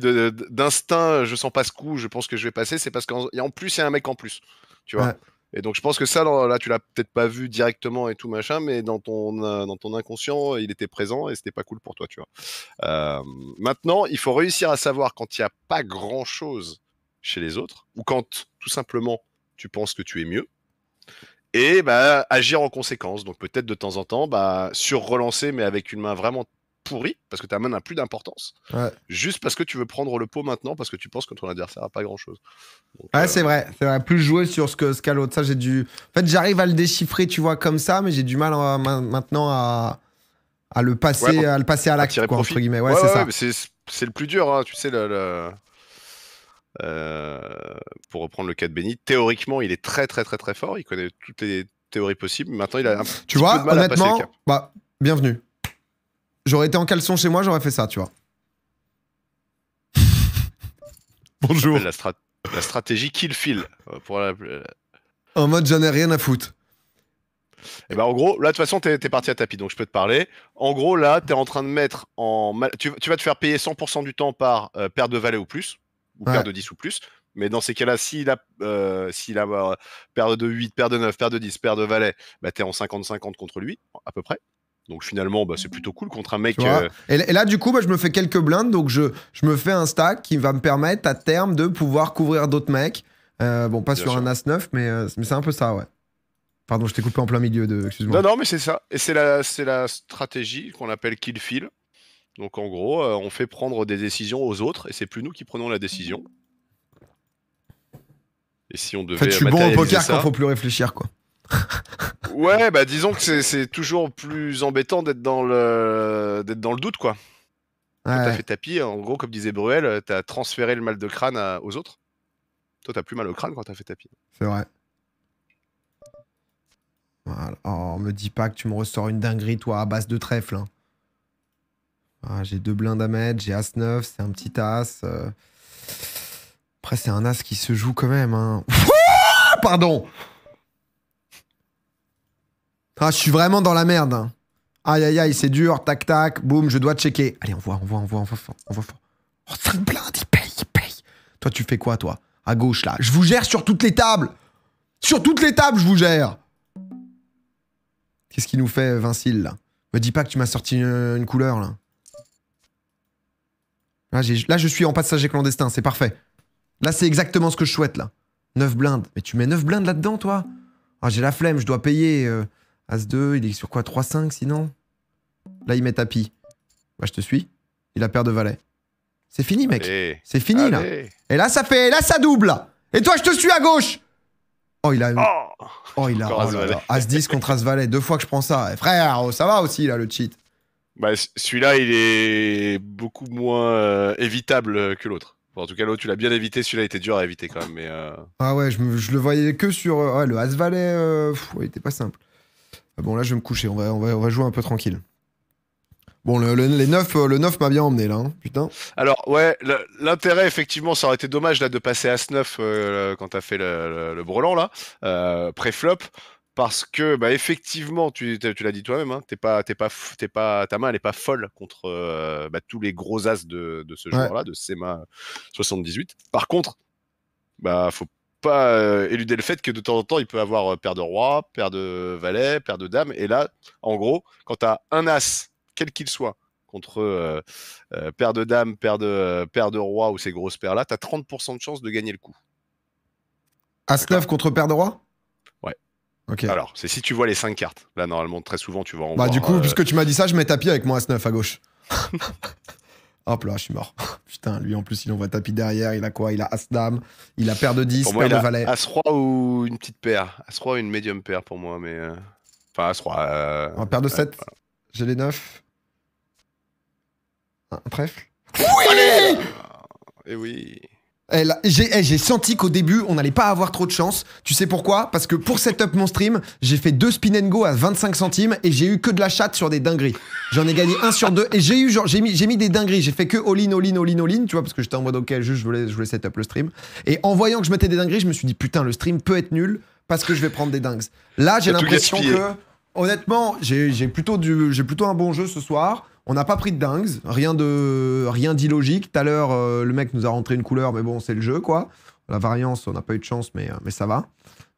d'instinct, je sens pas ce coup, je pense que je vais passer, c'est parce qu'en en plus, il y a un mec en plus. Tu vois Et donc, je pense que ça, là, tu l'as peut-être pas vu directement et tout machin, mais dans ton, euh, ton inconscient, il était présent et c'était pas cool pour toi, tu vois. Euh, maintenant, il faut réussir à savoir quand il n'y a pas grand chose chez les autres ou quand tout simplement tu penses que tu es mieux et bah, agir en conséquence. Donc peut-être de temps en temps, bah, sur-relancer, mais avec une main vraiment pourrie, parce que ta main n'a plus d'importance, juste parce que tu veux prendre le pot maintenant, parce que tu penses que ton adversaire n'a pas grand-chose. Ouais, euh, c'est vrai, c'est vrai. Plus jouer sur ce que ce l'autre. Ça, j'ai En fait, j'arrive à le déchiffrer, tu vois, comme ça, mais j'ai du mal euh, maintenant à, le passer, à le passer à l'acte, entre guillemets. Ouais, c'est ça. C'est le plus dur, hein, tu sais, le... le... Euh, pour reprendre le cas de Benny, théoriquement, il est très très très très fort. Il connaît toutes les théories possibles. Maintenant, il a un tu vois, mal honnêtement, à passer le bah, bienvenue. J'aurais été en caleçon chez moi, j'aurais fait ça, tu vois. Bonjour. La, stratégie kill feel. Euh, pour la... Euh, en mode j'en ai rien à foutre. Et eh bah ben, en gros, là de toute façon, t'es es parti à tapis, donc je peux te parler. En gros, là, t'es en train de mettre en. Tu, vas te faire payer 100% du temps par perte de valet ou plus ou de 10 ou plus. Mais dans ces cas-là, s'il a, euh, a de euh, 8, paire de 9, paire de 10, paire de valet, bah, tu es en 50-50 contre lui, à peu près. Donc finalement, bah, c'est plutôt cool contre un mec. Euh, et, là, du coup, bah, je me fais quelques blindes, donc je, je me fais un stack qui va me permettre à terme de pouvoir couvrir d'autres mecs. bon, pas sur un As 9, mais, c'est un peu ça, ouais. Pardon, je t'ai coupé en plein milieu de. Excuse-moi. Non, non, mais c'est ça. Et c'est la, c'est la stratégie qu'on appelle kill feel. Donc en gros, euh, on fait prendre des décisions aux autres et c'est plus nous qui prenons la décision. Et si on devait. En fait, je suis euh, bon au poker ça... faut plus réfléchir, quoi. ouais, bah disons que c'est toujours plus embêtant d'être dans le dans le doute, quoi. Quand t'as fait tapis, en gros, comme disait Bruel, euh, t'as transféré le mal de crâne aux autres. Toi, t'as plus mal au crâne quand t'as fait tapis. C'est vrai. on oh, me dit pas que tu me ressors une dinguerie, toi, à base de trèfle. Hein. Ah, j'ai deux blindes à mettre, j'ai As-9, c'est un petit As. Euh. Après, c'est un As qui se joue quand même. Hein. Pardon Ah, je suis vraiment dans la merde. Hein. Aïe, aïe, aïe, c'est dur. Tac, tac, boum, je dois checker. Allez, on voit, on voit, on voit, on voit fort, on voit oh, blindes, il paye, il paye. Toi, tu fais quoi, toi À gauche, là. Je vous gère sur toutes les tables Sur toutes les tables, je vous gère Qu'est-ce qu'il nous fait, Vincile, là Me dis pas que tu m'as sorti euh, une couleur, là. Là, je suis en passager clandestin, c'est parfait. Là, c'est exactement ce que je souhaite, là. 9 blindes. Mais tu mets 9 blindes là-dedans, toi ah, j'ai la flemme, je dois payer. Euh, As-2, il est sur quoi 3-5, sinon Là, il met tapis. Moi, bah, je te suis. Il a paire de valets. C'est fini, mec. C'est fini, là. Et là, ça fait... Là, ça double, Et toi, je te suis à gauche Oh, il a... Oh. oh, il a... As-10 contre As-Valet. Deux fois que je prends ça. Eh, frère, oh, ça va aussi, là, le cheat. Bah, celui-là, il est beaucoup moins euh, évitable que l'autre. en tout cas, l'autre, tu l'as bien évité. Celui-là était dur à éviter quand même. Mais, euh. Ah ouais, je, le voyais que sur euh, le As-Valet. il était pas simple. Ah bon, là, je vais me coucher. On va, on jouer un peu tranquille. Bon, le, les 9, le m'a bien emmené là, hein, putain. Alors, ouais, l'intérêt, effectivement, ça aurait été dommage là de passer As-9 quand t'as fait le, le, le là, pré-flop parce que bah, effectivement, tu, l'as dit toi-même, hein, pas, ta main elle pas folle contre euh, bah, tous les gros as de, ce genre là de SEMA 78. Par contre, bah faut pas euh, éluder le fait que de temps en temps il peut avoir Père euh, paire de roi, paire de valet, paire de dame. Et là, en gros, quand as un as, quel qu'il soit, contre paire de dames, paire de, de roi ou ces grosses paires-là, as 30% de chance de gagner le coup. As 9 contre paire de roi alors, c'est si tu vois les 5 cartes. Là, normalement, très souvent, tu vas en Bah, du coup, euh, puisque tu m'as dit ça, je mets tapis avec mon As-9 à gauche. Hop là, je suis mort. Putain, lui en plus, il envoie tapis derrière. Il a quoi Il a As-Dame, il a paire de 10, paire de valet. As-Roi ou une petite paire As-Roi ou une médium paire pour moi, mais. Euh, enfin, As-Roi. Euh, paire de 7. J'ai les 9. Un trèfle Allez Et oui eh, eh, j'ai senti qu'au début, on n'allait pas avoir trop de chance. Tu sais pourquoi Parce que pour setup mon stream, j'ai fait deux spin and go à 25 centimes et j'ai eu que de la chatte sur des dingueries. J'en ai gagné un sur deux et j'ai eu j'ai mis, des dingueries. J'ai fait que all-in, all-in, all-in, all-in, tu vois, parce que j'étais en mode ok, juste je voulais, je voulais setup le stream. Et en voyant que je mettais des dingueries, je me suis dit putain, le stream peut être nul parce que je vais prendre des dingues. Là, j'ai l'impression que honnêtement, j'ai plutôt, du, plutôt un bon jeu ce soir. On n'a pas pris de dingues, rien de rien d'illogique. Tout à l'heure, euh, le mec nous a rentré une couleur, mais bon, c'est le jeu, quoi. La variance, on n'a pas eu de chance, mais, euh, mais ça va.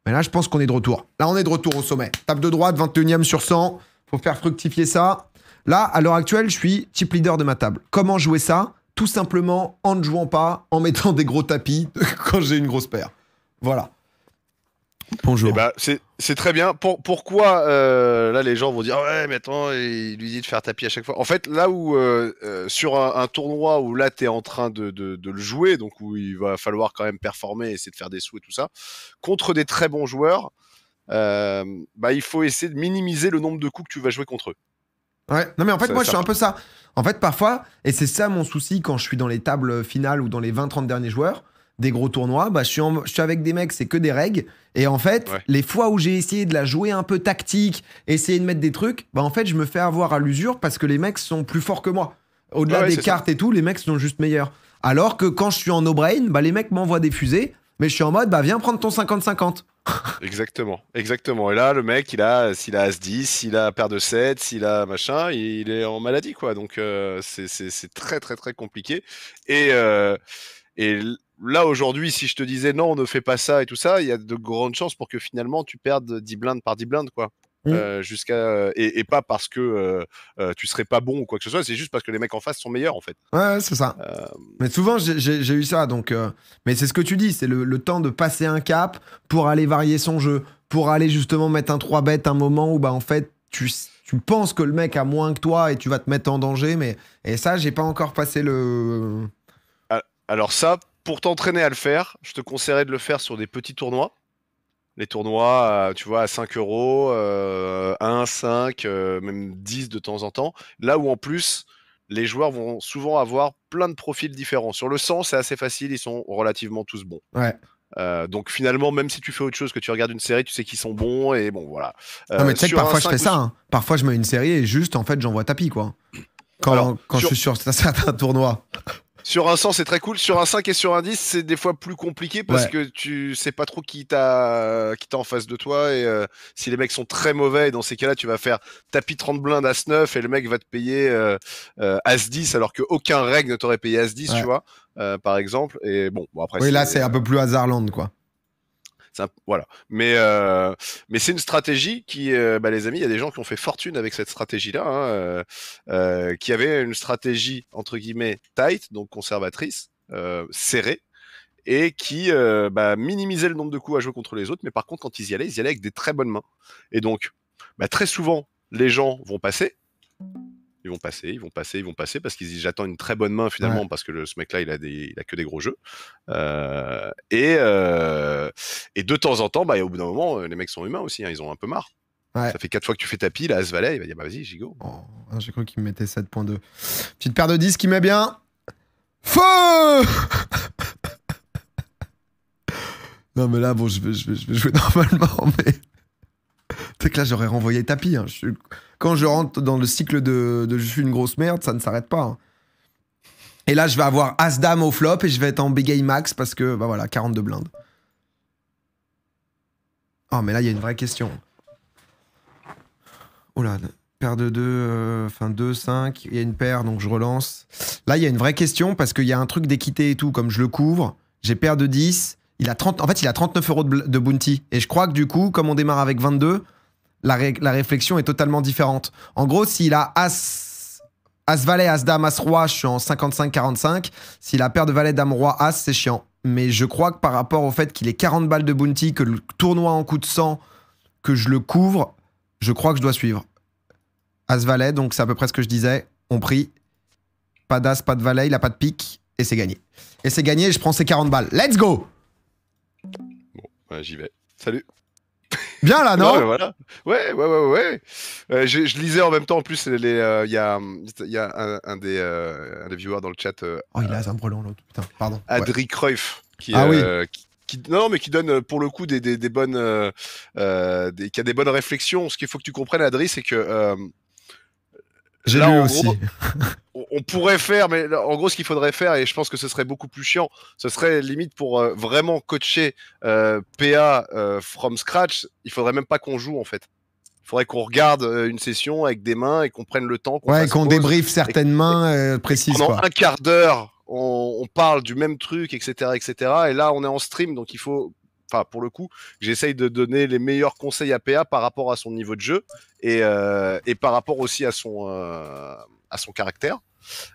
Mais là, je pense qu'on est de retour. Là, on est de retour au sommet. Table de droite, 21 ème sur 100. Faut faire fructifier ça. Là, à l'heure actuelle, je suis type leader de ma table. Comment jouer ça Tout simplement en ne jouant pas, en mettant des gros tapis quand j'ai une grosse paire. Voilà. Bonjour. Eh ben, c'est très bien. pourquoi euh, là les gens vont dire ouais mais attends il lui dit de faire tapis à chaque fois. En fait là où euh, euh, sur un, tournoi où là tu es en train de, le jouer donc où il va falloir quand même performer essayer de faire des sous et tout ça contre des très bons joueurs bah il faut essayer de minimiser le nombre de coups que tu vas jouer contre eux. Ouais. Non mais en fait moi je suis un peu ça. En fait parfois et c'est ça mon souci quand je suis dans les tables finales ou dans les 20-30 derniers joueurs des gros tournois, bah, je, suis je suis avec des mecs, c'est que des règles. Et en fait, les fois où j'ai essayé de la jouer un peu tactique, essayer de mettre des trucs, bah, en fait, je me fais avoir à l'usure parce que les mecs sont plus forts que moi. Au-delà des cartes et tout, les mecs sont juste meilleurs. Alors que quand je suis en no-brain, bah, les mecs m'envoient des fusées, mais je suis en mode, bah, viens prendre ton 50-50. exactement, exactement. Et là, le mec, il a, s'il a As-10, s'il a paire de 7, s'il a machin, il, est en maladie, quoi. Donc, euh, c'est très, très, très compliqué. Et. Euh, et là aujourd'hui, si je te disais non, on ne fait pas ça et tout ça, il y a de grandes chances pour que finalement tu perdes 10 blindes par 10 blindes, quoi. Mmh. Euh, jusqu'à euh, et, pas parce que euh, tu serais pas bon ou quoi que ce soit, c'est juste parce que les mecs en face sont meilleurs en fait. Ouais, c'est ça. Mais souvent j'ai eu ça donc. Mais c'est ce que tu dis, c'est le, temps de passer un cap pour aller varier son jeu, pour aller justement mettre un 3 bet un moment où bah en fait tu, tu penses que le mec a moins que toi et tu vas te mettre en danger, mais et ça j'ai pas encore passé le. Alors ça, pour t'entraîner à le faire, je te conseillerais de le faire sur des petits tournois. Les tournois, euh, tu vois, à 5 euros, 1, euh, 5, euh, même 10 de temps en temps. Là où en plus, les joueurs vont souvent avoir plein de profils différents. Sur le sens. c'est assez facile, ils sont relativement tous bons. Ouais. donc finalement, même si tu fais autre chose, que tu regardes une série, tu sais qu'ils sont bons et bon voilà. non mais tu sais que parfois je fais ça. Hein. Parfois je mets une série et juste en fait j'en j'envoie tapis quoi. Quand, quand je suis sur certains tournois. Sur un 100, c'est très cool. Sur un 5 et sur un 10, c'est des fois plus compliqué parce que tu sais pas trop qui t'a qui en face de toi. Et euh, si les mecs sont très mauvais, dans ces cas-là, tu vas faire tapis 30 blindes à 9 et le mec va te payer euh, euh As 10 alors qu'aucun règle ne t'aurait payé As 10, tu vois, euh, par exemple. Et bon, après. Oui, là, c'est un peu plus Hazardland, quoi voilà. Mais, euh, mais c'est une stratégie qui, euh, bah, les amis, il y a des gens qui ont fait fortune avec cette stratégie-là, hein, euh, qui avait une stratégie entre guillemets tight, donc conservatrice, serrée, et qui bah, minimisait le nombre de coups à jouer contre les autres. Mais par contre, quand ils y allaient, ils y allaient avec des très bonnes mains. Et donc, bah, très souvent, les gens vont passer ils vont passer, ils vont passer, ils vont passer parce qu'ils disent j'attends une très bonne main finalement parce que le, ce mec-là il a des, que des gros jeux. Euh, et, euh, et de temps en temps, bah, au bout d'un moment, les mecs sont humains aussi, hein, ils ont un peu marre. Ça fait quatre fois que tu fais ta pile à As-Valet, il va dire bah, vas-y, gigot. Oh, J'ai cru qu'il mettait 7.2. Petite paire de 10 qui met bien. Feu Non mais là, bon, je vais, je vais jouer normalement, mais... C'est que là, j'aurais renvoyé tapis. Hein. quand je rentre dans le cycle de, je suis une grosse merde, ça ne s'arrête pas. Hein. Et là, je vais avoir As-Dame au flop et je vais être en bégay max parce que, bah voilà, 42 blindes. Oh, mais là, il y a une vraie question. Oh là, paire de 2, euh, enfin 2, 5, il y a une paire, donc je relance. Là, il y a une vraie question parce qu'il y a un truc d'équité et tout, comme je le couvre, j'ai paire de 10, il a 30, en fait, il a 39 euros de, bounty. Et je crois que du coup, comme on démarre avec 22, la, réflexion est totalement différente. En gros, s'il a As, As Valet, As Dame, As Roi, je suis en 55-45. S'il a paire de Valet, Dame, Roi, As, c'est chiant. Mais je crois que par rapport au fait qu'il ait 40 balles de bounty, que le tournoi en coup de sang, que je le couvre, je crois que je dois suivre. As Valet, donc c'est à peu près ce que je disais. On prie. Pas d'As, pas de Valet, il a pas de pique. Et c'est gagné. Et c'est gagné, je prends ces 40 balles. Let's go Bon, j'y vais. Salut Bien là, non ouais, voilà. ouais, ouais, ouais, euh, je, lisais en même temps, en plus, euh, il y, a, y a euh, un, des, viewers dans le chat. oh, il a un l'autre, putain, pardon. Adri ouais. Cruyff, qui, ah, qui, non, mais qui donne pour le coup des, des, des bonnes. qui a des bonnes réflexions. Ce qu'il faut que tu comprennes, Adri, c'est que j'ai lu aussi. on pourrait faire, mais en gros, ce qu'il faudrait faire, et je pense que ce serait beaucoup plus chiant, ce serait limite pour euh, vraiment coacher euh, PA euh, from scratch, il faudrait même pas qu'on joue en fait. Il faudrait qu'on regarde une session avec des mains et qu'on prenne le temps. Qu'on ouais, qu'on débriefe certaines mains précises. Pendant un quart d'heure, on, on, parle du même truc, etc., etc. Et là, on est en stream, donc il faut enfin pour le coup, j'essaye de donner les meilleurs conseils à PA par rapport à son niveau de jeu et, euh, et par rapport aussi à son euh, à son caractère.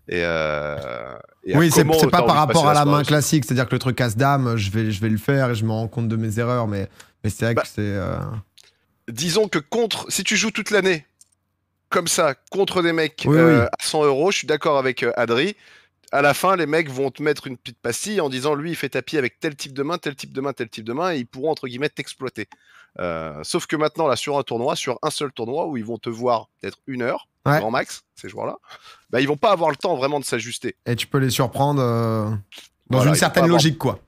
Et, euh, et oui, c'est pas par rapport à la main classique, c'est-à-dire que le truc casse-dame, je vais je vais le faire et je me rends compte de mes erreurs, mais mais c'est vrai bah, que c'est. Euh, disons que contre, si tu joues toute l'année comme ça contre des mecs à 100 euros, je suis d'accord avec Adri à la fin, les mecs vont te mettre une petite pastille en disant lui, il fait tapis avec tel type de main, tel type de main, tel type de main, et ils pourront entre guillemets t'exploiter. Euh, sauf que maintenant, là, sur un tournoi, sur un seul tournoi où ils vont te voir peut-être une heure, en grand max, ces joueurs-là, bah, ils vont pas avoir le temps vraiment de s'ajuster. Et tu peux les surprendre euh, dans une certaine logique, quoi.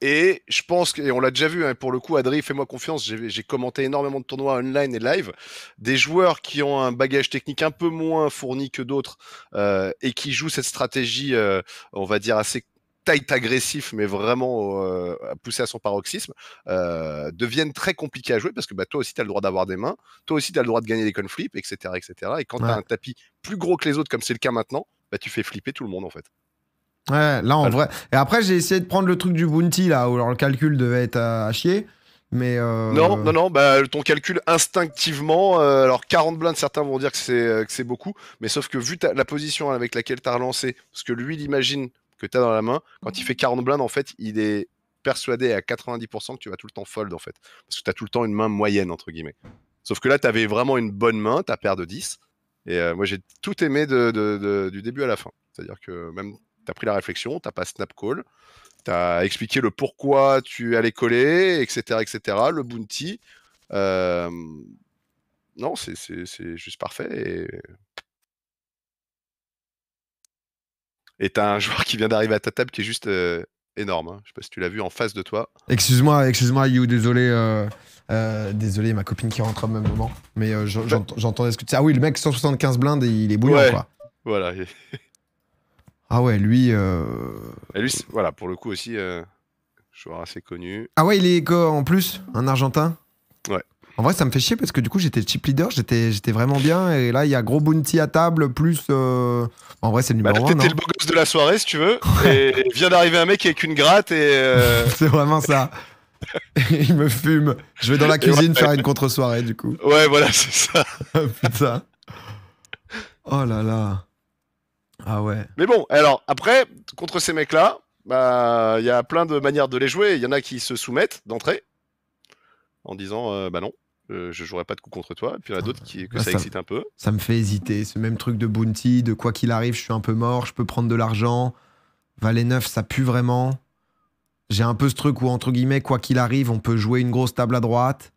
Et je pense que, et on l'a déjà vu, hein, pour le coup, Adri, fais-moi confiance, j'ai commenté énormément de tournois online et live. Des joueurs qui ont un bagage technique un peu moins fourni que d'autres euh, et qui jouent cette stratégie, euh, on va dire, assez tight agressif, mais vraiment euh, poussée poussé à son paroxysme, deviennent très compliqués à jouer parce que bah, toi aussi, tu as le droit d'avoir des mains, toi aussi, tu as le droit de gagner des flip, etc. etc. Et quand tu as un tapis plus gros que les autres, comme c'est le cas maintenant, bah, tu fais flipper tout le monde en fait. Ouais, là en vrai. Et après, j'ai essayé de prendre le truc du bounty là, où alors le calcul devait être à, chier. Mais euh, Non, non, non, bah, ton calcul instinctivement, euh, alors 40 blindes, certains vont dire que c'est, euh, que c'est beaucoup, mais sauf que vu la position avec laquelle tu as relancé, ce que lui il imagine que tu as dans la main, quand il mhm. fait 40 blindes, en fait, il est persuadé à 90% que tu vas tout le temps fold, en fait. Parce que tu as tout le temps une main moyenne, entre guillemets. Sauf que là, tu avais vraiment une bonne main, ta paire de 10. Et moi, j'ai tout aimé de, de, de, du début à la fin. C'est-à-dire que même tu pris la réflexion, t'as pas snap call, tu as expliqué le pourquoi tu allais coller, etc., etc., le bounty. Euh, non, c'est juste parfait. Et... t'as un joueur qui vient d'arriver à ta table qui est juste euh, énorme. Hein. Je sais pas si tu l'as vu en face de toi. Excuse-moi, excuse-moi, You, désolé. Euh, désolé, ma copine qui rentre au même moment. Mais bah j'entends j'entendais ce que tu Ah oui, le mec 175 blindes, il est bouillant, quoi. Voilà. Ah ouais, lui. Euh, et lui, voilà, pour le coup aussi, euh, joueur assez connu. Ah ouais, il est en plus un Argentin. Ouais. En vrai, ça me fait chier parce que du coup, j'étais chip leader, j'étais, vraiment bien. Et là, il y a gros bounty à table, plus. Euh, en vrai, c'est le bah, numéro bah, T'étais le hein. beau de la soirée, si tu veux. et vient d'arriver un mec avec une gratte et. c'est vraiment ça. il me fume. Je vais dans la cuisine faire une contre-soirée, du coup. Ouais, voilà, c'est ça. Putain. Oh là là. Ah ouais. Mais bon, alors après, contre ces mecs-là, bah, il y a plein de manières de les jouer. Il y en a qui se soumettent d'entrée en disant euh, bah non, euh, je jouerai pas de coup contre toi. Et puis il y en a d'autres qui, que ah, ça, excite un peu. Ça me fait hésiter. Ce même truc de bounty, de quoi qu'il arrive, je suis un peu mort, je peux prendre de l'argent. Valet 9, ça pue vraiment. J'ai un peu ce truc où, entre guillemets, quoi qu'il arrive, on peut jouer une grosse table à droite.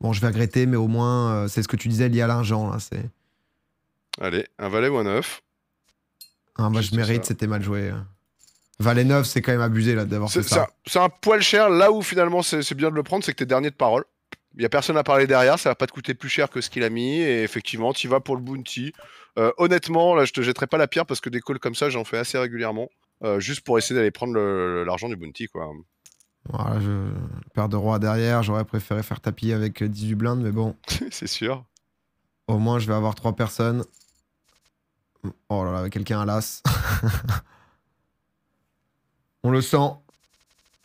Bon, je vais regretter, mais au moins, euh, c'est ce que tu disais lié à l'argent. Là, c'est Allez, un valet ou 9 ah, Moi, je mérite, c'était mal joué. Hein. Valet 9, c'est quand même abusé là d'avoir fait ça. C'est un, poil cher. Là où finalement c'est bien de le prendre, c'est que t'es dernier de parole. Il n'y a personne à parler derrière, ça va pas te coûter plus cher que ce qu'il a mis. Et effectivement, tu vas pour le bounty. Euh, honnêtement, là, je te jetterai pas la pierre parce que des calls comme ça, j'en fais assez régulièrement. Euh, juste pour essayer d'aller prendre l'argent du bounty, quoi. Voilà, je... Paire de roi derrière, j'aurais préféré faire tapis avec 18 euh, blindes, mais bon. c'est sûr. Au moins, je vais avoir trois personnes. Oh là là, quelqu'un à l'as. On le sent.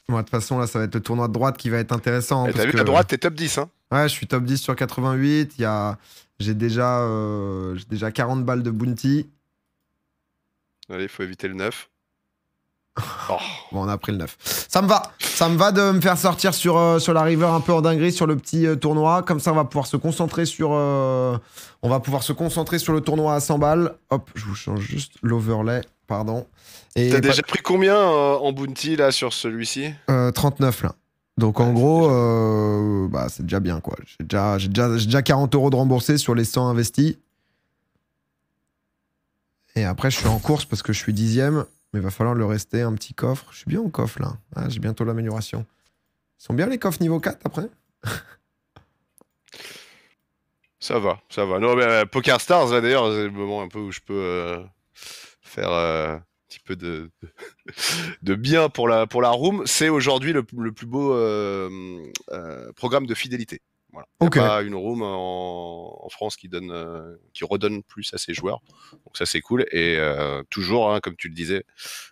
de toute façon, là, ça va être le tournoi de droite qui va être intéressant. Eh, t'as vu, que... droite, t'es top 10. Hein ouais, je suis top 10 sur 88. a... J'ai déjà, euh, déjà 40 balles de bounty. Allez, il faut éviter le 9. Oh. Bon, on a pris le 9. Ça me va. Ça me va de me faire sortir sur, euh, sur la river un peu en dinguerie, sur le petit euh, tournoi. Comme ça, on va pouvoir se concentrer sur. Euh, on va pouvoir se concentrer sur le tournoi à 100 balles. Hop, je vous change juste l'overlay. Pardon. T'as déjà pris combien en bounty là sur celui-ci 39 là. Donc en gros, bah, c'est déjà bien quoi. J'ai déjà, j'ai déjà, j'ai déjà 40 euros de remboursé sur les 100 investis. Et après, je suis en course parce que je suis dixième. Mais il va falloir le rester un petit coffre. Je suis bien au coffre là. Ah, j'ai bientôt l'amélioration. Ils sont bien les coffres niveau 4 après Ça va, ça va. Euh, Poker Stars là d'ailleurs, c'est le moment un peu où je peux euh, faire euh, un petit peu de, de bien pour la, pour la room. C'est aujourd'hui le, le, plus beau programme de fidélité. Voilà. Il une room en, France qui, donne, euh, qui redonne plus à ses joueurs. Donc ça, c'est cool. Et euh, toujours, hein, comme tu le disais,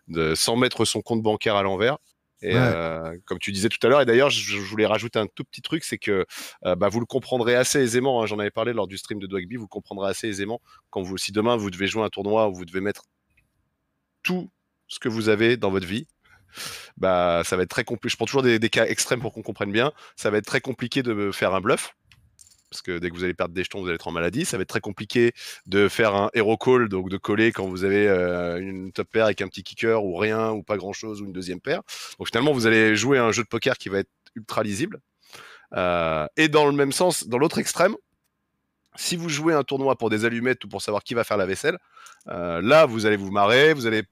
de, sans mettre son compte bancaire à l'envers. Et euh, comme tu disais tout à l'heure, et d'ailleurs, je, voulais rajouter un tout petit truc, c'est que bah, vous le comprendrez assez aisément. Hein. J'en avais parlé lors du stream de Dogby, vous comprendrez assez aisément quand vous, si demain vous devez jouer un tournoi où vous devez mettre tout ce que vous avez dans votre vie, bah, ça va être très compliqué. Je prends toujours des, cas extrêmes pour qu'on comprenne bien. Ça va être très compliqué de faire un bluff parce que dès que vous allez perdre des jetons, vous allez être en maladie. Ça va être très compliqué de faire un hero call, donc de coller quand vous avez euh, une top paire avec un petit kicker ou rien ou pas grand chose ou une deuxième paire. Donc finalement, vous allez jouer un jeu de poker qui va être ultra lisible. Euh, et dans le même sens, dans l'autre extrême, si vous jouez un tournoi pour des allumettes ou pour savoir qui va faire la vaisselle, euh, là vous allez vous marrer, vous allez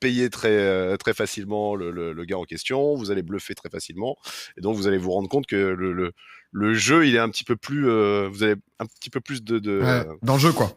payer très, euh, très facilement le, gars en question, vous allez bluffer très facilement, et donc vous allez vous rendre compte que le, le jeu, il est un petit peu plus, euh, vous avez un petit peu plus de, de dans le jeu quoi.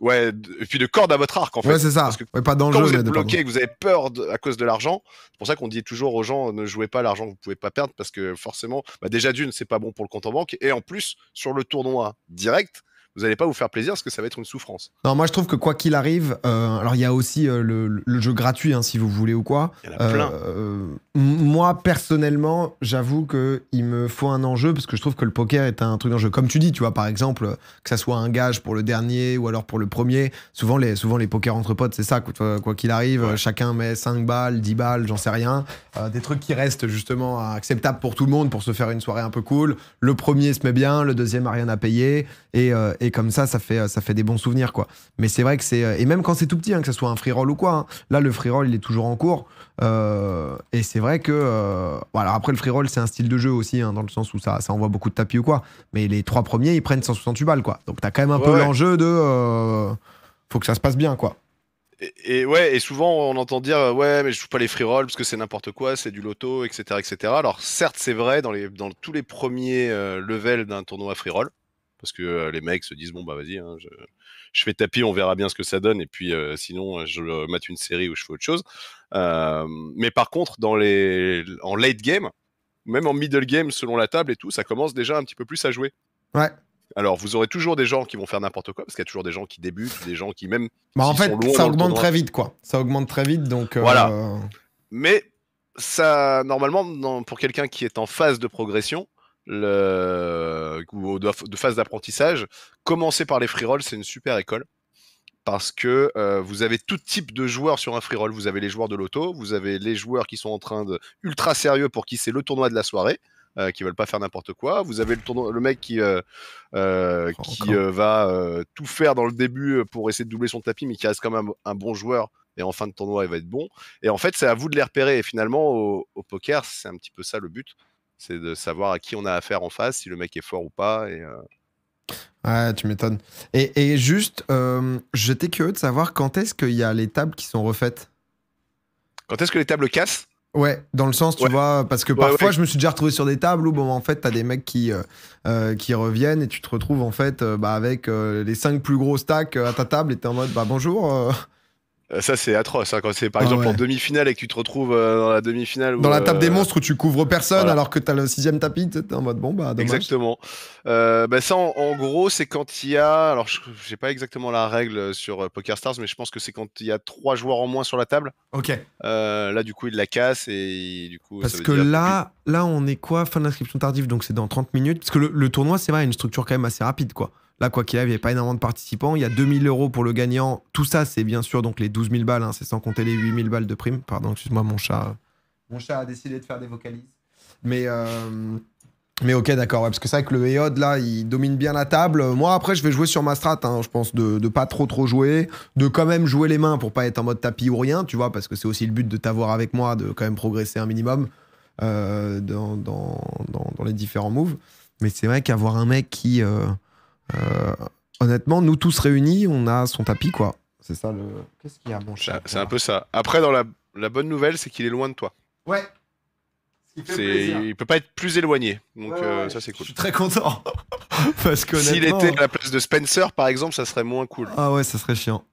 ouais, et puis de corde à votre arc en fait. Ouais, c'est ça. Parce que pas dans vous êtes bloqué, que vous avez peur à cause de l'argent, c'est pour ça qu'on dit toujours aux gens ne jouez pas l'argent que vous pouvez pas perdre parce que forcément, bah déjà d'une, c'est pas bon pour le compte en banque et en plus sur le tournoi direct, vous n'allez pas vous faire plaisir parce que ça va être une souffrance. Non, moi je trouve que quoi qu'il arrive, euh, alors il y a aussi euh, le, jeu gratuit hein, si vous voulez ou quoi. Il y en a plein. Euh, moi personnellement, j'avoue que il me faut un enjeu parce que je trouve que le poker est un truc d'enjeu. Comme tu dis, tu vois par exemple que ça soit un gage pour le dernier ou alors pour le premier. Souvent les souvent les pokers entre potes, c'est ça quoi qu'il arrive, chacun met 5 balles, 10 balles, j'en sais rien, des trucs qui restent justement acceptables pour tout le monde pour se faire une soirée un peu cool. Le premier se met bien, le deuxième a rien à payer et comme ça, ça fait, euh, ça fait des bons souvenirs, quoi. Mais c'est vrai que c'est. Euh, et même quand c'est tout petit, hein, que ce soit un free roll ou quoi, hein. là, le free roll, il est toujours en cours. Euh, et c'est vrai que. voilà, après, le free roll, c'est un style de jeu aussi, hein, dans le sens où ça, ça envoie beaucoup de tapis ou quoi. Mais les trois premiers, ils prennent 168 balles, quoi. Donc, t'as quand même un peu l'enjeu de. faut que ça se passe bien, quoi. Et, ouais, et souvent on entend dire ouais, mais je joue pas les free rolls parce que c'est n'importe quoi, c'est du loto, etc., etc. Alors certes, c'est vrai dans les dans tous les premiers levels d'un tournoi free roll, parce que euh, les mecs se disent bon bah vas-y hein, je, fais tapis on verra bien ce que ça donne et puis euh, sinon euh, je mate une série ou je fais autre chose mais par contre dans les en late game même en middle game selon la table et tout ça commence déjà un petit peu plus à jouer ouais alors, vous aurez toujours des gens qui vont faire n'importe quoi, parce qu'il y a toujours des gens qui débutent, des gens qui même. Bah, en fait, ça augmente très vite, quoi. Ça augmente très vite, donc. Voilà. Mais ça, normalement, pour quelqu'un qui est en phase de progression, le, de phase d'apprentissage, commencer par les free rolls, c'est une super école parce que euh, vous avez tout type de joueurs sur un free roll. Vous avez les joueurs de l'auto, vous avez les joueurs qui sont en train de ultra sérieux pour qui c'est le tournoi de la soirée. qui euh, qui veulent pas faire n'importe quoi. Vous avez le, le mec qui, euh, qui va tout faire dans le début pour essayer de doubler son tapis, mais qui reste quand même un bon joueur. Et en fin de tournoi, il va être bon. Et en fait, c'est à vous de les repérer. Et finalement, au poker, c'est un petit peu ça le but. C'est de savoir à qui on a affaire en face, si le mec est fort ou pas. Et, euh Ouais, tu m'étonnes. Et, juste, j'étais curieux de savoir quand est-ce qu'il y a les tables qui sont refaites. Quand est-ce que les tables cassent Ouais, dans le sens, tu vois, parce que parfois je me suis déjà retrouvé sur des tables où, bon, en fait, t'as des mecs qui, euh, euh, qui reviennent et tu te retrouves, en fait, bah, avec les cinq plus gros stacks à ta table et t'es en mode, bah, bonjour, euh, ça, c'est atroce. Hein, quand c'est par ah exemple en demi-finale et que tu te retrouves euh, dans la demi-finale. Dans la table des euh, monstres où tu couvres personne alors que tu as le sixième tapis, t'es en mode bon, bah. Dommage. Exactement. Bah, ça, en, gros, c'est quand il y a. Alors, j'ai pas exactement la règle sur Poker Stars, mais je pense que c'est quand il y a trois joueurs en moins sur la table. Ok. là, du coup, il la casse et du coup. Parce que là, là, on est quoi Fin d'inscription tardive, donc c'est dans 30 minutes. Parce que le, le tournoi, c'est vrai, une structure quand même assez rapide, quoi. Là, quoi qu'il arrive, il n'y avait pas énormément de participants. Il y a 2000 euros pour le gagnant. Tout ça, c'est bien sûr donc les 12 000 balles. Hein, c'est sans compter les 8 000 balles de prime. Pardon, excuse-moi, mon chat. Euh, mon chat a décidé de faire des vocalises. Mais, euh, mais ok, d'accord. Ouais, parce que c'est vrai que le EOD, là, il domine bien la table. Moi, après, je vais jouer sur ma strat. Hein, je pense de, ne pas trop trop jouer. De quand même jouer les mains pour pas être en mode tapis ou rien, tu vois. Parce que c'est aussi le but de t'avoir avec moi, de quand même progresser un minimum euh, dans, les différents moves. Mais c'est vrai qu'avoir un mec qui. Euh, honnêtement, nous tous réunis, on a son tapis, quoi. C'est ça le. Qu'est-ce qu'il y a, mon chat C'est un peu ça. Après, dans la, bonne nouvelle, c'est qu'il est loin de toi. Ouais. Il peut pas être plus éloigné, donc euh, ça c'est cool. Je suis très content parce que s'il était à la place de Spencer, par exemple, ça serait moins cool. Ah ouais, ça serait chiant.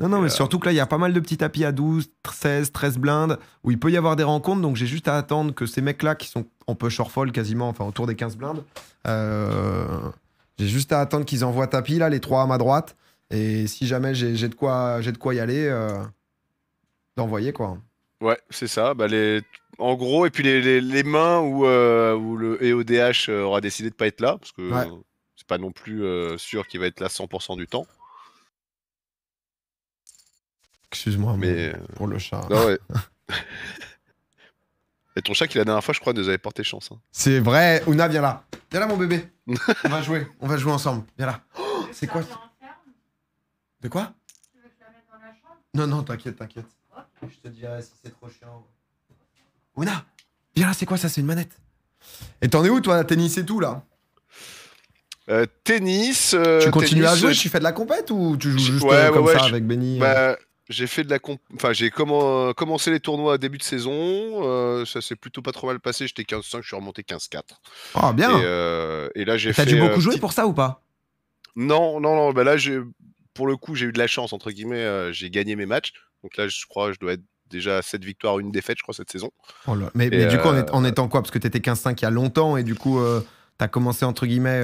Non, non, mais euh, surtout que là, il y a pas mal de petits tapis à 12, 16, 13 blindes où il peut y avoir des rencontres. Donc, j'ai juste à attendre que ces mecs-là, qui sont en or fall quasiment, enfin autour des 15 blindes, euh, j'ai juste à attendre qu'ils envoient tapis, là, les trois à ma droite. Et si jamais j'ai de, quoi, de quoi y aller, euh, d'envoyer, quoi. Ouais, c'est ça. Bah, les... En gros, et puis les, mains où, euh, le EODH euh, aura décidé de pas être là, parce que c'est pas non plus sûr qu'il va être là 100% du temps. Excuse-moi, mais, pour le chat. ton chat qui la dernière fois, je crois, nous avait porté chance. Hein. C'est vrai. Ouna, viens là. Viens là, mon bébé. on va jouer. On va jouer ensemble. Viens là. c'est quoi De quoi Non, non, t'inquiète, t'inquiète. Je te dirai si c'est trop chiant. Ouna, viens là, c'est quoi ça C'est une manette. Et t'en es où, toi, tennis et tout, là euh, tennis. Euh, tu continues à jouer Tu fais de la compète ou tu joues juste comme ça avec Benny bah, euh j'ai fait de la enfin j'ai commencé les tournois à début de saison, euh, ça s'est plutôt pas trop mal passé, j'étais 15-5, je suis remonté 15-4. Ah bien. Et, euh, là j'ai fait T'as dû beaucoup jouer pour ça ou pas Non, non non, bah là j'ai pour le coup, j'ai eu de la chance entre guillemets, euh, j'ai gagné mes matchs. Donc là, je crois je dois être déjà 7 victoires, une défaite, je crois cette saison. Oh mais, du coup, en, étant quoi Parce que t'étais 15-5 il y a longtemps et du coup t'as commencé entre guillemets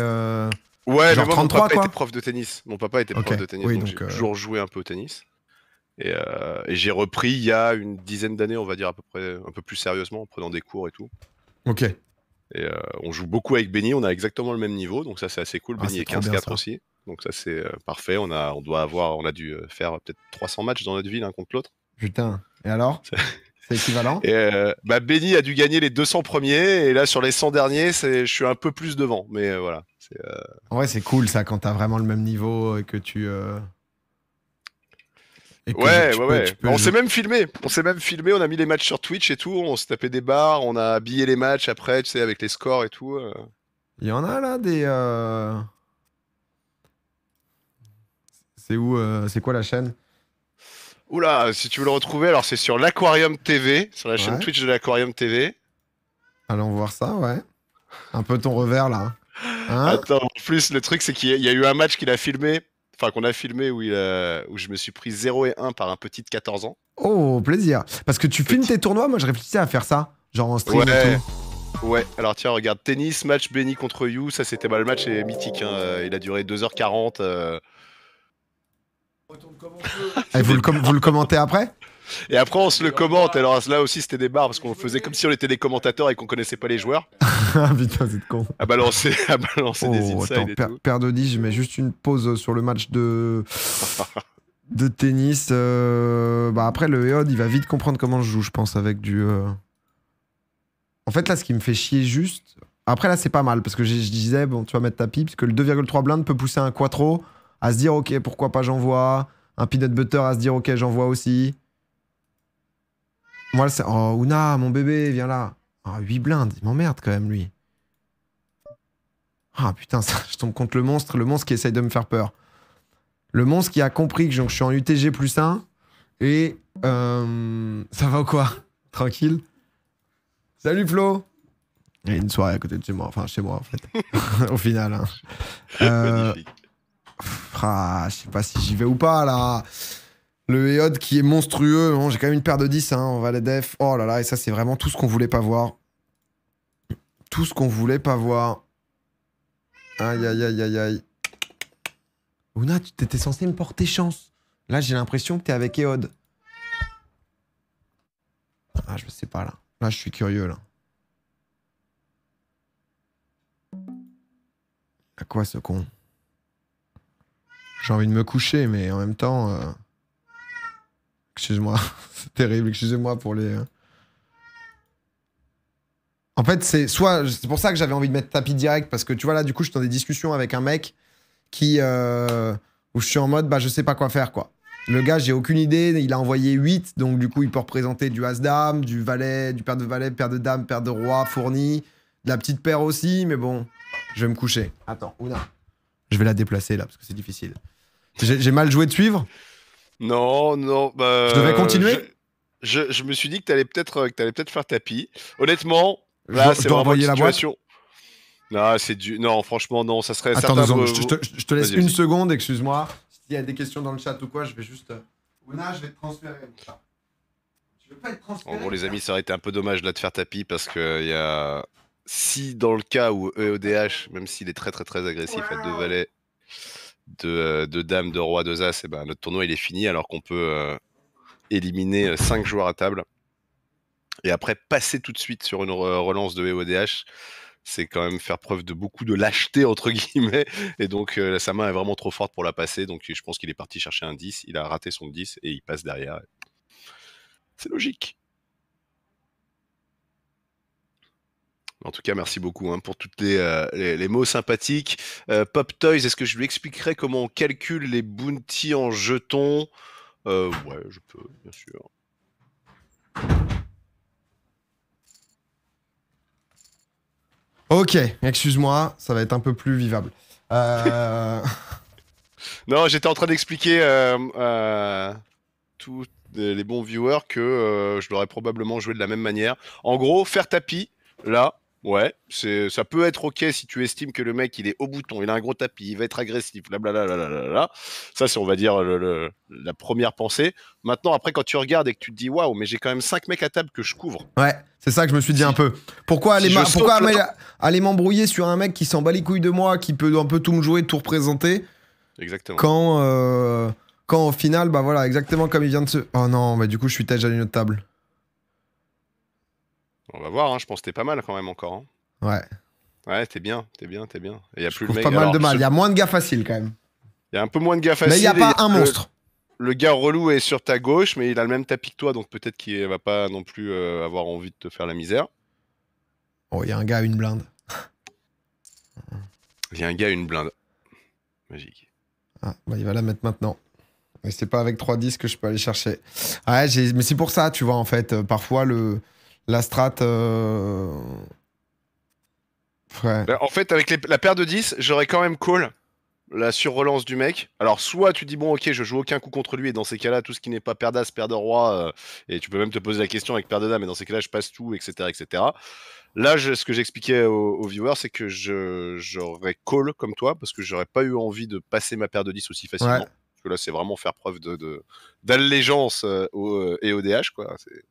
Ouais, genre 33, mon prof de tennis. Mon papa était prof de tennis, oui, donc, j'ai toujours joué un peu au tennis. Euh, et, j'ai repris il y a une dizaine d'années, on va dire à peu près, un peu plus sérieusement, en prenant des cours et tout. Ok. Et euh, on joue beaucoup avec Benny, on a exactement le même niveau, donc ça c'est assez cool. Ah, Benny est 15-4 aussi, donc ça c'est euh, parfait. On a, on doit avoir, on a dû faire peut-être 300 matchs dans notre ville l'un contre l'autre. Putain. Et alors C'est équivalent bah, Benny a dû gagner les 200 premiers, et là sur les 100 derniers, je suis un peu plus devant, mais voilà. Ouais, c'est cool ça quand t'as vraiment le même niveau et que tu ouais, ouais, ouais. on s'est même filmé. On s'est même filmé. On a mis les matchs sur Twitch et tout. On s'est tapé des bars. On a habillé les matchs après, tu sais, avec les scores et tout. Euh. Il y en a là des. Euh, c'est où euh, C'est quoi la chaîne Oula, si tu veux le retrouver, alors c'est sur l'Aquarium TV, sur la chaîne Twitch de l'Aquarium TV. Allons voir ça, ouais. Un peu ton revers là. Hein Attends, en plus, le truc, c'est qu'il y a eu un match qu'il a filmé enfin qu'on a filmé où, euh, je me suis pris 0 et 1 par un petit de 14 ans. Oh, plaisir. Parce que tu filmes tes tournois, moi je réfléchissais à faire ça, genre en stream ouais. et tout. Ouais, alors tiens, regarde, tennis, match Benny contre You, ça c'était mal le match est mythique, hein. euh, il a duré 2h40. Et euh. eh, vous, vous le commentez après et après, on se le commente. Alors là aussi, c'était des barres parce qu'on faisait comme si on était des commentateurs et qu'on connaissait pas les joueurs. Ah, putain, c'est con. À balancer, à balancer des oh, insides. Attends, et je mets juste une pause sur le match de. de tennis. Euh, bah après, le EOD, il va vite comprendre comment je joue, je pense, avec du. Euh. En fait, là, ce qui me fait chier juste. Après, là, c'est pas mal, parce que je disais, bon, tu vas mettre ta pipe, parce que le 2,3 blind peut pousser un quattro à se dire, ok, pourquoi pas j'envoie. Un peanut butter à se dire, ok, j'envoie aussi. Oh, Ouna, mon bébé, viens là. 8 ah, blindes, il m'emmerde quand même, lui. Ah putain, je tombe contre le monstre, le monstre qui essaye de me faire peur. Le monstre qui a compris que je suis en UTG plus 1 et euh, ça va ou quoi Tranquille. Salut Flo Il y a une soirée à côté de chez moi, enfin chez moi en fait, au final. Hein. Euh, ah, je sais pas si j'y vais ou pas là. Le Eod qui est monstrueux. Hein, j'ai quand même une paire de 10, hein, on va les def. Oh là là, et ça, c'est vraiment tout ce qu'on voulait pas voir. Tout ce qu'on voulait pas voir. Aïe, aïe, aïe, aïe, aïe. Ouna, tu t'étais censé me porter chance. Là, j'ai l'impression que t'es avec Eod. Ah, je sais pas, là. Là, je suis curieux, là. À quoi, ce con J'ai envie de me coucher, mais en même temps... Euh, Excuse-moi, c'est terrible, excusez-moi pour les... Hein. En fait, c'est soit... C'est pour ça que j'avais envie de mettre tapis direct, parce que tu vois, là, du coup, je suis dans des discussions avec un mec qui... Euh, où je suis en mode, bah, je sais pas quoi faire, quoi. Le gars, j'ai aucune idée, il a envoyé 8, donc du coup, il peut représenter du as du Valet, du Père de Valet, Père de Dame, Père de Roi, Fourni, de la petite paire aussi, mais bon, je vais me coucher. Attends, Ouna. Je vais la déplacer, là, parce que c'est difficile. J'ai mal joué de suivre non, non. Bah, je devais continuer je, me suis dit que tu allais peut-être euh, peut faire tapis. Honnêtement, là, c'est vraiment une situation. La non, c'est du. Non, franchement, non, ça serait. Attends, je, te, laisse une seconde, excuse-moi. S'il y a des questions dans le chat ou quoi, je vais juste. Euh, Ouna, je vais te transférer. Je veux pas être transféré. En gros, les amis, ça aurait été un peu dommage là de faire tapis parce que il euh, y a. Si dans le cas où EODH, même s'il est très très très agressif, à deux valets, de, euh, dames, de Roi, de as, et eh ben, notre tournoi il est fini alors qu'on peut euh, éliminer 5 euh, joueurs à table et après passer tout de suite sur une relance de EODH. C'est quand même faire preuve de beaucoup de lâcheté, entre guillemets. Et donc, sa main est vraiment trop forte pour la passer. Donc, je pense qu'il est parti chercher un 10. Il a raté son 10 et il passe derrière. C'est logique. En tout cas, merci beaucoup hein, pour toutes les, euh, mots sympathiques. Euh, Pop Toys, est-ce que je lui expliquerai comment on calcule les bounties en jetons euh, Ouais, je peux, bien sûr. Ok, excuse-moi, ça va être un peu plus vivable. non, j'étais en train d'expliquer tous les bons viewers que je l'aurais probablement joué de la même manière. En gros, faire tapis, là, Ouais, c'est, ça peut être ok si tu estimes que le mec il est au bouton, il a un gros tapis, il va être agressif, blablabla. Ça, c'est on va dire la première pensée. Maintenant, après, quand tu regardes et que tu te dis waouh, mais j'ai quand même 5 mecs à table que je couvre. Ouais, c'est ça que je me suis dit un peu. Pourquoi aller, m'embrouiller sur un mec qui s'en bat les couilles de moi, qui peut un peu tout me jouer, tout représenter Exactement. Quand, euh, quand au final, bah voilà, exactement comme il vient de se. Oh non, mais du coup, je suis tâche à une autre table. On va voir, hein, je pense que t'es pas mal quand même encore. Hein. Ouais. Ouais, t'es bien, t'es bien, t'es bien. Il y a plus pas mal de mal, il y a moins de gars faciles quand même. Il y a un peu moins de gars faciles. Mais il n'y a pas un monstre. Le gars relou est sur ta gauche, mais il a le même tapis que toi, donc peut-être qu'il va pas non plus euh, avoir envie de te faire la misère. Oh, il y a un gars à une blinde. Il y a un gars à une blinde. Magique. Ah, bah, il va la mettre maintenant. Mais c'est pas avec 3-10 que je peux aller chercher. Ah, mais c'est pour ça, tu vois, en fait, euh, parfois le la strat. Euh, bah, en fait, avec la paire de 10, j'aurais quand même call la surrelance du mec. Alors, soit tu dis, bon, ok, je joue aucun coup contre lui, et dans ces cas-là, tout ce qui n'est pas paire d'as, paire de roi, euh, et tu peux même te poser la question avec paire de Dames, mais dans ces cas-là, je passe tout, etc. etc. Là, ce que j'expliquais aux, viewers, c'est que j'aurais call comme toi, parce que j'aurais pas eu envie de passer ma paire de 10 aussi facilement. Parce que là, c'est vraiment faire preuve d'allégeance de, d'allégeance euh, et au quoi. C'est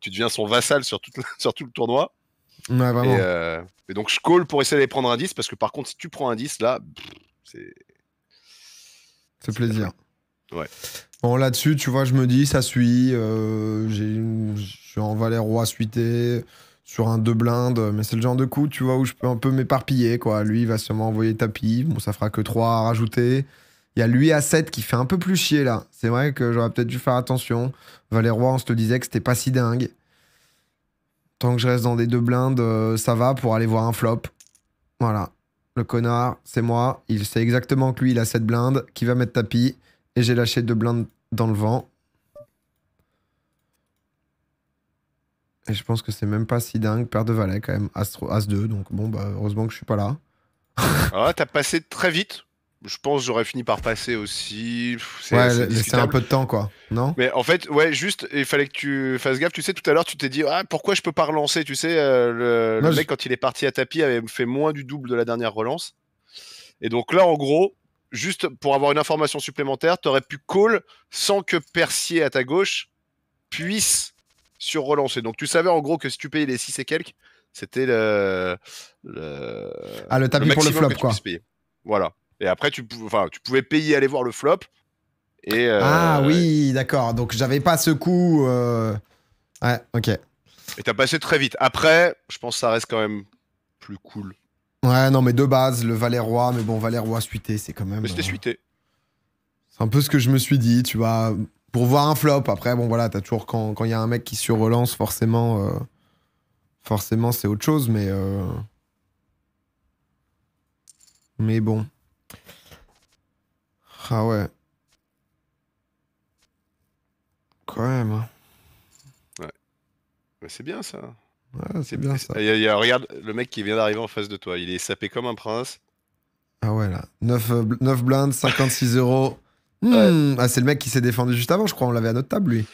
tu deviens son vassal sur, tout le tournoi. Ouais, vraiment. Et, euh, donc je call pour essayer de prendre un 10 parce que par contre si tu prends un 10 là, c'est... C'est plaisir. Ouais. Bon là-dessus, tu vois, je me dis, ça suit. Euh, je suis en valet roi suité sur un 2 blindes, mais c'est le genre de coup, tu vois, où je peux un peu m'éparpiller, quoi. Lui, il va sûrement envoyer tapis, bon, ça fera que 3 à rajouter. Il y a lui à 7 qui fait un peu plus chier là. C'est vrai que j'aurais peut-être dû faire attention. Valet-Roi, on se le disait que c'était pas si dingue. Tant que je reste dans des deux blindes, euh, ça va pour aller voir un flop. Voilà. Le connard, c'est moi. Il sait exactement que lui, il a 7 blindes, qui va mettre tapis. Et j'ai lâché deux blindes dans le vent. Et je pense que c'est même pas si dingue. Paire de valets quand même. As, 2. Donc bon, bah, heureusement que je suis pas là. ah, t'as passé très vite je pense j'aurais fini par passer aussi. C'est ouais, un peu de temps, quoi. Non Mais en fait, ouais, juste, il fallait que tu fasses gaffe. Tu sais, tout à l'heure, tu t'es dit, ah, pourquoi je peux pas relancer Tu sais, euh, le, mec, quand il est parti à tapis, avait fait moins du double de la dernière relance. Et donc là, en gros, juste pour avoir une information supplémentaire, tu aurais pu call sans que Percier à ta gauche puisse sur relancer. Donc tu savais en gros que si tu payais les 6 et quelques, c'était le, le. Ah, le tapis pour le flop, quoi. Voilà. Et après, tu, tu pouvais payer aller voir le flop. Et, euh, Ah oui, d'accord. Donc j'avais pas ce coup. Euh, ouais, ok. Et t'as passé très vite. Après, je pense que ça reste quand même plus cool. Ouais, non, mais de base, le Valet-Roi. mais bon, Valet-Roi suité, c'est quand même. Mais c'était euh, suité. C'est un peu ce que je me suis dit, tu vois. Pour voir un flop, après, bon, voilà, t'as toujours quand il y a un mec qui sur-relance, forcément, forcément, c'est autre chose, mais. Mais bon. Ah ouais. Quand même. Hein. Ouais. Mais c'est bien ça. Ouais, c'est bien ça. regarde le mec qui vient d'arriver en face de toi. Il est sapé comme un prince. Ah ouais, là. 9, 9 euh, blindes, 56 euros. Hmm. Ah, c'est le mec qui s'est défendu juste avant, je crois. On l'avait à notre table, lui.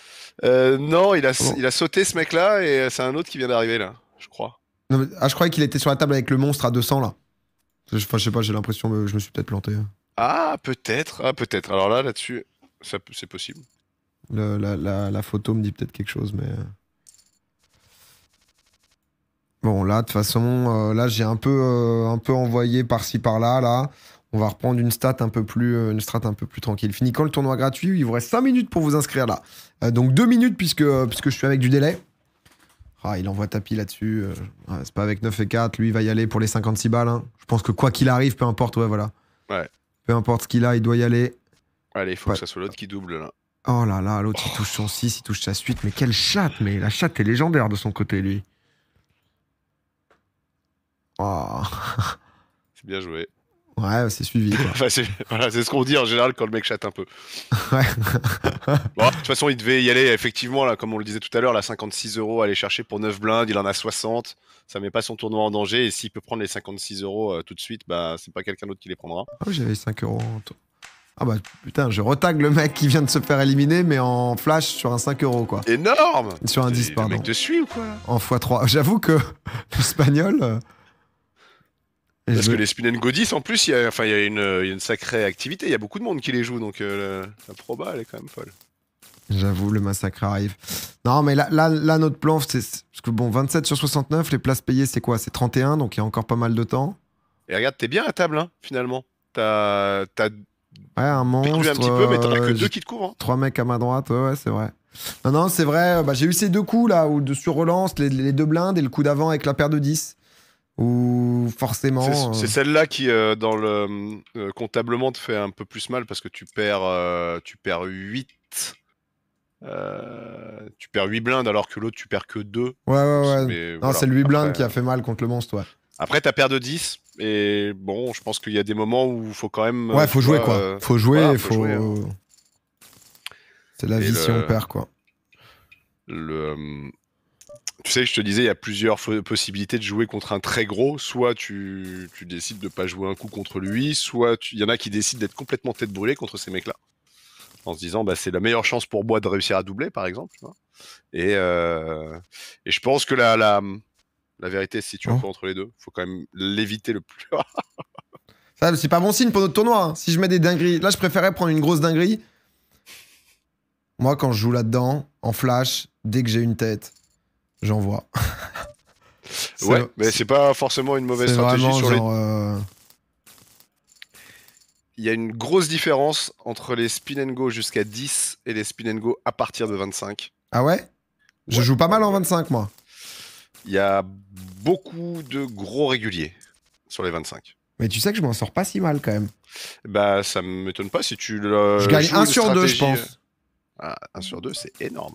Euh, non, il a, il a sauté ce mec-là et euh, c'est un autre qui vient d'arriver, là, je crois. ah, je croyais qu'il était sur la table avec le monstre à 200, là. Enfin, je sais pas, j'ai l'impression que euh, je me suis peut-être planté. Hein. Ah, peut-être. Ah, peut-être. Alors là, là-dessus, ça, c'est possible. la, photo me dit peut-être quelque chose, mais. Euh. Bon, là, de toute façon, euh, là, j'ai un peu, euh, un peu envoyé par-ci, par-là, là. On va reprendre une stat un peu plus, une strat un peu plus tranquille. Fini quand le tournoi gratuit Il vous reste 5 minutes pour vous inscrire là. donc 2 minutes puisque, puisque je suis avec du délai. Ah, il envoie tapis là-dessus. Ah, c'est pas avec 9 et 4. Lui, il va y aller pour les 56 balles. Hein. Je pense que quoi qu'il arrive, peu importe, ouais, voilà. Ouais. Peu importe ce qu'il a, il doit y aller. Allez, il faut que ça soit l'autre qui double là. Oh là là, l'autre il touche son 6, il touche sa suite. Mais quelle chatte Mais la chatte est légendaire de son côté, lui. Oh. C'est bien joué. Ouais, c'est suivi. c'est ce qu'on dit en général quand le mec chatte un peu. Ouais. de toute façon, il devait y aller, effectivement, là, comme on le disait tout à l'heure, là, 56 euros à aller chercher pour 9 blindes, il en a 60. Ça met pas son tournoi en danger. Et s'il peut prendre les 56 euros euh, tout de suite, bah, c'est pas quelqu'un d'autre qui les prendra. Ah oui, j'avais 5 euros ah bah putain, je retague le mec qui vient de se faire éliminer, mais en flash sur un 5 euros quoi. Énorme Sur un 10, pardon. Le mec te suit ou quoi En x3. J'avoue que l'espagnol. Euh, parce que les Spin and Godis, en plus, il y, a une sacrée activité. Il y a beaucoup de monde qui les joue, donc euh, la proba, elle est quand même folle. J'avoue, le massacre arrive. Non, mais là, notre plan, c'est. Parce que bon, 27 sur 69, les places payées, c'est quoi C'est 31, donc il y a encore pas mal de temps. Et regarde, t'es bien à table, hein, finalement. T'as. Ouais, un monstre. un petit peu, mais t'en as que euh, deux qui te courent. Hein. Trois mecs à ma droite, ouais, c'est vrai. Non, non, c'est vrai. Euh, bah, j'ai eu ces deux coups, là, où, de, sur relance, les, les deux blindes et le coup d'avant avec la paire de 10. Ou forcément. C'est euh, celle-là qui, euh, dans le euh, comptablement, te fait un peu plus mal parce que tu perds, tu perds 8. tu perds 8 blindes alors que l'autre tu perds que 2. Ouais, ouais, ouais. non, c'est le 8 blindes qui a fait mal contre le monstre, ouais. Après, t'as perdu 10, et bon, je pense qu'il y a des moments où il faut quand même. Ouais, faut jouer quoi. Il Faut jouer, il faut. Hein. C'est la vie si on perd quoi. Le... Tu sais, je te disais, il y a plusieurs possibilités de jouer contre un très gros. Soit tu, décides de pas jouer un coup contre lui, soit il y en a qui décident d'être complètement tête brûlée contre ces mecs-là. En se disant, bah, c'est la meilleure chance pour moi de réussir à doubler, par exemple. Euh, et, je pense que la, la, la vérité se situe entre les deux. faut quand même l'éviter le plus. Ça, c'est pas bon signe pour notre tournoi. Hein. Si je mets des dingueries, là, je préférais prendre une grosse dinguerie. Moi, quand je joue là-dedans, en flash, dès que j'ai une tête, J'en vois. ouais, mais c'est pas forcément une mauvaise stratégie sur les... Euh, Il y a une grosse différence entre les spin and go jusqu'à 10 et les spin and go à partir de 25. Ah ouais Je joue pas mal en 25 moi. Il y a beaucoup de gros réguliers sur les 25. Mais tu sais que je m'en sors pas si mal quand même. Bah ça m'étonne pas si tu le... Euh, je gagne 1 sur 2 je pense. 1 euh, ah, sur 2 c'est énorme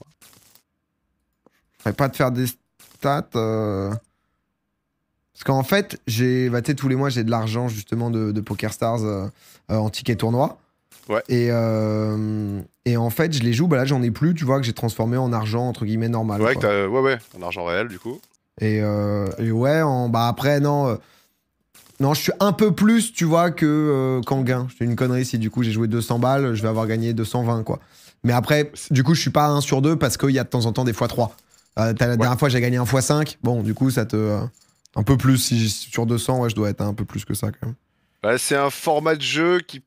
ferais pas de faire des stats. Euh. Parce qu'en fait, j'ai, bah, tous les mois, j'ai de l'argent justement de, Poker Stars euh, euh, en ticket tournoi. Et, et en fait, je les joue. Bah là, j'en ai plus, tu vois, que j'ai transformé en argent entre guillemets normal. Ouais, ouais, ouais, en argent réel du coup. Et, et ouais, en, bah après, non. Non, je suis un peu plus, tu vois, que qu'en gain. C'est une connerie si du coup j'ai joué 200 balles, je vais avoir gagné 220, quoi. Mais après, du coup, je suis pas un 1 sur 2 parce qu'il y a de temps en temps des fois 3. Ah, la dernière fois, j'ai gagné un x 5. Bon, du coup, ça te. Euh, un peu plus. Si sur 200, ouais, je dois être un peu plus que ça quand même. Bah, c'est un format de jeu qui,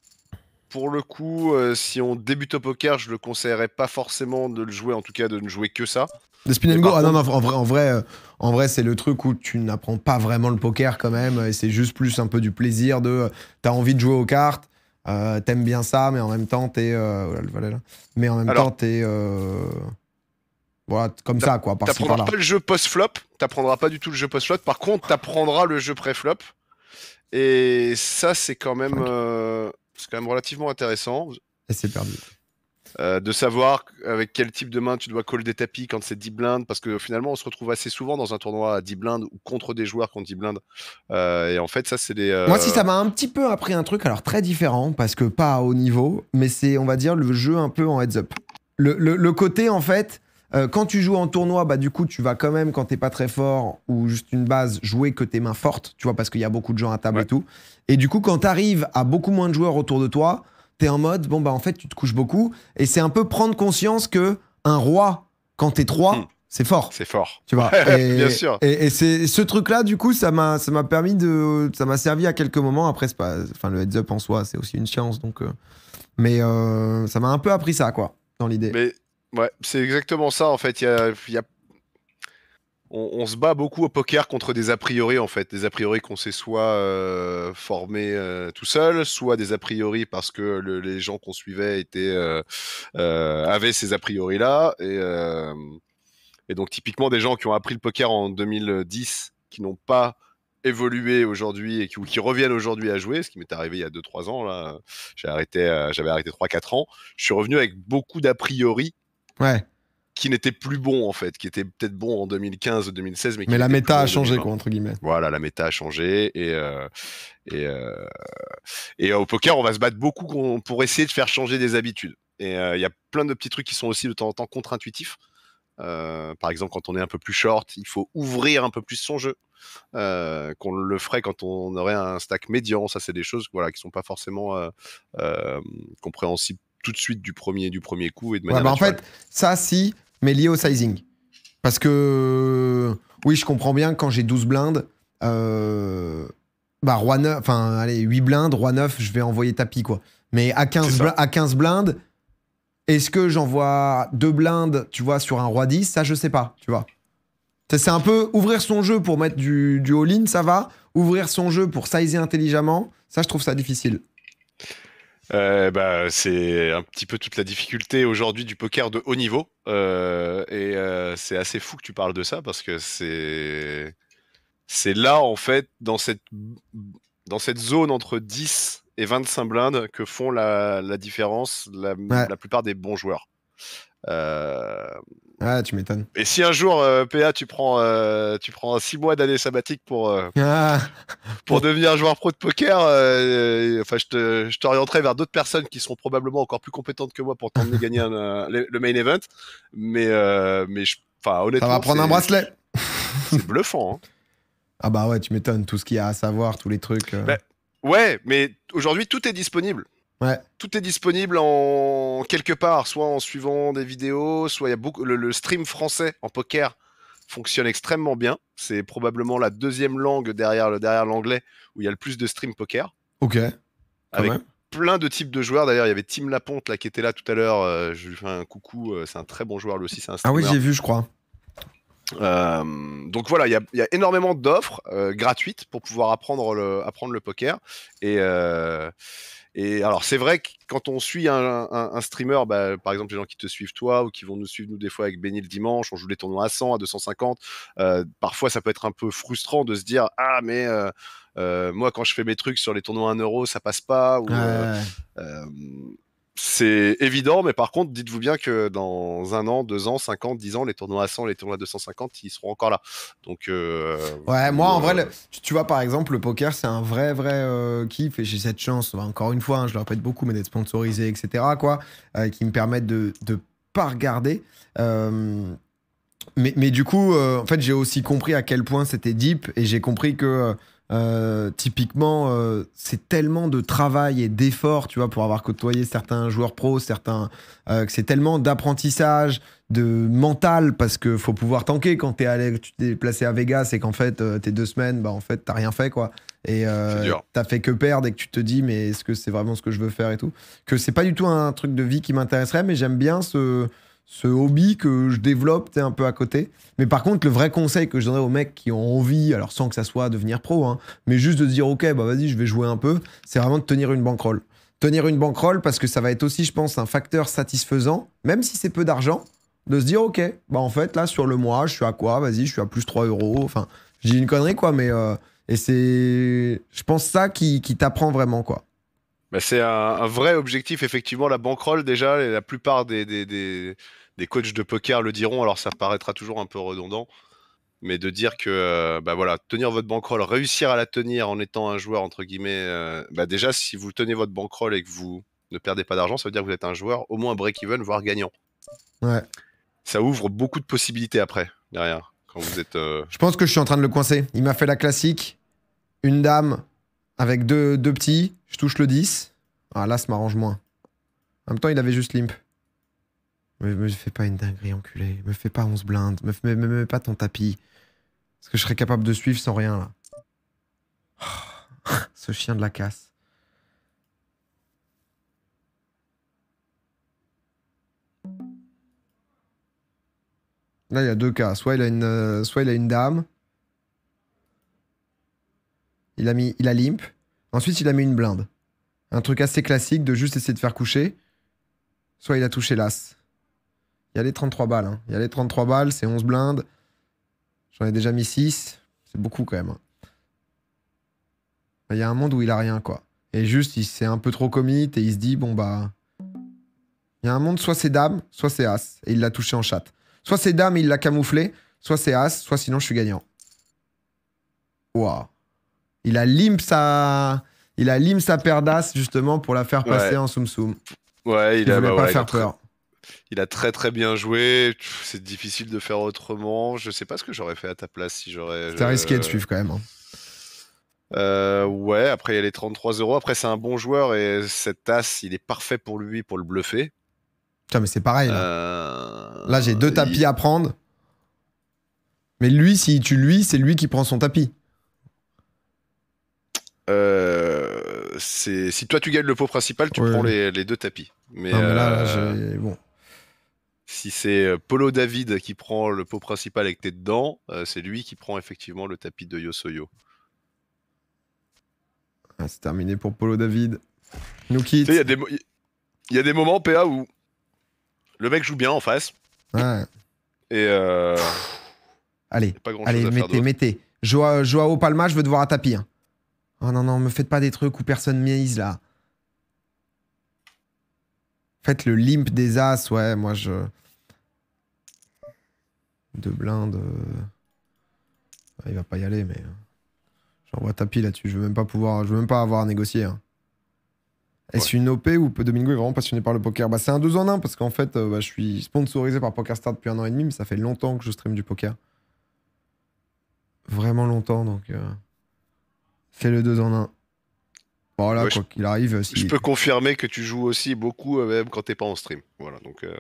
pour le coup, euh, si on débute au poker, je le conseillerais pas forcément de le jouer, en tout cas de ne jouer que ça. Le spin and go, ah, non, non, en vrai, en vrai, euh, en vrai c'est le truc où tu n'apprends pas vraiment le poker quand même, et c'est juste plus un peu du plaisir de. T'as envie de jouer aux cartes, t'aimes bien ça, mais en même temps, t'es. Euh, oh mais en même temps, t'es. Voilà, comme ça, quoi. T'apprendras pas le jeu post-flop, Tu t'apprendras pas du tout le jeu post-flop. Par contre, tu t'apprendras le jeu pré-flop. Et ça, c'est quand même, euh, c'est quand même relativement intéressant. c'est perdu. Euh, de savoir avec quel type de main tu dois call des tapis quand c'est 10 blindes, parce que finalement on se retrouve assez souvent dans un tournoi à 10 blindes ou contre des joueurs qui ont 10 blindes. Euh, et en fait, ça c'est des. Moi, si ça m'a un petit peu appris un truc, alors très différent, parce que pas à haut niveau, mais c'est on va dire le jeu un peu en heads up. le, le côté en fait, euh, quand tu joues en tournoi, bah, du coup, tu vas quand même, quand t'es pas très fort ou juste une base, jouer que tes mains fortes, tu vois, parce qu'il y a beaucoup de gens à table et tout. Et du coup, quand t'arrives à beaucoup moins de joueurs autour de toi, t'es en mode, bon, bah, en fait, tu te couches beaucoup. Et c'est un peu prendre conscience que un roi, quand t'es trois, hmm. c'est fort. C'est fort. Tu vois. et, Bien sûr. Et, c'est ce truc-là, du coup, ça m'a, ça m'a permis de, ça m'a servi à quelques moments. Après, c'est pas, enfin, le heads up en soi, c'est aussi une science, donc, euh, mais euh, ça m'a un peu appris ça, quoi, dans l'idée. Mais c'est exactement ça en fait. Il On, se bat beaucoup au poker contre des a priori en fait, des a priori qu'on s'est soit euh, formés euh, tout seul, soit des a priori parce que les gens qu'on suivait euh, avaient ces a priori là et, donc typiquement des gens qui ont appris le poker en 2010 qui n'ont pas évolué aujourd'hui et qui, qui reviennent aujourd'hui à jouer, ce qui m'est arrivé il y a 2-3 ans, là, j'ai arrêté, j'avais arrêté 3-4 ans, je suis revenu avec beaucoup d'a priori Ouais. Qui n'était plus bon en fait, qui était peut-être bon en 2015 ou 2016, mais, mais la méta a changé quoi entre guillemets. Voilà, la méta a changé et euh, et, euh, et au poker on va se battre beaucoup pour essayer de faire changer des habitudes. Et euh, il y a plein de petits trucs qui sont aussi de temps en temps contre-intuitifs. par exemple, quand on est un peu plus short, il faut ouvrir un peu plus son jeu qu'on le ferait quand on aurait un stack médian. Ça, c'est des choses voilà, qui sont pas forcément compréhensibles tout de suite du premier, du premier coup et de manière bah, En fait, ça, si, mais lié au sizing. Parce que, euh, oui, je comprends bien quand j'ai 12 blindes, euh, bah, roi 9, enfin, allez, 8 blindes, roi 9, je vais envoyer tapis, quoi. Mais à 15, à 15 blindes, est-ce que j'envoie 2 blindes, tu vois, sur un roi 10 Ça, je sais pas, tu vois. C'est un peu ouvrir son jeu pour mettre du, du all-in, ça va. Ouvrir son jeu pour sizer intelligemment, ça, je trouve ça difficile. Euh, bah, c'est un petit peu toute la difficulté aujourd'hui du poker de haut niveau. Euh, et euh, c'est assez fou que tu parles de ça parce que c'est c'est là en fait dans cette dans cette zone entre 10 et 25 blindes que font la, différence la plupart des bons joueurs. Euh, ah, tu m'étonnes. Et si un jour, euh, PA, tu prends, euh, tu prends six mois d'année sabbatique pour, ah. pour devenir joueur pro de poker, enfin, je t'orienterai vers d'autres personnes qui seront probablement encore plus compétentes que moi pour t'emmener gagner le, main event. Mais, mais je, honnêtement. Ça va prendre un bracelet. C'est bluffant. Hein. Ah, bah ouais, tu m'étonnes. Tout ce qu'il y a à savoir, tous les trucs. Bah, ouais, mais aujourd'hui, tout est disponible. Tout est disponible en quelque part, soit en suivant des vidéos, soit il y a beaucoup le, stream français en poker fonctionne extrêmement bien. C'est probablement la deuxième langue derrière le derrière l'anglais où il y a le plus de stream poker. Ok. Avec plein de types de joueurs. D'ailleurs, il y avait Tim Laponte là qui était là tout à l'heure. Euh, je lui fais un coucou. Euh, c'est un très bon joueur lui aussi. Un ah oui, j'ai vu, je crois. Euh, donc voilà, il y, y, a énormément d'offres gratuites pour pouvoir apprendre le, apprendre le poker et et alors, c'est vrai que quand on suit un, streamer, bah, par exemple, les gens qui te suivent toi ou qui vont nous suivre, nous, des fois, avec Béni le dimanche, on joue les tournois à 100, à 250. Euh, parfois, ça peut être un peu frustrant de se dire Ah, mais euh, euh, moi, quand je fais mes trucs sur les tournois à 1 euro, ça passe pas. Ou, c'est évident, mais par contre, dites-vous bien que dans un an, deux ans, cinq ans, dix ans, les tournois à 100, les tournois à 250, ils seront encore là. Donc, euh, ouais, moi, en vrai, euh, tu vois, par exemple, le poker, c'est un vrai, vrai euh, kiff et j'ai cette chance, encore une fois, hein, je le répète beaucoup, mais d'être sponsorisé, etc., quoi, qui me permettent de ne pas regarder. Mais, mais, du coup, en fait, j'ai aussi compris à quel point c'était deep et j'ai compris que euh, typiquement, euh, c'est tellement de travail et d'effort, tu vois, pour avoir côtoyé certains joueurs pros, certains, euh, que c'est tellement d'apprentissage, de mental, parce que faut pouvoir tanker quand t'es allé, tu t'es placé à Vegas et qu'en fait tes deux semaines, bah en fait t'as rien fait quoi, et t'as fait que perdre et que tu te dis mais est-ce que c'est vraiment ce que je veux faire et tout, que c'est pas du tout un truc de vie qui m'intéresserait, mais j'aime bien ce ce hobby que je développe un peu à côté. Mais par contre, le vrai conseil que je donnerais aux mecs qui ont envie, alors sans que ça soit devenir pro, hein, mais juste de se dire ok, bah vas-y, je vais jouer un peu, c'est vraiment de tenir une bankroll. Tenir une bankroll parce que ça va être aussi, je pense, un facteur satisfaisant, même si c'est peu d'argent, de se dire ok, bah en fait là sur le mois, je suis à quoi Vas-y, je suis à plus 3 euros. Enfin, j'ai une connerie quoi, mais euh, et c'est, je pense ça qui, qui t'apprend vraiment quoi. Bah, c'est un, vrai objectif effectivement la bankroll déjà. la plupart des des coachs de poker le diront, alors ça paraîtra toujours un peu redondant, mais de dire que euh, bah voilà, tenir votre bankroll, réussir à la tenir en étant un joueur entre guillemets, euh, bah déjà si vous tenez votre bankroll et que vous ne perdez pas d'argent, ça veut dire que vous êtes un joueur au moins break-even, voire gagnant. Ça ouvre beaucoup de possibilités après, derrière, quand vous êtes. Euh, je pense que je suis en train de le coincer. Il m'a fait la classique, une dame avec deux, deux petits, je touche le 10. Ah là, ça m'arrange moins. En même temps, il avait juste limp. Me, fais pas une dinguerie, enculé. Me fais pas 11 blindes. Me, mets pas ton tapis. Parce que je serais capable de suivre sans rien, là. Oh, ce chien de la casse. Là, il y a deux cas. Soit il a une, euh, soit il a une dame. Il a, mis, il a limp. Ensuite, il a mis une blinde. Un truc assez classique de juste essayer de faire coucher. Soit il a touché l'as. Il y a les 33 balles. Hein. Il y a les 33 balles, c'est 11 blindes. J'en ai déjà mis 6. C'est beaucoup quand même. Hein. Il y a un monde où il a rien, quoi. Et juste, il s'est un peu trop commit et il se dit, bon bah. Il y a un monde, soit c'est dame, soit c'est as. Et il l'a touché en chatte. Soit c'est dame il l'a camouflé, soit c'est as, soit sinon je suis gagnant. Waouh. Il a limp sa. Il a limp sa paire d'as justement pour la faire passer en soum soum. Ouais, il, bah il a pas faire peur il a très très bien joué. C'est difficile de faire autrement. Je sais pas ce que j'aurais fait à ta place si j'aurais. C'était risqué de suivre quand même. Hein. Euh, ouais, après il y a les 33 euros. Après, c'est un bon joueur et cette tasse, il est parfait pour lui pour le bluffer. Putain, mais c'est pareil. Là, j'ai deux euh, tapis à prendre. Mais lui, si tu lui, c'est lui qui prend son tapis. Euh, si toi tu gagnes le pot principal, tu prends les, deux tapis. Mais, non, mais là, là euh, bon. Si c'est euh, Polo David qui prend le pot principal et que t'es dedans, euh, c'est lui qui prend effectivement le tapis de Yosoyo. Ah, c'est terminé pour Polo David. Nous quitte. Il y, a des moments, PA, où le mec joue bien en face. Et. Euh, allez, allez mettez, mettez. Joao, Palma, je veux te voir à tapis. Hein. Oh non, non, me faites pas des trucs où personne mise là. Faites le limp des As, ouais, moi je. De blindes. Euh, il va pas y aller, mais. Euh, j'envoie tapis là-dessus. Je veux même pas pouvoir. Je veux même pas avoir à négocier. Hein. Est-ce une OP ou Domingo est vraiment passionné par le poker bah, C'est un deux en un parce qu'en fait, euh, bah, je suis sponsorisé par PokerStar depuis un an et demi, mais ça fait longtemps que je stream du poker. Vraiment longtemps, donc Fais le deux en un qu'il arrive. Euh, je peux confirmer que tu joues aussi beaucoup, euh, même quand t'es pas en stream. Voilà, donc. Euh,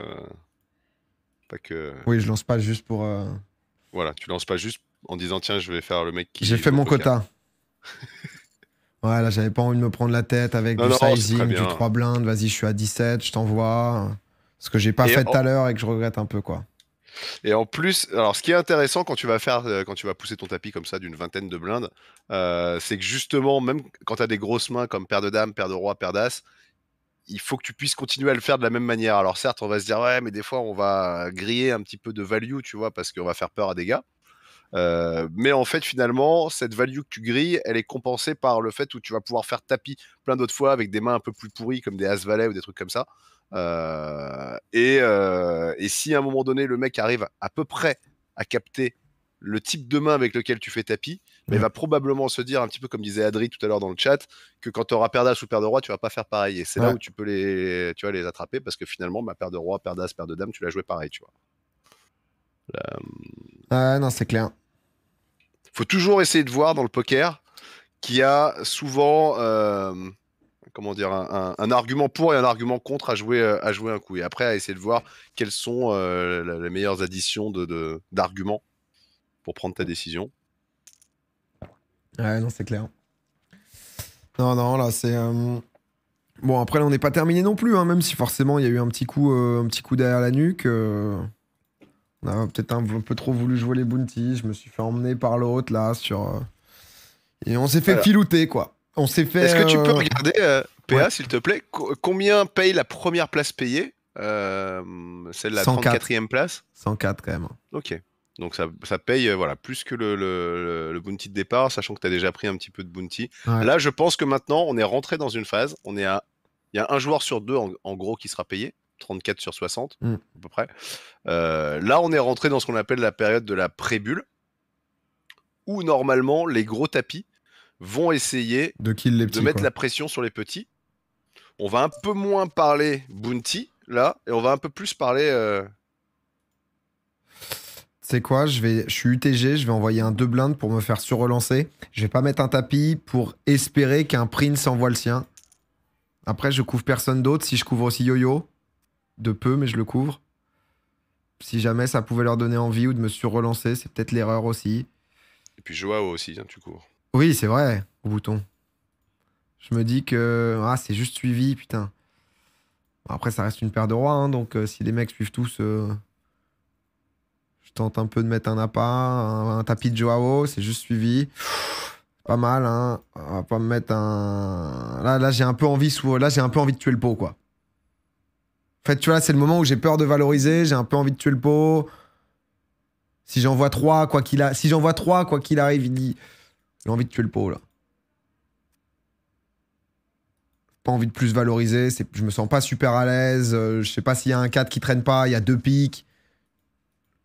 pas que. Oui, je lance pas juste pour. Voilà, tu lances pas juste en disant tiens, je vais faire le mec qui. J'ai fait mon quota. voilà, j'avais pas envie de me prendre la tête avec du sizing, du 3 blindes, vas-y, je suis à 17, je t'envoie. Ce que j'ai pas fait tout à l'heure et que je regrette un peu, quoi. Et en plus, alors ce qui est intéressant quand tu vas faire, euh, quand tu vas pousser ton tapis comme ça d'une vingtaine de blindes, euh, c'est que justement, même quand tu as des grosses mains comme paire de dames, paire de rois, paire d'as, il faut que tu puisses continuer à le faire de la même manière. Alors certes, on va se dire ouais, mais des fois on va griller un petit peu de value, tu vois, parce qu'on va faire peur à des gars. Euh, mais en fait, finalement, cette value que tu grilles, elle est compensée par le fait où tu vas pouvoir faire tapis plein d'autres fois avec des mains un peu plus pourries, comme des as valets ou des trucs comme ça. Euh, euh, et, si à un moment donné, le mec arrive à peu près à capter le type de main avec lequel tu fais tapis, mais mm. va probablement se dire, un petit peu comme disait Adri tout à l'heure dans le chat, que quand tu auras paire d'as ou paire de roi, tu vas pas faire pareil. Et c'est là où tu peux les, tu vois, les attraper parce que finalement, ma bah, paire de roi, paire d'as, paire de dame, tu l'as joué pareil, tu vois. Ah non, c'est clair. Faut toujours essayer de voir dans le poker qu'il y a souvent euh, comment dire, un, argument pour et un argument contre à jouer, euh, à jouer un coup. Et après, à essayer de voir quelles sont euh, les meilleures additions d'arguments pour prendre ta décision. Ouais, non, c'est clair. Non, non, là, c'est. Euh, bon, après, là, on n'est pas terminé non plus, hein, même si forcément, il y a eu un petit coup, un petit coup derrière la nuque. On a peut-être un peu trop voulu jouer les bounties. Je me suis fait emmener par l'autre, là, sur. Et on s'est fait voilà. quoi. Est-ce que tu peux euh, regarder, euh, PA, s'il te plaît, combien paye la première place payée euh, celle de la 34e place 104 quand même. Ok. Donc ça, ça paye voilà, plus que le, le, bounty de départ, sachant que tu as déjà pris un petit peu de bounty. Là, je pense que maintenant, on est rentré dans une phase. On est à... Il y a un joueur sur deux, en, gros, qui sera payé. 34 sur 60, mm. à peu près. là, on est rentré dans ce qu'on appelle la période de la pré-bulle, où normalement, les gros tapis vont essayer de, mettre la pression sur les petits. On va un peu moins parler Bounty là, et on va un peu plus parler. Euh, c'est quoi je, vais, je suis UTG, je vais envoyer un 2 blindes pour me faire surrelancer. Je vais pas mettre un tapis pour espérer qu'un Prince envoie le sien. Après, je couvre personne d'autre. Si je couvre aussi Yo-Yo, de peu, mais je le couvre. Si jamais ça pouvait leur donner envie ou de me surrelancer, c'est peut-être l'erreur aussi. Et puis Joao aussi, hein, tu cours. Oui, c'est vrai, au bouton. Je me dis que ah, c'est juste suivi, putain. Après, ça reste une paire de rois, hein, donc euh, si les mecs suivent tous, euh, je tente un peu de mettre un appât, un, tapis de Joao, c'est juste suivi. pas mal, hein. On va pas me mettre un. Là, là j'ai un peu envie là, j'ai un peu envie de tuer le pot, quoi. En fait, tu vois, c'est le moment où j'ai peur de valoriser, j'ai un peu envie de tuer le pot. Si j'envoie trois quoi qu'il a... si quoi qu'il arrive, il dit. J'ai envie de tuer le pot, là. Pas envie de plus valoriser. Je me sens pas super à l'aise. Euh, je sais pas s'il y a un 4 qui traîne pas. Il y a deux pics.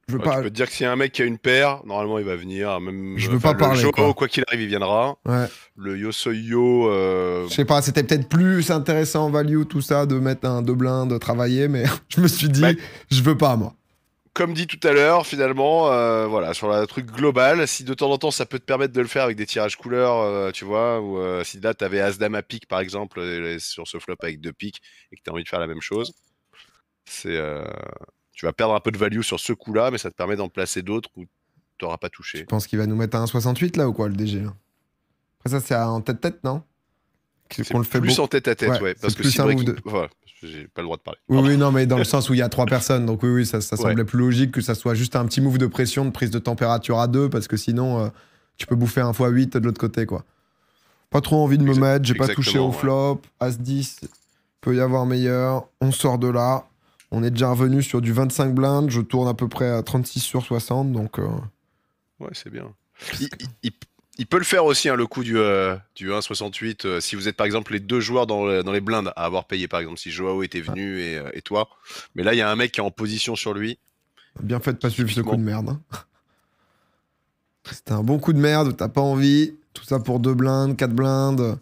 Je veux pas... peux dire que s'il y a un mec qui a une paire, normalement il va venir. Même, je veux pas parler. quoi. quoi qu'il arrive, il viendra. Le Yo-Yo... Euh, je sais pas, c'était peut-être plus intéressant en value tout ça de mettre un deux de travailler, mais je me suis dit, je veux pas moi comme dit tout à l'heure, finalement, euh, voilà, sur le truc global, si de temps en temps ça peut te permettre de le faire avec des tirages couleurs, euh, tu vois, ou euh, si là tu avais as pique par exemple sur ce flop avec deux piques et que tu as envie de faire la même chose, c'est, tu vas perdre un peu de value sur ce coup-là, mais ça te permet d'en placer d'autres où tu pas touché. Je pense qu'il va nous mettre à 1,68 là ou quoi le DG Après ça c'est en tête-tête, non on fait plus en tête à tête, ouais, parce que un de... j'ai pas le droit de parler. Oui, non, mais dans le sens où il y a trois personnes, donc oui, oui, ça, ça semblait plus logique que ça soit juste un petit move de pression, de prise de température à deux, parce que sinon, euh, tu peux bouffer un x 8 de l'autre côté, quoi. Pas trop envie de me mettre, j'ai pas touché au flop, As 10, peut y avoir meilleur, on sort de là, on est déjà revenu sur du 25 blind je tourne à peu près à 36 sur 60, donc. Euh, ouais, c'est bien. Il peut le faire aussi, hein, le coup du, euh, du 1,68. Euh, si vous êtes par exemple les deux joueurs dans, les blindes à avoir payé, par exemple, si Joao était venu euh, et, toi. Mais là, il y a un mec qui est en position sur lui. Bien fait de pas suivre ce coup de merde. Hein. C'était un bon coup de merde, t'as pas envie. Tout ça pour deux blindes, quatre blindes.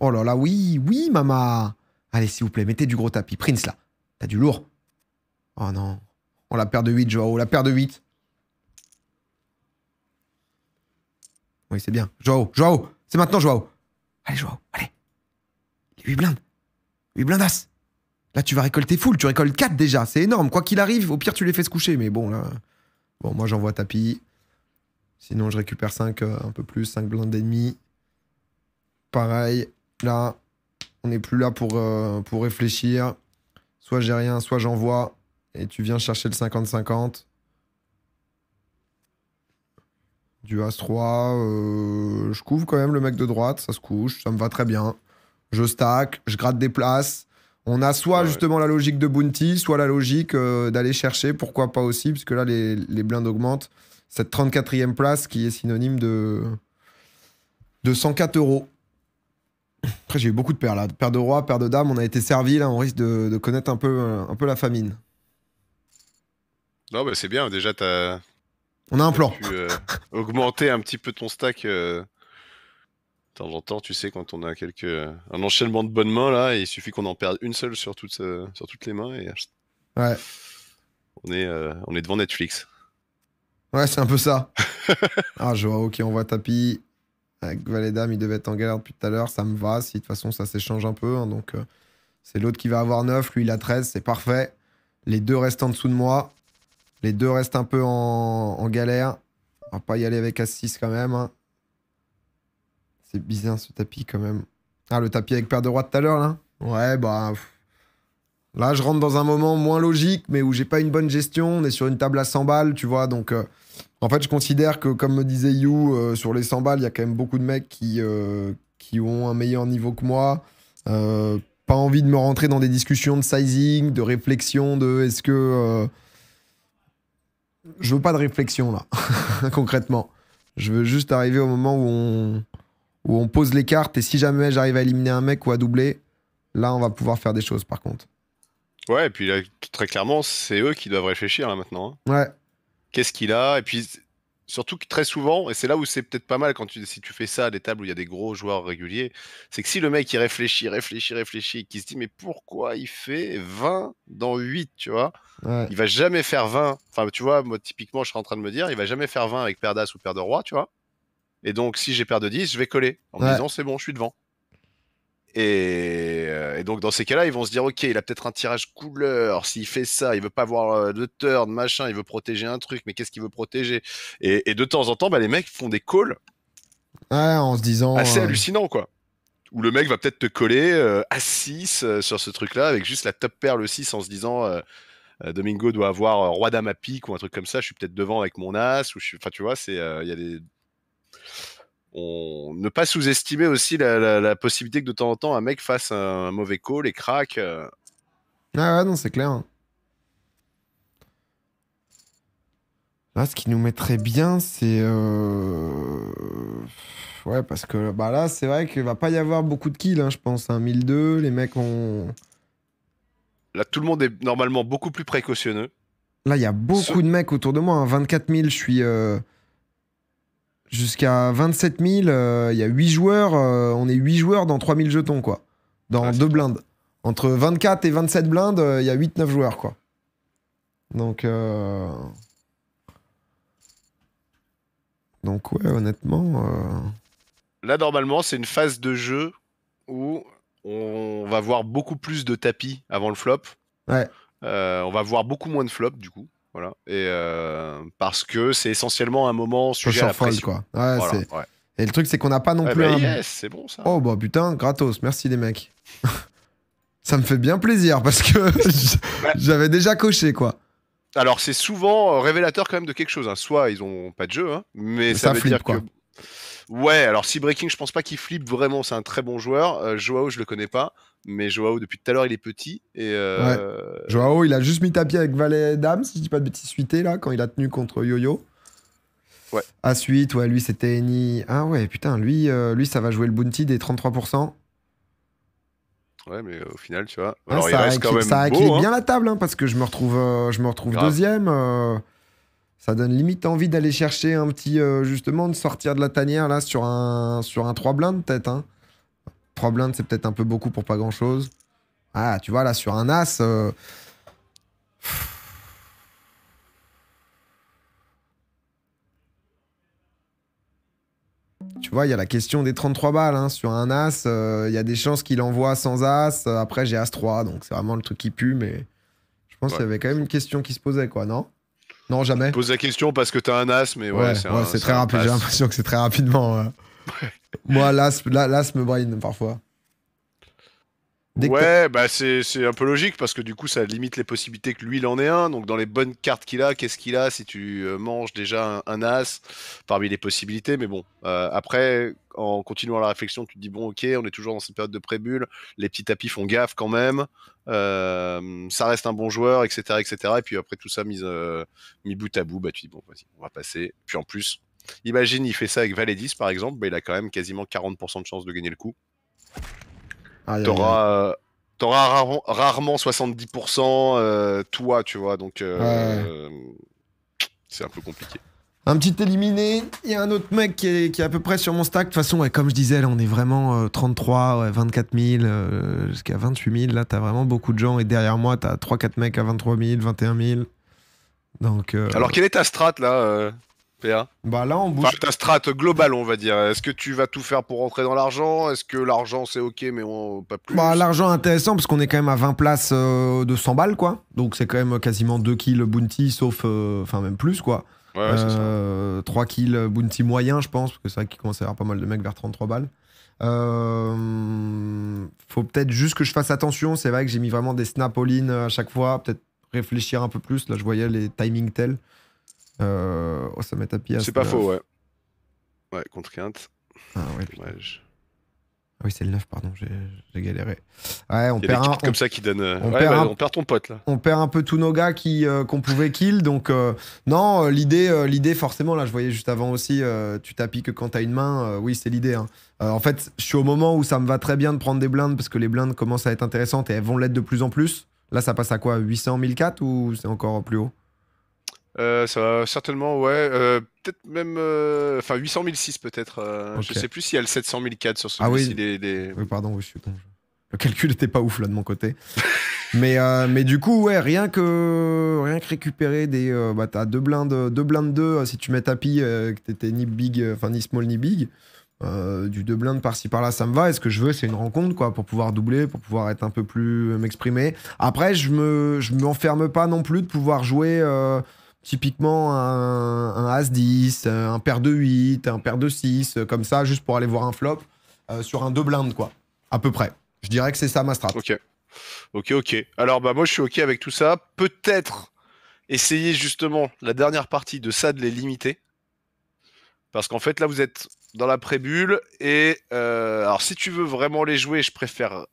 Oh là là, oui, oui, mama. Allez, s'il vous plaît, mettez du gros tapis. Prince là, t'as du lourd. Oh non. On la paire de 8, Joao, la paire de 8. Oui, c'est bien. Joao, Joao, c'est maintenant Joao. Allez, Joao, allez. Les 8 blindes. 8 Là, tu vas récolter full, tu récoltes 4 déjà, c'est énorme. Quoi qu'il arrive, au pire, tu les fais se coucher, mais bon, là. Bon, moi, j'envoie tapis. Sinon, je récupère 5, euh, un peu plus, 5 blindes d'ennemis. Pareil, là, on n'est plus là pour, euh, pour réfléchir. Soit j'ai rien, soit j'envoie. Et tu viens chercher le 50-50. Du As 3, euh, je couvre quand même le mec de droite, ça se couche, ça me va très bien. Je stack, je gratte des places. On a soit justement la logique de Bounty, soit la logique euh, d'aller chercher, pourquoi pas aussi, puisque là les, blindes augmentent. Cette 34e place qui est synonyme de, de 104 euros. Après, j'ai eu beaucoup de paires là. Hein. Paire de roi, paire de dames, on a été servi là, on risque de, connaître un peu, un peu la famine. Non, mais c'est bien, déjà, t'as on a un plan. Euh, augmenter un petit peu ton stack. Euh, de temps en temps, tu sais, quand on a quelques... un enchaînement de bonnes mains, là, il suffit qu'on en perde une seule sur, euh, sur toutes les mains. Et... Ouais. On est, on est devant Netflix. Ouais, c'est un peu ça. ah, je vois, ok, on voit tapis. Avec Valédame, il devait être en galère depuis tout à l'heure. Ça me va. Si de toute façon, ça s'échange un peu. Hein, donc, c'est l'autre qui va avoir 9. Lui, il a 13. C'est parfait. Les deux restent en dessous de moi. Les deux restent un peu en, galère. On va pas y aller avec As-6 quand même. Hein. C'est bizarre ce tapis quand même. Ah, le tapis avec paire de roi tout à l'heure là Ouais, bah. Là, je rentre dans un moment moins logique, mais où j'ai pas une bonne gestion. On est sur une table à 100 balles, tu vois. Donc, euh, en fait, je considère que, comme me disait You, euh, sur les 100 balles, il y a quand même beaucoup de mecs qui, euh, qui ont un meilleur niveau que moi. pas envie de me rentrer dans des discussions de sizing, de réflexion, de est-ce que je veux pas de réflexion là, concrètement. Je veux juste arriver au moment où on, on pose les cartes et si jamais j'arrive à éliminer un mec ou à doubler, là on va pouvoir faire des choses par contre. Ouais, et puis là, très clairement, c'est eux qui doivent réfléchir là maintenant. Hein. Ouais. Qu'est-ce qu'il a Et puis Surtout que très souvent, et c'est là où c'est peut-être pas mal quand tu, si tu fais ça à des tables où il y a des gros joueurs réguliers, c'est que si le mec il réfléchit, réfléchit, réfléchit, et qu'il se dit mais pourquoi il fait 20 dans 8, tu vois Il va jamais faire 20. Enfin, tu vois, moi typiquement, je suis en train de me dire, il va jamais faire 20 avec paire d'as ou paire de roi, tu vois. Et donc, si j'ai paire de 10, je vais coller en me disant c'est bon, je suis devant. Euh, et, donc dans ces cas-là, ils vont se dire ok, il a peut-être un tirage couleur. S'il fait ça, il veut pas avoir euh, de turn, machin. Il veut protéger un truc, mais qu'est-ce qu'il veut protéger et, de temps en temps, bah, les mecs font des calls. ouais en se disant. Assez euh, hallucinant quoi. Où le mec va peut-être te coller à 6 sur ce truc-là avec juste la top perle 6 en se disant. Domingo doit avoir roi dame à pique ou un truc comme ça. Je suis peut-être devant avec mon as ou je suis. Enfin, tu vois, c'est il y a des on ne pas sous-estimer aussi la, possibilité que de temps en temps un mec fasse un, mauvais call et craque. Euh. Ah ouais, non, c'est clair. Là, ce qui nous mettrait bien, c'est. Euh, ouais, parce que bah là, c'est vrai qu'il va pas y avoir beaucoup de kills, hein, je pense. Hein, 1002, les mecs ont. Là, tout le monde est normalement beaucoup plus précautionneux. Là, il y a beaucoup de mecs autour de moi. Hein, 24 000, je suis. Euh, jusqu'à 27 000, euh, il y a 8 joueurs, euh, on est 8 joueurs dans 3 000 jetons, quoi. Dans ah, deux blindes. Entre 24 et 27 blindes, euh, il y a 8-9 joueurs, quoi. Donc, Donc, ouais, honnêtement. Là, normalement, c'est une phase de jeu où on va voir beaucoup plus de tapis avant le flop. Ouais. on va voir beaucoup moins de flop, du coup. Voilà. Et euh, parce que c'est essentiellement un moment sujet à quoi. Et le truc, c'est qu'on n'a pas non eh plus. Ben, c'est bon ça. Oh bah putain, gratos. Merci les mecs. ça me fait bien plaisir parce que j'avais déjà coché quoi. Alors c'est souvent euh, révélateur quand même de quelque chose. Hein. Soit ils ont pas de jeu, hein, mais, ça, veut dire quoi. Ouais, alors si Breaking, je pense pas qu'il flippe vraiment. C'est un très bon joueur. Euh, Joao, je le connais pas. Mais Joao, depuis tout à l'heure, il est petit. Et euh, Joao, il a juste mis tapis avec Valet Dame, si je dis pas de bêtises, suité, là, quand il a tenu contre Yo-Yo. Ouais. À suite, ouais, lui, c'était ni. Ah ouais, putain, lui, euh, lui, ça va jouer le bounty des 33%. Ouais, mais au final, tu vois. Ah, Alors, ça il reste quand même hein. bien la table, hein, parce que je me retrouve, euh, je me retrouve deuxième. ça donne limite envie d'aller chercher un petit. justement, de sortir de la tanière, là, sur un, sur un 3 blindes, peut-être. Hein. 3 blindes, c'est peut-être un peu beaucoup pour pas grand-chose. Ah, tu vois, là, sur un As... Euh, tu vois, il y a la question des 33 balles. Hein. Sur un As, euh, il y a des chances qu'il envoie sans As. Après, j'ai As 3, donc c'est vraiment le truc qui pue, mais je pense qu'il y avait quand même une question qui se posait, quoi, non Non, jamais. pose la question parce que t'as un As, mais ouais, c'est très rapide. J'ai l'impression que c'est très rapidement. Moi, l'as, me brine parfois. ouais, bah c'est, un peu logique parce que du coup ça limite les possibilités que lui il en ait un. Donc dans les bonnes cartes qu'il a, qu'est-ce qu'il a si tu euh, manges déjà un, as parmi les possibilités Mais bon, euh, après en continuant la réflexion, tu te dis bon ok, on est toujours dans cette période de pré-bulle, les petits tapis font gaffe quand même, euh, ça reste un bon joueur, etc., etc. Et puis après tout ça mis, mi bout à bout, bah tu dis bon vas-y, on va passer. Puis en plus, Imagine, il fait ça avec Valet 10 par exemple, bah, il a quand même quasiment 40% de chance de gagner le coup. Euh, t'auras rarement 70% euh, toi, tu vois, donc euh, c'est un peu compliqué. Un petit éliminé, il y a un autre mec qui est, à peu près sur mon stack. De toute façon, comme je disais, là on est vraiment 33, 24 000, jusqu'à 28 000. Là, t'as vraiment beaucoup de gens. Et derrière moi, t'as 3-4 mecs à 23 000, 21 000. Donc, Alors, quelle est ta strat là bah là, on bouge. ta strat globale, on va dire. Est-ce que tu vas tout faire pour rentrer dans l'argent Est-ce que l'argent, c'est ok, mais on... pas plus Bah l'argent intéressant, parce qu'on est quand même à 20 places euh, de 100 balles, quoi. Donc c'est quand même quasiment 2 kills bounty, sauf. Euh, enfin, même plus, quoi. 3 euh, kills bounty moyen, je pense, parce que c'est vrai qu'il commence à y avoir pas mal de mecs vers 33 balles. Faut peut-être juste que je fasse attention. C'est vrai que j'ai mis vraiment des snaps all-in à chaque fois. Peut-être réfléchir un peu plus. Là, je voyais les timing tels. Euh, oh, ça met tapis C'est pas faux, ouais. Ouais, contrainte. Ah ouais. Dommage. Ah oui, c'est le 9, pardon, j'ai galéré. Ouais, on perd comme ça qui donne. Euh, on, perd bah, on, perd ton pote, là. On perd un peu tous nos gars euh, qu'on pouvait kill. Donc, non, l'idée, l'idée forcément, là, je voyais juste avant aussi, tu tapis que quand t'as une main. oui, c'est l'idée. Hein. en fait, je suis au moment où ça me va très bien de prendre des blindes parce que les blindes commencent à être intéressantes et elles vont l'être de plus en plus. Là, ça passe à quoi 800, 1004 ou c'est encore plus haut euh, ça va certainement, ouais. Euh, peut-être même. Euh, enfin, euh, 800 006 peut-être. Je sais plus s'il y a le 700 004 sur ce Ah oui. Des, des... oui. Pardon, je suis Le calcul n'était pas ouf là de mon côté. mais, mais du coup, ouais, rien que, rien que récupérer des. bah, t'as deux blindes, deux blindes 2 si tu mets tapis, que t'étais ni big, enfin ni small ni big. du deux blindes par-ci par-là, ça me va. Et ce que je veux, c'est une rencontre, quoi, pour pouvoir doubler, pour pouvoir être un peu plus m'exprimer. Après, je me, je m'enferme pas non plus de pouvoir jouer Typiquement, un, As-10, un paire de 8, un paire de 6, comme ça, juste pour aller voir un flop euh, sur un 2 blindes, quoi. À peu près. Je dirais que c'est ça ma strat. Ok. Ok, ok. Alors, bah, moi, je suis ok avec tout ça. Peut-être essayer justement la dernière partie de ça de les limiter. Parce qu'en fait, là, vous êtes dans la prébule. Et euh, alors, si tu veux vraiment les jouer, je préfère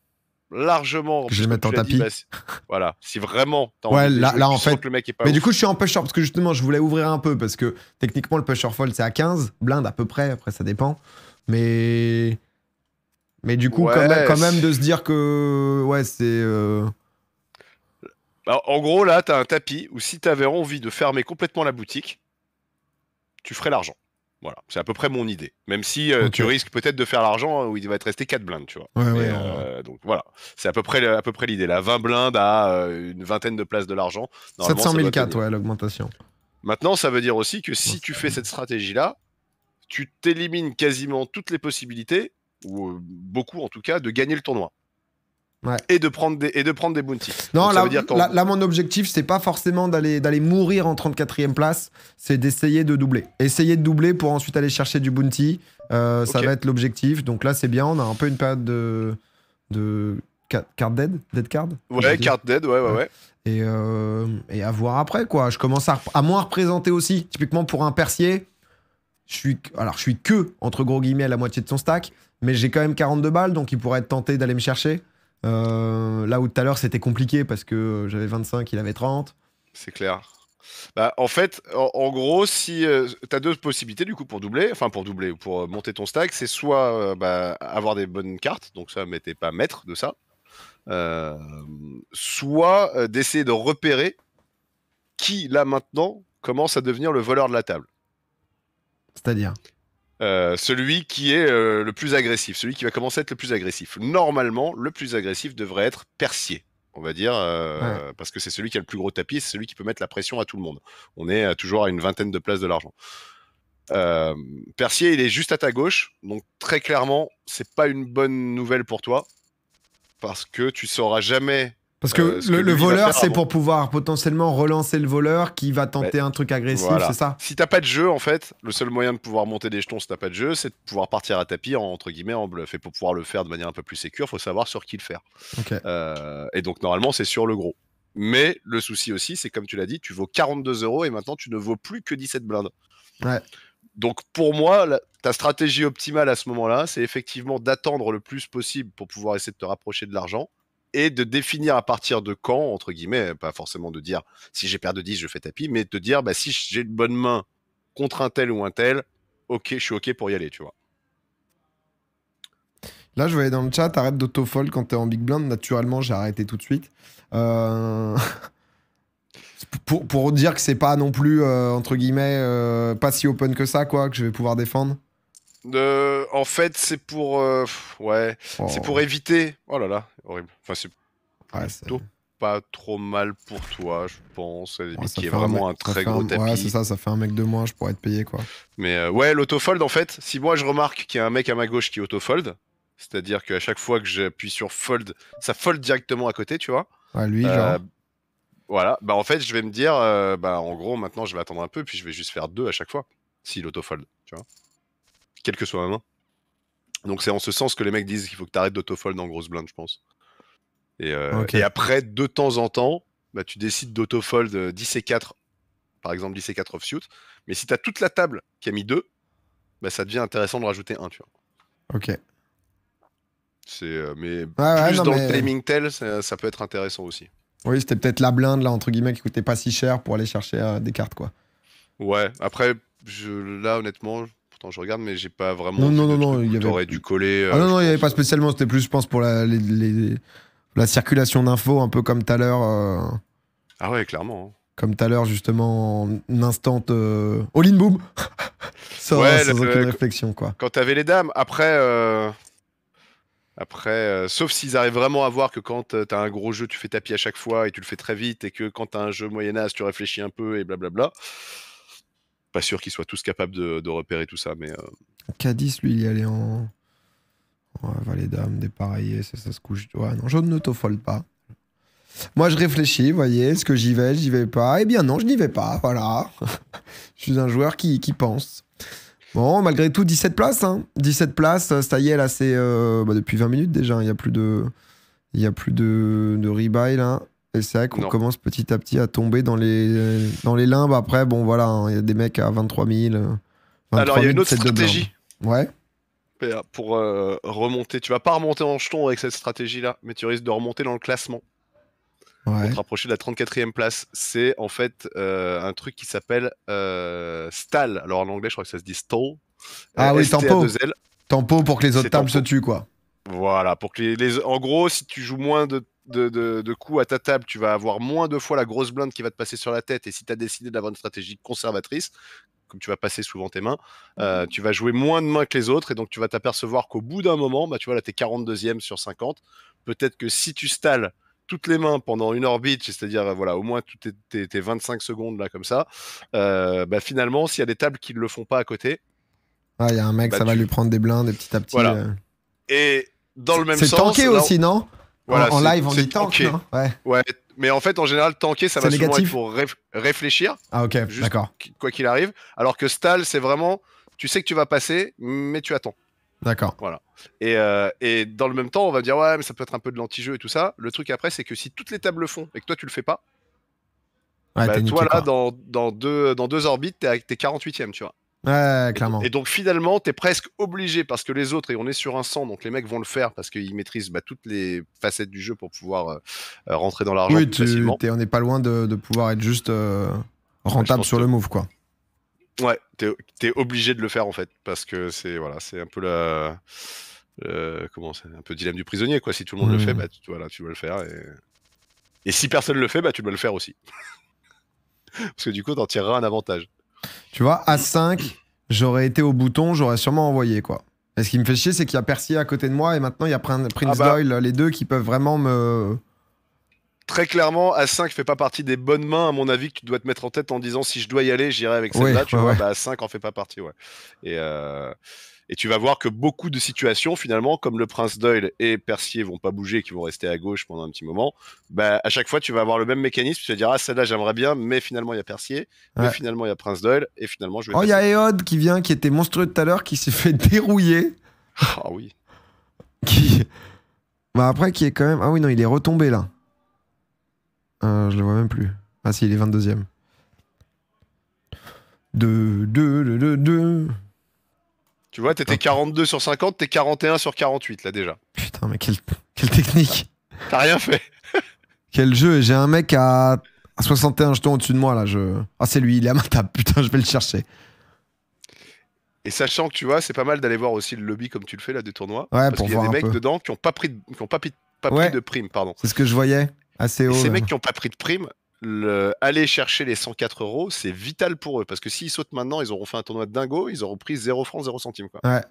largement. Je vais mettre en tapis. Bah, voilà, si vraiment. As ouais, là, en fait. mais du coup, je suis en pusher parce que justement, je voulais ouvrir un peu parce que techniquement, le pusher fold, c'est à 15 blinde à peu près. Après, ça dépend. Mais. Mais du coup, quand, même, de se dire que. Ouais, c'est. Euh, bah, en gros, là, t'as un tapis ou si t'avais envie de fermer complètement la boutique, tu ferais l'argent. Voilà, c'est à peu près mon idée. Même si euh, tu risques peut-être de faire l'argent euh, où il va être resté 4 blindes, tu vois. Euh, donc voilà, c'est à peu près, à peu près l'idée. là 20 blindes à une vingtaine de places de l'argent. 700 000 ouais, l'augmentation. Maintenant, ça veut dire aussi que si tu fais cette stratégie-là, tu t'élimines quasiment toutes les possibilités, ou beaucoup en tout cas, de gagner le tournoi. Et, de prendre des, et de prendre des bounties. Non, là, mon objectif, c'est pas forcément d'aller, d'aller mourir en 34e place, c'est d'essayer de doubler. Essayer de doubler pour ensuite aller chercher du bounty, euh, ça va être l'objectif. Donc là, c'est bien, on a un peu une période de. de... carte dead Dead card Ouais, card dead, ouais, ouais, ouais. Et, euh, et, à voir après, quoi. Je commence à, à moins représenter aussi. Typiquement, pour un Percier, je suis, alors je suis que, entre gros guillemets, à la moitié de son stack, mais j'ai quand même 42 balles, donc il pourrait être tenté d'aller me chercher. Euh, là où tout à l'heure c'était compliqué parce que j'avais 25, il avait 30. C'est clair. Bah, en fait, en, gros, si euh, tu as deux possibilités du coup pour doubler, enfin pour doubler ou pour euh, monter ton stack, c'est soit bah, avoir des bonnes cartes, donc ça, mais pas maître de ça, soit d'essayer de repérer qui là maintenant commence à devenir le voleur de la table. C'est-à-dire euh, celui qui est euh, le plus agressif, celui qui va commencer à être le plus agressif. Normalement, le plus agressif devrait être Percier, on va dire, euh, parce que c'est celui qui a le plus gros tapis, c'est celui qui peut mettre la pression à tout le monde. On est toujours à une vingtaine de places de l'argent. Percier, il est juste à ta gauche, donc très clairement, c'est pas une bonne nouvelle pour toi, parce que tu sauras jamais parce que, euh, le, voleur, c'est pour pouvoir potentiellement relancer le voleur qui va tenter un truc agressif, c'est ça Si t'as pas de jeu, en fait, le seul moyen de pouvoir monter des jetons si n'as pas de jeu, c'est de pouvoir partir à tapis entre guillemets en bluff. Et pour pouvoir le faire de manière un peu plus sécure, faut savoir sur qui le faire. Euh, et donc normalement, c'est sur le gros. Mais le souci aussi, c'est comme tu l'as dit, tu vaux 42 euros et maintenant tu ne vaux plus que 17 blindes. Donc pour moi, ta stratégie optimale à ce moment-là, c'est effectivement d'attendre le plus possible pour pouvoir essayer de te rapprocher de l'argent et de définir à partir de quand, entre guillemets, euh, pas forcément de dire si j'ai perdu de 10, je fais tapis, mais de dire bah, si j'ai une bonne main contre un tel ou un tel, ok, je suis ok pour y aller, tu vois. Là, je voyais dans le chat, arrête d'autofold quand t'es en big blind. Naturellement, j'ai arrêté tout de suite. Euh, pour, pour, dire que c'est pas non plus, euh, entre guillemets, pas si open que ça, quoi, que je vais pouvoir défendre en fait, c'est pour euh, ouais, c'est pour oh. éviter. Oh là là, horrible. Enfin, c'est plutôt pas trop mal pour toi, je pense. Ouais, qui est vraiment un, très gros tapis. Ouais, c'est ça, ça fait un mec de moins, je pourrais être payé quoi. Mais euh, ouais, l'autofold en fait, si moi je remarque qu'il y a un mec à ma gauche qui autofold, c'est-à-dire qu'à chaque fois que j'appuie sur fold, ça fold directement à côté, tu vois. Ouais, lui, genre. Euh, voilà, bah en fait, je vais me dire, bah en gros, maintenant je vais attendre un peu, puis je vais juste faire deux à chaque fois, si autofold, tu vois quelle que soit la main. Donc c'est en ce sens que les mecs disent qu'il faut que tu arrêtes d'autofold en grosse blinde, je pense. Euh, et, après, de temps en temps, bah, tu décides d'autofold 10 euh, et 4, par exemple 10 et 4 offsuit. Mais si tu as toute la table qui a mis 2, bah, ça devient intéressant de rajouter un. tu vois. Ok. C'est, euh, mais plus dans le timing tel, ça, peut être intéressant aussi. Oui, c'était peut-être la blinde, là, entre guillemets, qui coûtait pas si cher pour aller chercher des cartes, quoi. Ouais, après, je, là, honnêtement, je regarde, mais j'ai pas vraiment. Non, non, non, il y avait. dû coller. Euh, ah non, non, il n'y avait pas spécialement. C'était plus, je pense, pour la, les, la circulation d'infos, un peu comme tout à l'heure. Euh, ah ouais, clairement. Hein. Comme tout à l'heure, justement, un instant. Euh... All in boom Sans, ouais, aucune euh, réflexion, quoi. Quand t'avais les dames, après. Après, sauf s'ils arrivent vraiment à voir que quand tu as un gros jeu, tu fais tapis à chaque fois et tu le fais très vite, et que quand tu as un jeu moyen âge, tu réfléchis un peu et blablabla. Pas sûr qu'ils soient tous capables de, repérer tout ça, mais. Euh, Cadis, lui, il y allait en. Ouais, Valet Dame, dépareillé, ça, ça se couche. Ouais, non, je ne t'offole pas. Moi, je réfléchis, vous voyez, est-ce que j'y vais, j'y vais pas Eh bien non, je n'y vais pas, voilà. je suis un joueur qui, qui, pense. Bon, malgré tout, 17 places. Hein. 17 places, ça y est, là, c'est euh, bah, depuis 20 minutes déjà. Il n'y a plus de, y a plus de, de rebuy, là c'est vrai qu'on commence petit à petit à tomber dans les, dans les limbes. Après, bon, voilà, hein, il y a des mecs à 23 000. Euh, Alors, il y a une autre stratégie. Ouais. Pour euh, remonter, tu vas pas remonter en jeton avec cette stratégie-là, mais tu risques de remonter dans le classement. Ouais. Pour te rapprocher de la 34e place. C'est en fait euh, un truc qui s'appelle stall. Alors en anglais, je crois que ça se dit stall. Ah oui, tempo. Tempo pour que les autres tables se tuent, quoi. Voilà, pour que les, en gros, si tu joues moins de de, coups à ta table, tu vas avoir moins de fois la grosse blinde qui va te passer sur la tête. Et si tu as décidé d'avoir une stratégie conservatrice, comme tu vas passer souvent tes mains, euh, mhm. tu vas jouer moins de mains que les autres. Et donc, tu vas t'apercevoir qu'au bout d'un moment, bah, tu vois, là, tu es 42e sur 50. Peut-être que si tu stalles toutes les mains pendant une orbite, c'est-à-dire euh, voilà, au moins toutes tes, 25 secondes là comme ça, euh, bah, finalement, s'il y a des tables qui ne le font pas à côté. Ah, il y a un mec, bah, ça va lui prendre des blindes des petit à petit. Et dans le même sens. C'est tanké aussi, non voilà, en, live, en dit tank, non mais en fait, en général, tanker, ça va négatif. souvent être pour réfléchir. Ah, ok, d'accord. Quoi qu'il arrive. Alors que stall, c'est vraiment, tu sais que tu vas passer, mais tu attends. D'accord. Voilà. Et, euh, et, dans le même temps, on va dire, ouais, mais ça peut être un peu de l'anti-jeu et tout ça. Le truc après, c'est que si toutes les tables le font et que toi, tu le fais pas, bah, toi, là, dans, dans, deux, dans deux orbites, t'es 48ème, tu vois clairement. Et, donc finalement, tu es presque obligé parce que les autres, et on est sur un sang, donc les mecs vont le faire parce qu'ils maîtrisent bah, toutes les facettes du jeu pour pouvoir euh, euh, rentrer dans l'argent. Oui, tu, on n'est pas loin de, pouvoir être juste euh, rentable sur le move, quoi. Ouais, t'es es obligé de le faire en fait parce que c'est voilà, c'est un peu la. comment c'est un peu le dilemme du prisonnier quoi. Si tout le monde le fait, hmm. bah tu, voilà, tu dois le faire. Et... et si personne le fait, bah tu dois le faire aussi. parce que du coup, t'en tireras un avantage. Tu vois, à 5, j'aurais été au bouton, j'aurais sûrement envoyé, quoi. Et ce qui me fait chier, c'est qu'il y a Percy à côté de moi et maintenant il y a Prince ah bah. Doyle, les deux qui peuvent vraiment me. Très clairement, A5 fait pas partie des bonnes mains, à mon avis, que tu dois te mettre en tête en disant si je dois y aller, j'irai avec celle-là. tu vois, A5 en bah, fait pas partie, ouais. Et. Euh... Et tu vas voir que beaucoup de situations, finalement, comme le Prince Doyle et Percier vont pas bouger, qui vont rester à gauche pendant un petit moment, bah, à chaque fois, tu vas avoir le même mécanisme. Tu vas dire, ah, celle-là, j'aimerais bien, mais finalement, il y a Percier, mais finalement, il y a Prince Doyle, et finalement, je vais. Oh, il y a Eod qui vient, qui était monstrueux tout à l'heure, qui s'est fait dérouiller. Ah oui. Qui. Bah, après, qui est quand même. Ah oui, non, il est retombé là. Euh, je le vois même plus. Ah si, il est 22ème. Deux, deux, deux, deux, tu vois, t'étais 42 sur 50, t'es 41 sur 48 là déjà. Putain, mais quelle, technique T'as rien fait Quel jeu J'ai un mec à, 61 jetons au-dessus de moi là. Ah, c'est lui, il est à ma table, putain, je vais le chercher. Et sachant que tu vois, c'est pas mal d'aller voir aussi le lobby comme tu le fais là des tournois. Ouais, parce qu'il y a des mecs dedans qui ont pas pris de, pas de prime, pardon. C'est ce que je voyais assez haut. Et ces mecs qui ont pas pris de prime, aller chercher les 104 euros, c'est vital pour eux. Parce que s'ils sautent maintenant, ils auront fait un tournoi de dingo, ils auront pris 0 francs, 0 centimes. Quoi. Ouais.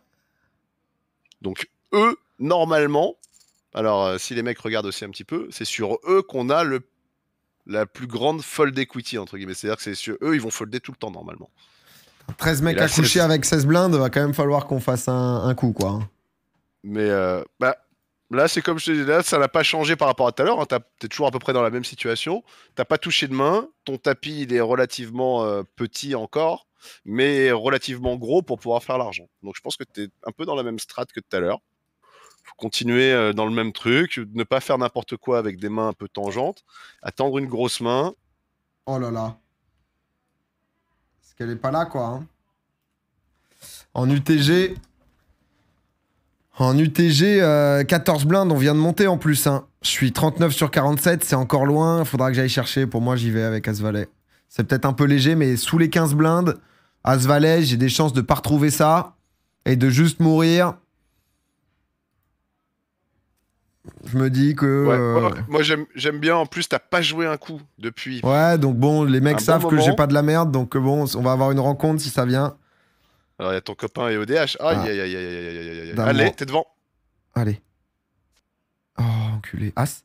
Donc, eux, normalement, alors euh, si les mecs regardent aussi un petit peu, c'est sur eux qu'on a le, la plus grande fold equity, entre guillemets. C'est-à-dire que c'est sur eux, ils vont folder tout le temps normalement. 13 mecs accouchés avec 16 blindes, va quand même falloir qu'on fasse un, coup, quoi. Mais euh, bah, Là, c'est comme je te dis, là, ça n'a pas changé par rapport à tout à l'heure. Hein. Tu es toujours à peu près dans la même situation. Tu pas touché de main. Ton tapis, il est relativement euh, petit encore, mais relativement gros pour pouvoir faire l'argent. Donc, je pense que tu es un peu dans la même strate que tout à l'heure. faut continuer euh, dans le même truc. Ne pas faire n'importe quoi avec des mains un peu tangentes. Attendre une grosse main. Oh là là. Parce qu'elle n'est pas là, quoi. Hein. En UTG, en UTG, 14 euh, blindes, on vient de monter en plus. Hein. Je suis 39 sur 47, c'est encore loin. il Faudra que j'aille chercher. Pour moi, j'y vais avec Asvalet. C'est peut-être un peu léger, mais sous les 15 blindes, Asvalet, j'ai des chances de pas retrouver ça et de juste mourir. Je me dis que. Euh, moi, j'aime bien. En plus, t'as pas joué un coup depuis. Ouais, donc bon, les mecs savent que j'ai pas de la merde. Donc bon, on va avoir une rencontre si ça vient. Alors, il y a ton copain et ODH. Ah. Aïe, aïe, aïe, aïe, aïe, aïe, aïe. Allez, t'es devant. Allez. Oh, enculé. As.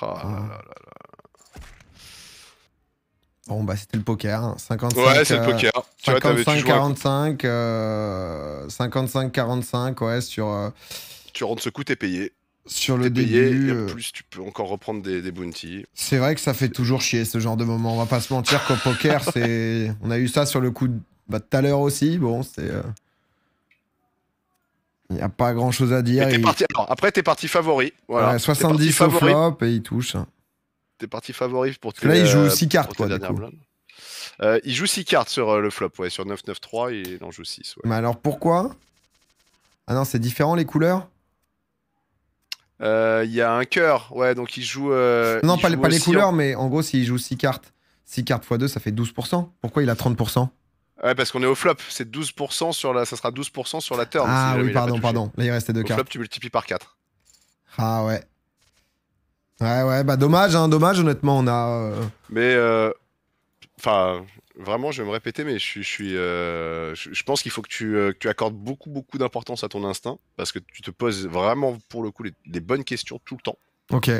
Ah, ah. Bon, bah, c'était le poker. 55, hein. Ouais, c'est le euh, poker. Tu vois, 55, 45, 55, 45, ouais, sur, euh, tu rentres ce coup, t'es payé. sur le début. en euh. plus, tu peux encore reprendre des, des bounties. C'est vrai que ça fait toujours chier ce genre de moment. On va pas se mentir qu'au poker, c'est. On a eu ça sur le coup, de- bah, tout à l'heure aussi, bon, c'est. Euh, il n'y a pas grand chose à dire. après, t'es parti favori. 70 au flop et il touche. T'es parti favori pour tes, Là, il joue 6 euh, cartes. Quoi, euh, il joue 6 cartes sur euh, le flop. Ouais. Sur 9-9-3, il en joue 6. Mais alors pourquoi Ah non, c'est différent les couleurs Il y a un cœur. Ouais, donc il joue. non, pas, pas les couleurs, mais en gros, s'il joue 6 cartes, 6 cartes x 2, ça fait 12%. Pourquoi il a 30% Ouais, parce qu'on est au flop. C'est 12% sur la... Ça sera 12% sur la turn. Ah oui, pardon, pardon. Là, il restait deux au flop, tu multiplies par 4. Ah ouais. Ouais, ouais. Bah, dommage, hein, dommage, honnêtement. On a. Euh, mais. Euh, enfin, vraiment, je vais me répéter, mais je, je suis. Euh, pense qu'il faut que tu, que tu accordes beaucoup, beaucoup d'importance à ton instinct. Parce que tu te poses vraiment, pour le coup, des bonnes questions tout le temps. Ok.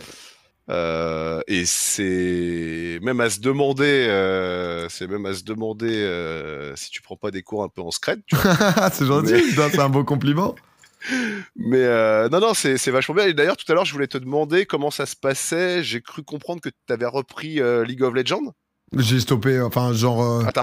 Euh, et c'est même à se demander, euh, c'est même à se demander euh, si tu prends pas des cours un peu en scred. c'est gentil, c'est un beau compliment. mais non, non, c'est vachement bien. Et d'ailleurs, tout à l'heure, je voulais te demander comment ça se passait. J'ai cru comprendre que tu avais repris League of Legends. J'ai stoppé, enfin, genre. Attends.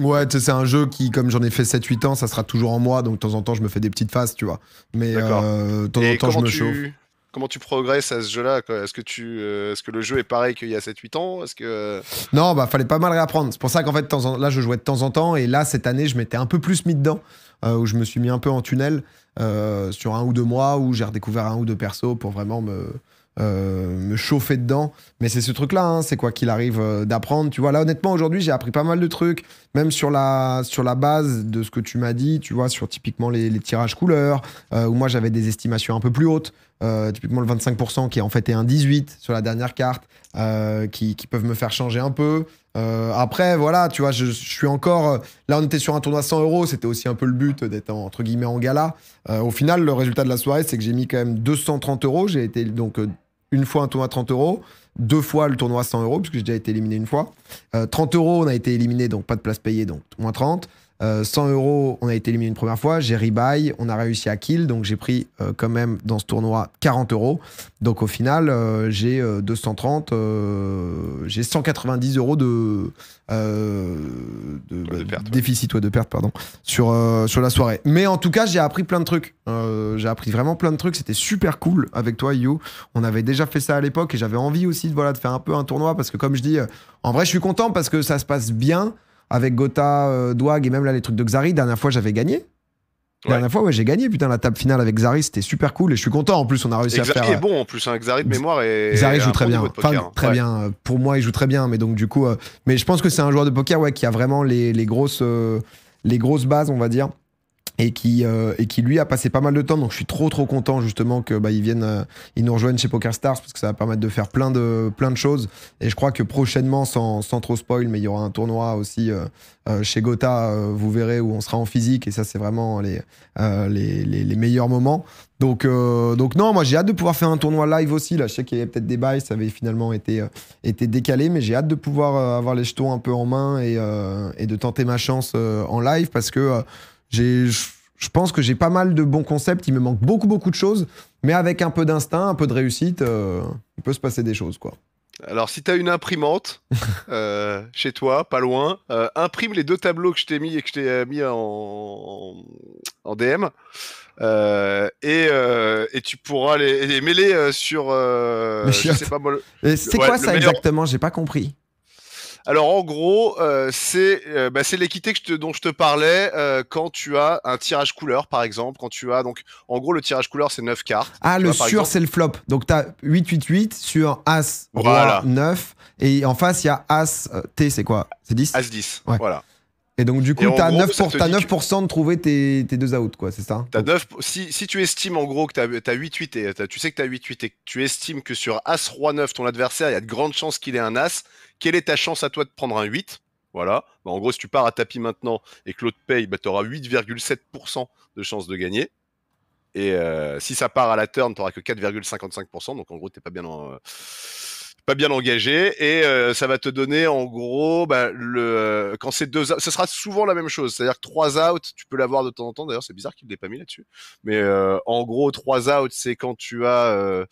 Ouais, c'est un jeu qui, comme j'en ai fait 7-8 ans, ça sera toujours en moi, donc de temps en temps, je me fais des petites phases tu vois. Mais de temps en temps, je me chauffe comment tu progresses à ce jeu-là Est-ce que euh, est que le jeu est pareil qu'il y a 7-8 ans Est-ce que euh, non, bah fallait pas mal réapprendre. C'est pour ça qu'en fait, temps là, je jouais de temps en temps, et là, cette année, je m'étais un peu plus mis dedans, euh, où je me suis mis un peu en tunnel sur un ou deux mois, où j'ai redécouvert un ou deux persos pour vraiment me euh, me chauffer dedans. Mais c'est ce truc-là, hein, c'est quoi qu'il arrive euh, d'apprendre. Tu vois, là, honnêtement, aujourd'hui, j'ai appris pas mal de trucs, même sur la, sur la base de ce que tu m'as dit, tu vois, sur typiquement les, tirages couleurs, euh, où moi, j'avais des estimations un peu plus hautes. typiquement le 25% qui en fait est un 18 sur la dernière carte qui, peuvent me faire changer un peu après voilà tu vois je, suis encore là on était sur un tournoi 100 euros c'était aussi un peu le but d'être entre guillemets en gala au final le résultat de la soirée c'est que j'ai mis quand même 230 euros j'ai été donc une fois un tournoi à 30 euros, deux fois le tournoi à 100 euros, puisque j'ai déjà été éliminé une fois. 30 euh, euros, on a été éliminé, donc pas de place payée, donc moins 30. 100 euh, euros, on a été éliminé une première fois. J'ai rebuy, on a réussi à kill, donc j'ai pris euh, quand même dans ce tournoi 40 euros. Donc au final, euh, j'ai 230, j'ai 190 euros de, bah, déficit ou de perte, pardon, sur sur la soirée. Mais en tout cas, j'ai appris plein de trucs. j'ai appris vraiment plein de trucs. C'était super cool avec toi, You. On avait déjà fait ça à l'époque et j'avais envie aussi voilà de faire un peu un tournoi parce que comme je dis, en vrai, je suis content parce que ça se passe bien avec Gotha, euh, et même là les trucs de Xari, dernière fois j'avais gagné. Dernière fois, ouais, j'ai gagné. Putain, la table finale avec Xari, c'était super cool et je suis content. En plus, on a réussi à faire. Xari est euh, bon en plus. Hein. Xari de mémoire et. Xari joue très bien. enfin, hein. très bien. Euh, pour moi, il joue très bien. Mais donc, du coup, euh, mais je pense que c'est un joueur de poker ouais, qui a vraiment les, les grosses, les grosses bases, on va dire et qui euh, et qui lui a passé pas mal de temps donc je suis trop trop content justement que bah, ils viennent euh, nous rejoignent chez PokerStars parce que ça va permettre de faire plein de plein de choses et je crois que prochainement sans, sans trop spoil mais il y aura un tournoi aussi euh, chez Gotha vous verrez où on sera en physique et ça c'est vraiment les, les, les, meilleurs moments donc, donc non, moi j'ai hâte de pouvoir faire un tournoi live aussi. Là, je sais qu'il y avait peut-être des bails, ça avait finalement été, été décalé, mais j'ai hâte de pouvoir avoir les jetons un peu en main et, et de tenter ma chance en live parce que je pense que j'ai pas mal de bons concepts. Il me manque beaucoup, beaucoup de choses. Mais avec un peu d'instinct, un peu de réussite, euh, il peut se passer des choses, quoi. Alors, si tu as une imprimante euh, chez toi, pas loin, euh, imprime les deux tableaux que je t'ai mis et que je t'ai mis en, DM. et, tu pourras les, mêler sur. et c'est quoi ça exactement exactement J'ai pas compris. Alors en gros, euh, euh, bah, c'est l'équité dont je te parlais euh, quand tu as un tirage couleur par exemple, quand tu as donc en gros le tirage couleur c'est 9 cartes. Ah le sur c'est le flop. Donc tu as 8 8 8 sur as 9 et en face il y a as T c'est quoi C'est 10 As 10. Voilà. Et donc, du coup, t'as 9%, as 9 de trouver tes, tes deux outs, quoi, c'est ça 9... si, si, tu estimes, en gros, que tu as 8-8 et tu sais que as 8-8 et tu estimes que sur As-Roi-9, ton adversaire, il y a de grandes chances qu'il ait un As, quelle est ta chance à toi de prendre un 8 Voilà. Bah, en gros, si tu pars à tapis maintenant et que l'autre paye, tu auras 8,7% de chances de gagner. Et euh, si ça part à la turn, n'auras que 4,55%. Donc, en gros, tu t'es pas bien en pas bien engagé et euh, ça va te donner en gros bah, le euh, quand c'est deux ce sera souvent la même chose c'est-à-dire que trois outs tu peux l'avoir de temps en temps d'ailleurs c'est bizarre qu'il l'ait pas mis là-dessus mais euh, en gros trois outs c'est quand tu as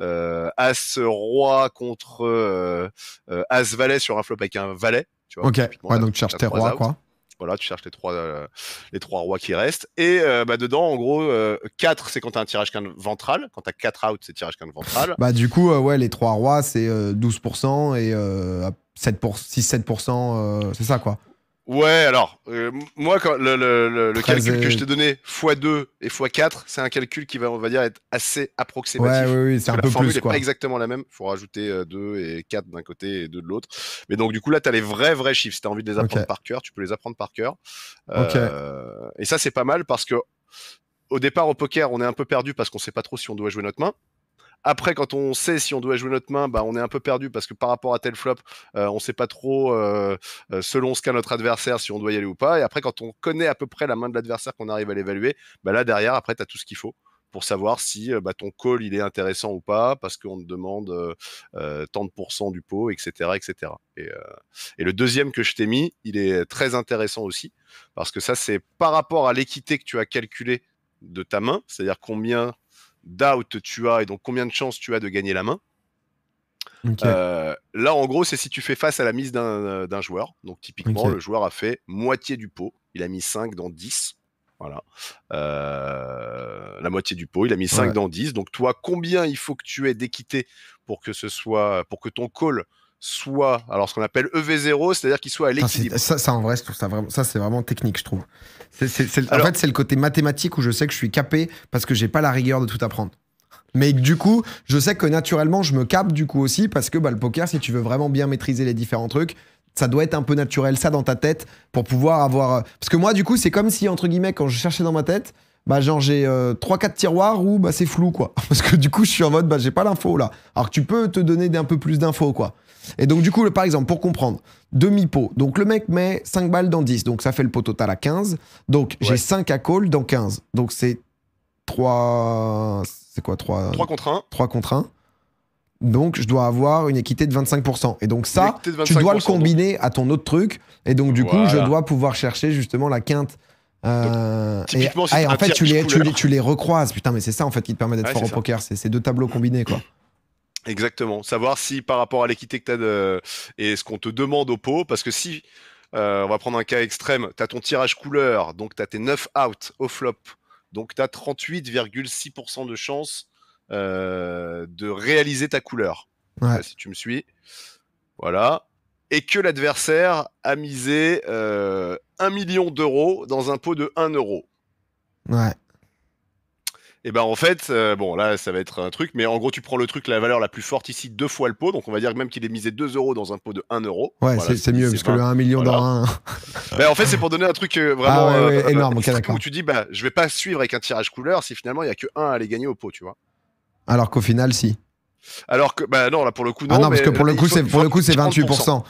euh, as roi contre as valet sur un flop avec un valet tu vois, ok donc tu cherches tes rois quoi voilà, tu cherches les trois, euh, les trois rois qui restent. Et euh, bah, dedans, en gros, 4, euh, c'est quand tu as un tirage qu'un ventral. Quand tu as 4 outs, c'est tirage qu'un ventral. bah, du coup, ouais, les trois rois, c'est 12% et 7 pour... 6-7%, c'est ça, quoi. Ouais, alors, euh, moi, le, le, le, calcul que je t'ai donné, x2 et x4, c'est un calcul qui va, on va dire, être assez approximatif. Ouais, oui, c'est un la formule n'est pas exactement la même. Il faut rajouter 2 euh, et 4 d'un côté et 2 de l'autre. Mais donc, du coup, là, tu as les vrais, vrais chiffres. Si tu as envie de les apprendre par cœur, tu peux les apprendre par cœur. Euh, et ça, c'est pas mal parce que. Au départ, au poker, on est un peu perdu parce qu'on sait pas trop si on doit jouer notre main. Après, quand on sait si on doit jouer notre main, bah, on est un peu perdu parce que par rapport à tel flop, euh, on ne sait pas trop euh, euh, selon ce qu'a notre adversaire si on doit y aller ou pas. Et après, quand on connaît à peu près la main de l'adversaire qu'on arrive à l'évaluer, bah, là derrière, après, tu as tout ce qu'il faut pour savoir si bah, ton call il est intéressant ou pas, parce qu'on te demande tant de pourcents du pot, etc. etc. Et, et le deuxième que je t'ai mis, il est très intéressant aussi, parce que ça, c'est par rapport à l'équité que tu as calculée de ta main, c'est-à-dire combien d'out tu as et donc combien de chances tu as de gagner la main. Euh, là, en gros, c'est si tu fais face à la mise d'un euh, joueur. Donc, typiquement, le joueur a fait moitié du pot. Il a mis 5 dans 10. Voilà. Euh, la moitié du pot. Il a mis 5 dans 10. Donc, toi, combien il faut que tu aies d'équité pour que ce soit, pour que ton call soit, alors ce qu'on appelle EV0, c'est-à-dire qu'il soit à l'équilibre. Ça, en vrai, ça, ça c'est vraiment technique, je trouve. en fait, c'est le côté mathématique où je sais que je suis capé parce que j'ai pas la rigueur de tout apprendre. Mais du coup, je sais que naturellement, je me capte du coup aussi parce que bah, le poker, si tu veux vraiment bien maîtriser les différents trucs, ça doit être un peu naturel, ça dans ta tête, pour pouvoir avoir. Euh, parce que moi, du coup, c'est comme si, entre guillemets, quand je cherchais dans ma tête, bah genre j'ai 3-4 euh, tiroirs où bah c'est flou quoi. Parce que du coup je suis en mode bah j'ai pas l'info là. Alors que tu peux te donner un peu plus d'infos quoi. Et donc, du coup, le, par exemple, pour comprendre, demi-pot. Donc, le mec met 5 balles dans 10. Donc, ça fait le pot total à 15. Donc, j'ai 5 à call dans 15. Donc, c'est 3. C'est quoi 3 3 contre 1. 3 contre 1. Donc, je dois avoir une équité de 25%. Et donc, ça, tu dois le combiner à ton autre truc. Et donc, du coup, je dois pouvoir chercher justement la quinte. Euh, et, eh, en fait, tu les, tu recroises. Putain, mais c'est ça en fait qui te permet d'être fort au poker. C'est ces deux tableaux combinés, quoi. Exactement. Savoir si par rapport à l'équité que tu as et ce qu'on te demande au pot, parce que si, euh, on va prendre un cas extrême, tu as ton tirage couleur, donc tu as tes 9 out au flop, donc tu as 38,6% de chance euh, de réaliser ta couleur. Ouais. Si tu me suis. Voilà. Et que l'adversaire a misé euh, 1 million d'euros dans un pot de 1 euro. Ouais. Et eh ben en fait, euh, bon là ça va être un truc, mais en gros tu prends le truc, la valeur la plus forte ici, deux fois le pot, donc on va dire même qu'il est misé 2 euros dans un pot de 1 euro. Ouais, c'est mieux parce que le 1 million dans un. Hein. Ben, en fait c'est pour donner un truc euh, ah vraiment ah, ouais, énorme, où tu dis bah je vais pas suivre avec un tirage couleur si finalement il y a que 1 à aller gagner au pot, tu vois. Alors qu'au final si. Alors que bah non là pour le coup ah non. non parce que pour le coup c'est pour le coup c'est 28%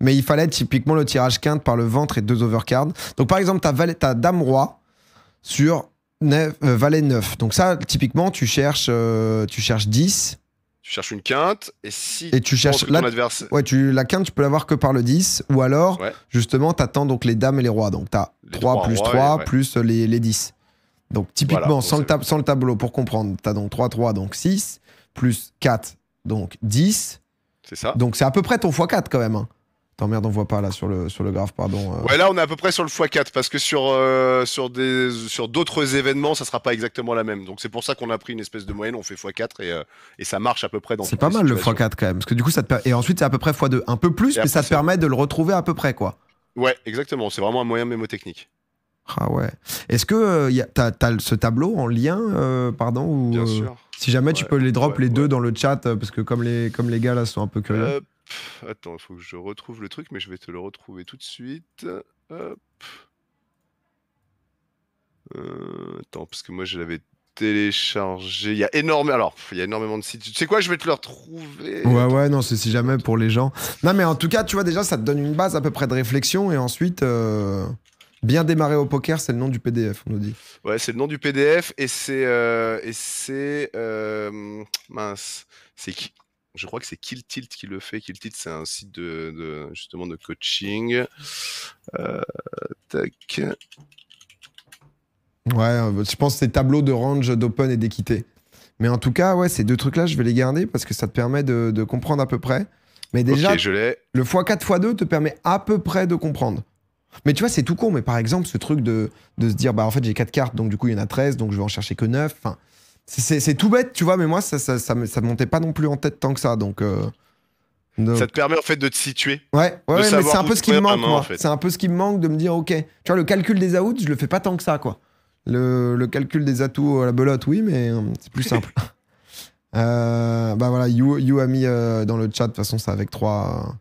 mais il fallait typiquement le tirage quinte par le ventre et deux overcards. Donc par exemple, ta, ta dame roi sur 9, valet 9. Donc ça, typiquement, tu cherches, euh, tu cherches 10. Tu cherches une quinte, et si et tu cherches la, ouais, tu, la quinte, tu peux l'avoir que par le 10, ou alors, justement, tu attends donc les dames et les rois. Donc tu as 3, plus 3 plus les, 10. Donc typiquement, sans, le sans, le tableau, pour comprendre, tu as donc 3, 3, donc 6, plus 4, donc 10. C'est ça. Donc c'est à peu près ton x4 quand même. Hein. Non, merde, on voit pas là sur le, sur le graphe, pardon. Euh. Ouais, là on est à peu près sur le x4 parce que sur, euh, sur, des, sur d'autres événements, ça sera pas exactement la même. Donc c'est pour ça qu'on a pris une espèce de moyenne, on fait x4 et, euh, et ça marche à peu près dans C'est pas mal le x4 quand même parce que du coup ça te et ensuite c'est à peu près x2, un peu plus mais ça te permet de le retrouver à peu près quoi. Ouais, exactement, c'est vraiment un moyen mémotechnique. Ah ouais. Est-ce que tu as, ce tableau en lien pardon ou, Si jamais tu peux les drop les deux dans le chat parce que comme les comme les gars là sont un peu curieux. Attends, il faut que je retrouve le truc, mais je vais te le retrouver tout de suite. Hop. Euh, attends, parce que moi je l'avais téléchargé. Il y a énormément. Alors, il y a énormément de sites. Tu sais quoi, je vais te le retrouver. Ouais, ouais, non, c'est si jamais pour les gens. Non, mais en tout cas, tu vois, déjà, ça te donne une base à peu près de réflexion et ensuite. Euh, bien démarrer au poker, c'est le nom du PDF, on nous dit. Ouais, c'est le nom du PDF et c'est euh, et c'est mince, c'est je crois que c'est Kill Tilt qui le fait. Kill Tilt, c'est un site de, justement de coaching. Euh, tac. Ouais, euh, je pense que c'est tableau de range, d'open et d'équité. Mais en tout cas, ouais, ces deux trucs-là, je vais les garder parce que ça te permet de, comprendre à peu près. Mais déjà, je le x4, x2 te permet à peu près de comprendre. Mais tu vois, c'est tout con. Mais par exemple, ce truc de, de se dire, bah en fait, j'ai quatre cartes, donc du coup, il y en a 13, donc je vais en chercher que 9. Enfin, c'est tout bête, tu vois, mais moi, ça, ça, me, montait pas non plus en tête tant que ça. Donc, euh, Ça te permet en fait de te situer. Ouais, ouais, mais c'est un peu ce qui me manque, moi. C'est un peu ce qui me manque de me dire, ok, tu vois, le calcul des outs, je le fais pas tant que ça, quoi. Le, calcul des atouts à la belote, oui, mais euh, c'est plus simple. Euh, bah voilà, you, you a mis dans le chat, de toute façon, ça avec trois...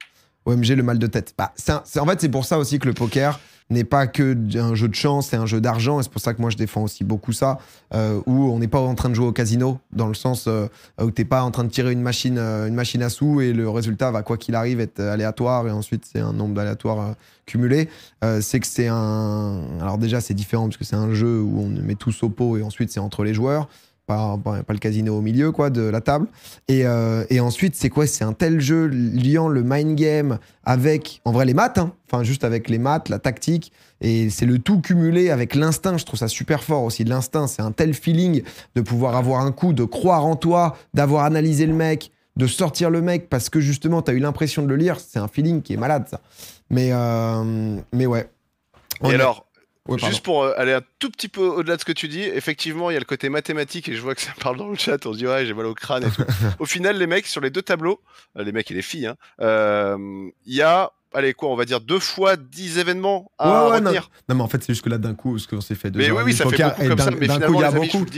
OMG, le mal de tête. Bah, c'est en fait, c'est pour ça aussi que le poker, n'est pas que un jeu de chance c'est un jeu d'argent, et c'est pour ça que moi je défends aussi beaucoup ça, euh, où on n'est pas en train de jouer au casino, dans le sens où euh, où t'es pas en train de tirer une machine, euh, une machine à sous et le résultat va quoi qu'il arrive être aléatoire et ensuite c'est un nombre d'aléatoires cumulés. c'est que c'est un, alors déjà c'est différent parce que c'est un jeu où on met tous au pot et ensuite c'est entre les joueurs pas, le casino au milieu quoi de la table. Et, euh, et ensuite, c'est quoi C'est un tel jeu liant le mind game avec, en vrai, les maths, hein. enfin juste avec les maths, la tactique, et c'est le tout cumulé avec l'instinct. Je trouve ça super fort aussi. L'instinct, c'est un tel feeling de pouvoir avoir un coup, de croire en toi, d'avoir analysé le mec, de sortir le mec parce que justement, tu as eu l'impression de le lire. C'est un feeling qui est malade, ça. Mais, euh, mais ouais. et alors, Juste pour euh, aller un tout petit peu au-delà de ce que tu dis, effectivement, il y a le côté mathématique et je vois que ça parle dans le chat. On se dit ouais, j'ai mal au crâne. Et tout. au final, les mecs sur les deux tableaux, euh, les mecs et les filles, hein, euh, il y a allez quoi, on va dire deux fois dix événements à retenir. Non. mais en fait, c'est juste que là d'un coup, ce qu'on s'est fait. De mais oui, ça fait beaucoup comme ça. Mais coup, il y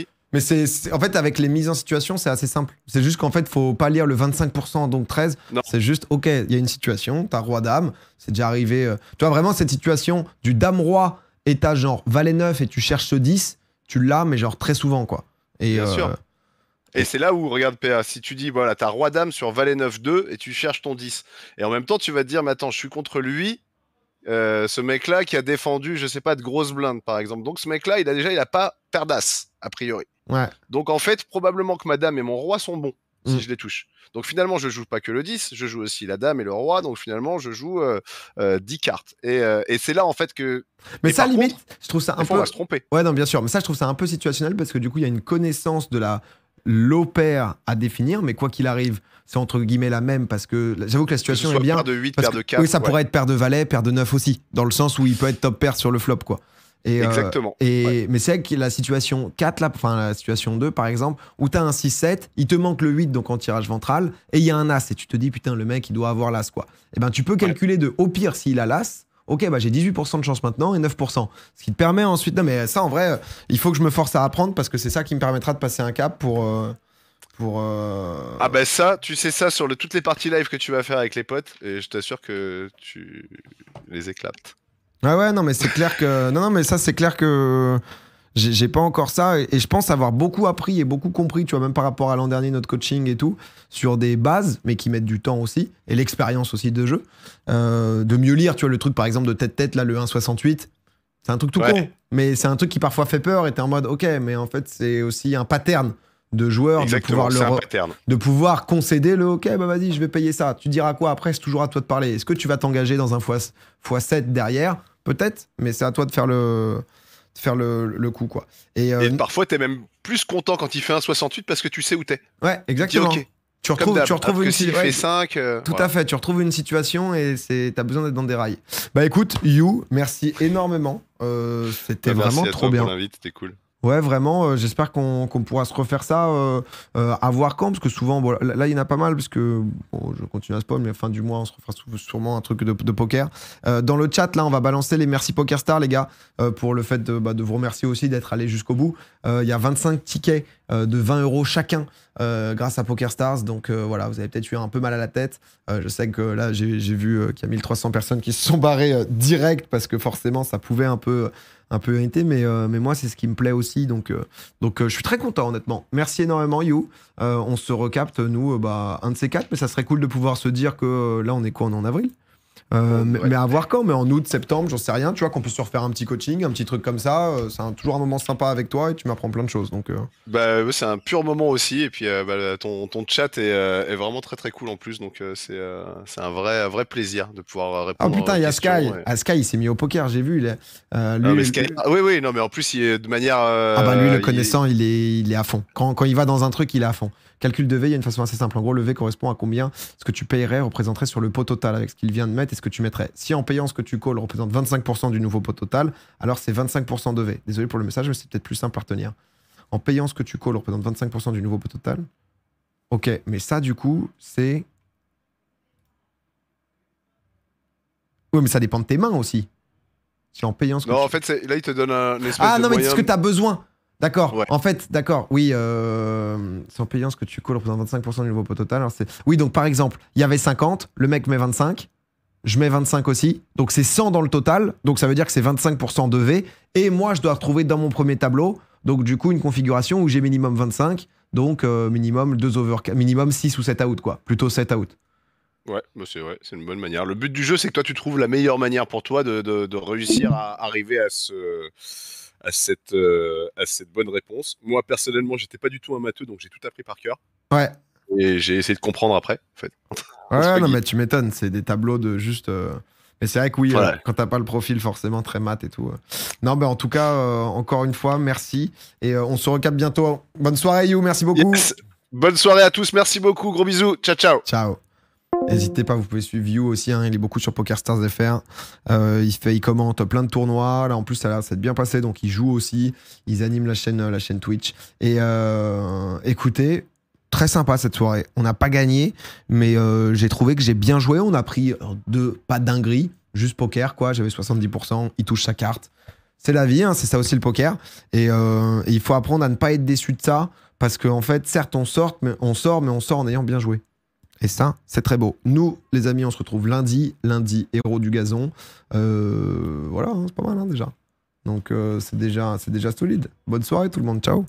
a Mais c'est en fait avec les mises en situation, c'est assez simple. C'est juste qu'en fait, faut pas lire le 25% donc 13. C'est juste OK, il y a une situation, t'as roi dame, c'est déjà arrivé. tu vois vraiment cette situation du dame roi et t'as genre valet 9 et tu cherches ce 10, tu l'as, mais genre très souvent, quoi. Et, Bien sûr. Euh, et c'est là où, regarde PA, si tu dis, voilà, t'as roi dame sur valet 9-2 et tu cherches ton 10. Et en même temps, tu vas te dire, mais attends, je suis contre lui, euh, ce mec-là qui a défendu, je sais pas, de grosses blindes, par exemple. Donc ce mec-là, il a déjà, il a pas perdasse a priori. Donc en fait, probablement que ma Dame et mon roi sont bons si mm. je les touche. Donc finalement, je joue pas que le 10, je joue aussi la dame et le roi. Donc finalement, je joue 10 euh, euh, cartes. Euh, et, c'est là en fait que. Mais ça, limite, je trouve ça un peu. On pas se tromper. Ouais, non, bien sûr. Mais ça, je trouve ça un peu situationnel parce que du coup, il y a une connaissance de la l'opère à définir, mais quoi qu'il arrive, c'est entre guillemets la même parce que j'avoue que la situation est bien. Paire de 8, paire de 4. Oui, ça pourrait être paire de valet, paire de 9 aussi, dans le sens où il peut être top paire sur le flop, quoi. Euh, Exactement. et, Mais c'est la situation 4, enfin la situation 2 par exemple, où tu as un 6-7, il te manque le 8 donc en tirage ventral, et il y a un As, et tu te dis putain le mec il doit avoir l'As quoi. Et eh ben tu peux calculer de au pire s'il a l'As, ok, bah j'ai 18% de chance maintenant et 9%. Ce qui te permet ensuite. Non, mais ça, en vrai, euh, il faut que je me force à apprendre parce que c'est ça qui me permettra de passer un cap pour. Euh, pour Ah, ben ça, tu sais ça sur toutes les parties live que tu vas faire avec les potes et je t'assure que tu les éclates. Ah ouais, non, mais c'est clair que. Non, non, mais ça, c'est clair que. J'ai pas encore ça et, je pense avoir beaucoup appris et beaucoup compris, tu vois, même par rapport à l'an dernier, notre coaching et tout, sur des bases, mais qui mettent du temps aussi et l'expérience aussi de jeu. Euh, de mieux lire, tu vois, le truc par exemple de tête-tête, là, le 1,68, c'est un truc tout con, mais c'est un truc qui parfois fait peur et t'es en mode, ok, mais en fait, c'est aussi un pattern de joueurs, de pouvoir, de pouvoir concéder le OK, bah vas-y, je vais payer ça. Tu diras quoi après C'est toujours à toi de parler. Est-ce que tu vas t'engager dans un x7 derrière Peut-être, mais c'est à toi de faire le, faire le, coup. quoi. Et, euh, parfois, tu es même plus content quand il fait un 68 parce que tu sais où t'es. Ouais, exactement. Tu, retrouves, tu retrouves une situation. Euh, tout à fait, tu retrouves une situation et c'est t'as besoin d'être dans des rails. Bah écoute, You, merci énormément. Euh, c'était bah, vraiment trop bien. C'était cool. Ouais, vraiment, euh, j'espère qu'on pourra se refaire ça euh, euh, à voir quand, parce que souvent, là, il y en a pas mal, parce que je continue à spawn, mais à fin du mois, on se refera sûrement un truc de, poker. dans le chat, là, on va balancer les merci PokerStars, les gars, pour le fait bah, de, vous remercier aussi d'être allé jusqu'au bout. Il y a 25 tickets de 20 euros chacun grâce à PokerStars, donc voilà, vous avez peut-être eu un peu mal à la tête. je sais que là, j'ai vu qu'il y a 1300 personnes qui se sont barrées direct, parce que forcément, ça pouvait un peu un peu hérité, mais, euh, mais moi, c'est ce qui me plaît aussi. Donc, euh, donc euh, je suis très content, honnêtement. Merci énormément, You. on se recapte, nous, bah, un de ces quatre, mais ça serait cool de pouvoir se dire que là, on est quoi On est en avril euh, mais, à voir quand, mais en août, septembre, j'en sais rien, tu vois, qu'on peut se refaire un petit coaching, un petit truc comme ça, euh, c'est toujours un moment sympa avec toi et tu m'apprends plein de choses. Donc, euh. bah, c'est un pur moment aussi, et puis bah, ton, ton, chat est, vraiment très très cool en plus, donc c'est un vrai, un vrai plaisir de pouvoir ah, répondre. oh putain, il y a Sky, ah, Sky il s'est mis au poker, j'ai vu. Ah, lui, oui, oui, non, mais en plus, il est de manière. ah bah lui, le connaissant, il est, il est à fond. Quand, quand il va dans un truc, il est à fond. Calcul de V, il y a une façon assez simple. En gros, le V correspond à combien ce que tu payerais représenterait sur le pot total avec ce qu'il vient de mettre et ce que tu mettrais. Si en payant ce que tu calls représente 25% du nouveau pot total, alors c'est 25% de V. Désolé pour le message, mais c'est peut-être plus simple à retenir. En payant ce que tu calls représente 25% du nouveau pot total. Ok, mais ça, du coup, c'est. Oui, mais ça dépend de tes mains aussi. Si en payant ce Non, en fait, là, il te donne un espèce ah, de. Ah non, mais c'est ce que tu as besoin. D'accord, en fait, d'accord, oui, euh, c'est en payant ce que tu calls représente 25% du niveau total. Alors hein, oui, donc par exemple, il y avait 50, le mec met 25, je mets 25 aussi, donc c'est 100 dans le total, donc ça veut dire que c'est 25% de V, et moi je dois retrouver dans mon premier tableau, donc du coup une configuration où j'ai minimum 25, donc euh, minimum 2 over, minimum 6 ou 7 out, quoi, plutôt 7 out. Ouais, bah, vrai. c'est une bonne manière. Le but du jeu, c'est que toi, tu trouves la meilleure manière pour toi de réussir à arriver à ce, à cette, euh, à cette bonne réponse. Moi, personnellement, j'étais pas du tout un matheux, donc j'ai tout appris par cœur. Ouais. Et j'ai essayé de comprendre après, en fait. Ouais, non, mais tu m'étonnes, c'est des tableaux de juste. Euh, mais c'est vrai que oui, quand euh, quand t'as pas le profil forcément très mat et tout. Non, mais en tout cas, encore une fois, merci. Et on se recapte bientôt. Bonne soirée, You. Merci beaucoup. Bonne soirée à tous. Merci beaucoup. Gros bisous. Ciao, ciao. Ciao. N'hésitez pas, vous pouvez suivre View aussi, hein, il est beaucoup sur PokerStars.fr. Euh, il, fait, il commente plein de tournois. Là, en plus, ça a bien passé, donc il joue aussi. Il anime la chaîne, euh, la chaîne Twitch. Et euh, écoutez, très sympa cette soirée. On n'a pas gagné, mais j'ai trouvé que j'ai bien joué. On a pris deux pas dingueries, juste poker, quoi. J'avais 70%, il touche sa carte. C'est la vie, hein, c'est ça aussi le poker. Et, il faut apprendre à ne pas être déçu de ça, parce qu'en fait, certes, on sort, mais on sort, mais on sort en ayant bien joué. Et ça, c'est très beau. Nous, les amis, on se retrouve lundi. Lundi, héros du gazon. Euh, voilà, hein, c'est pas mal hein, déjà. Donc, euh, c'est déjà, déjà solide. Bonne soirée tout le monde. Ciao.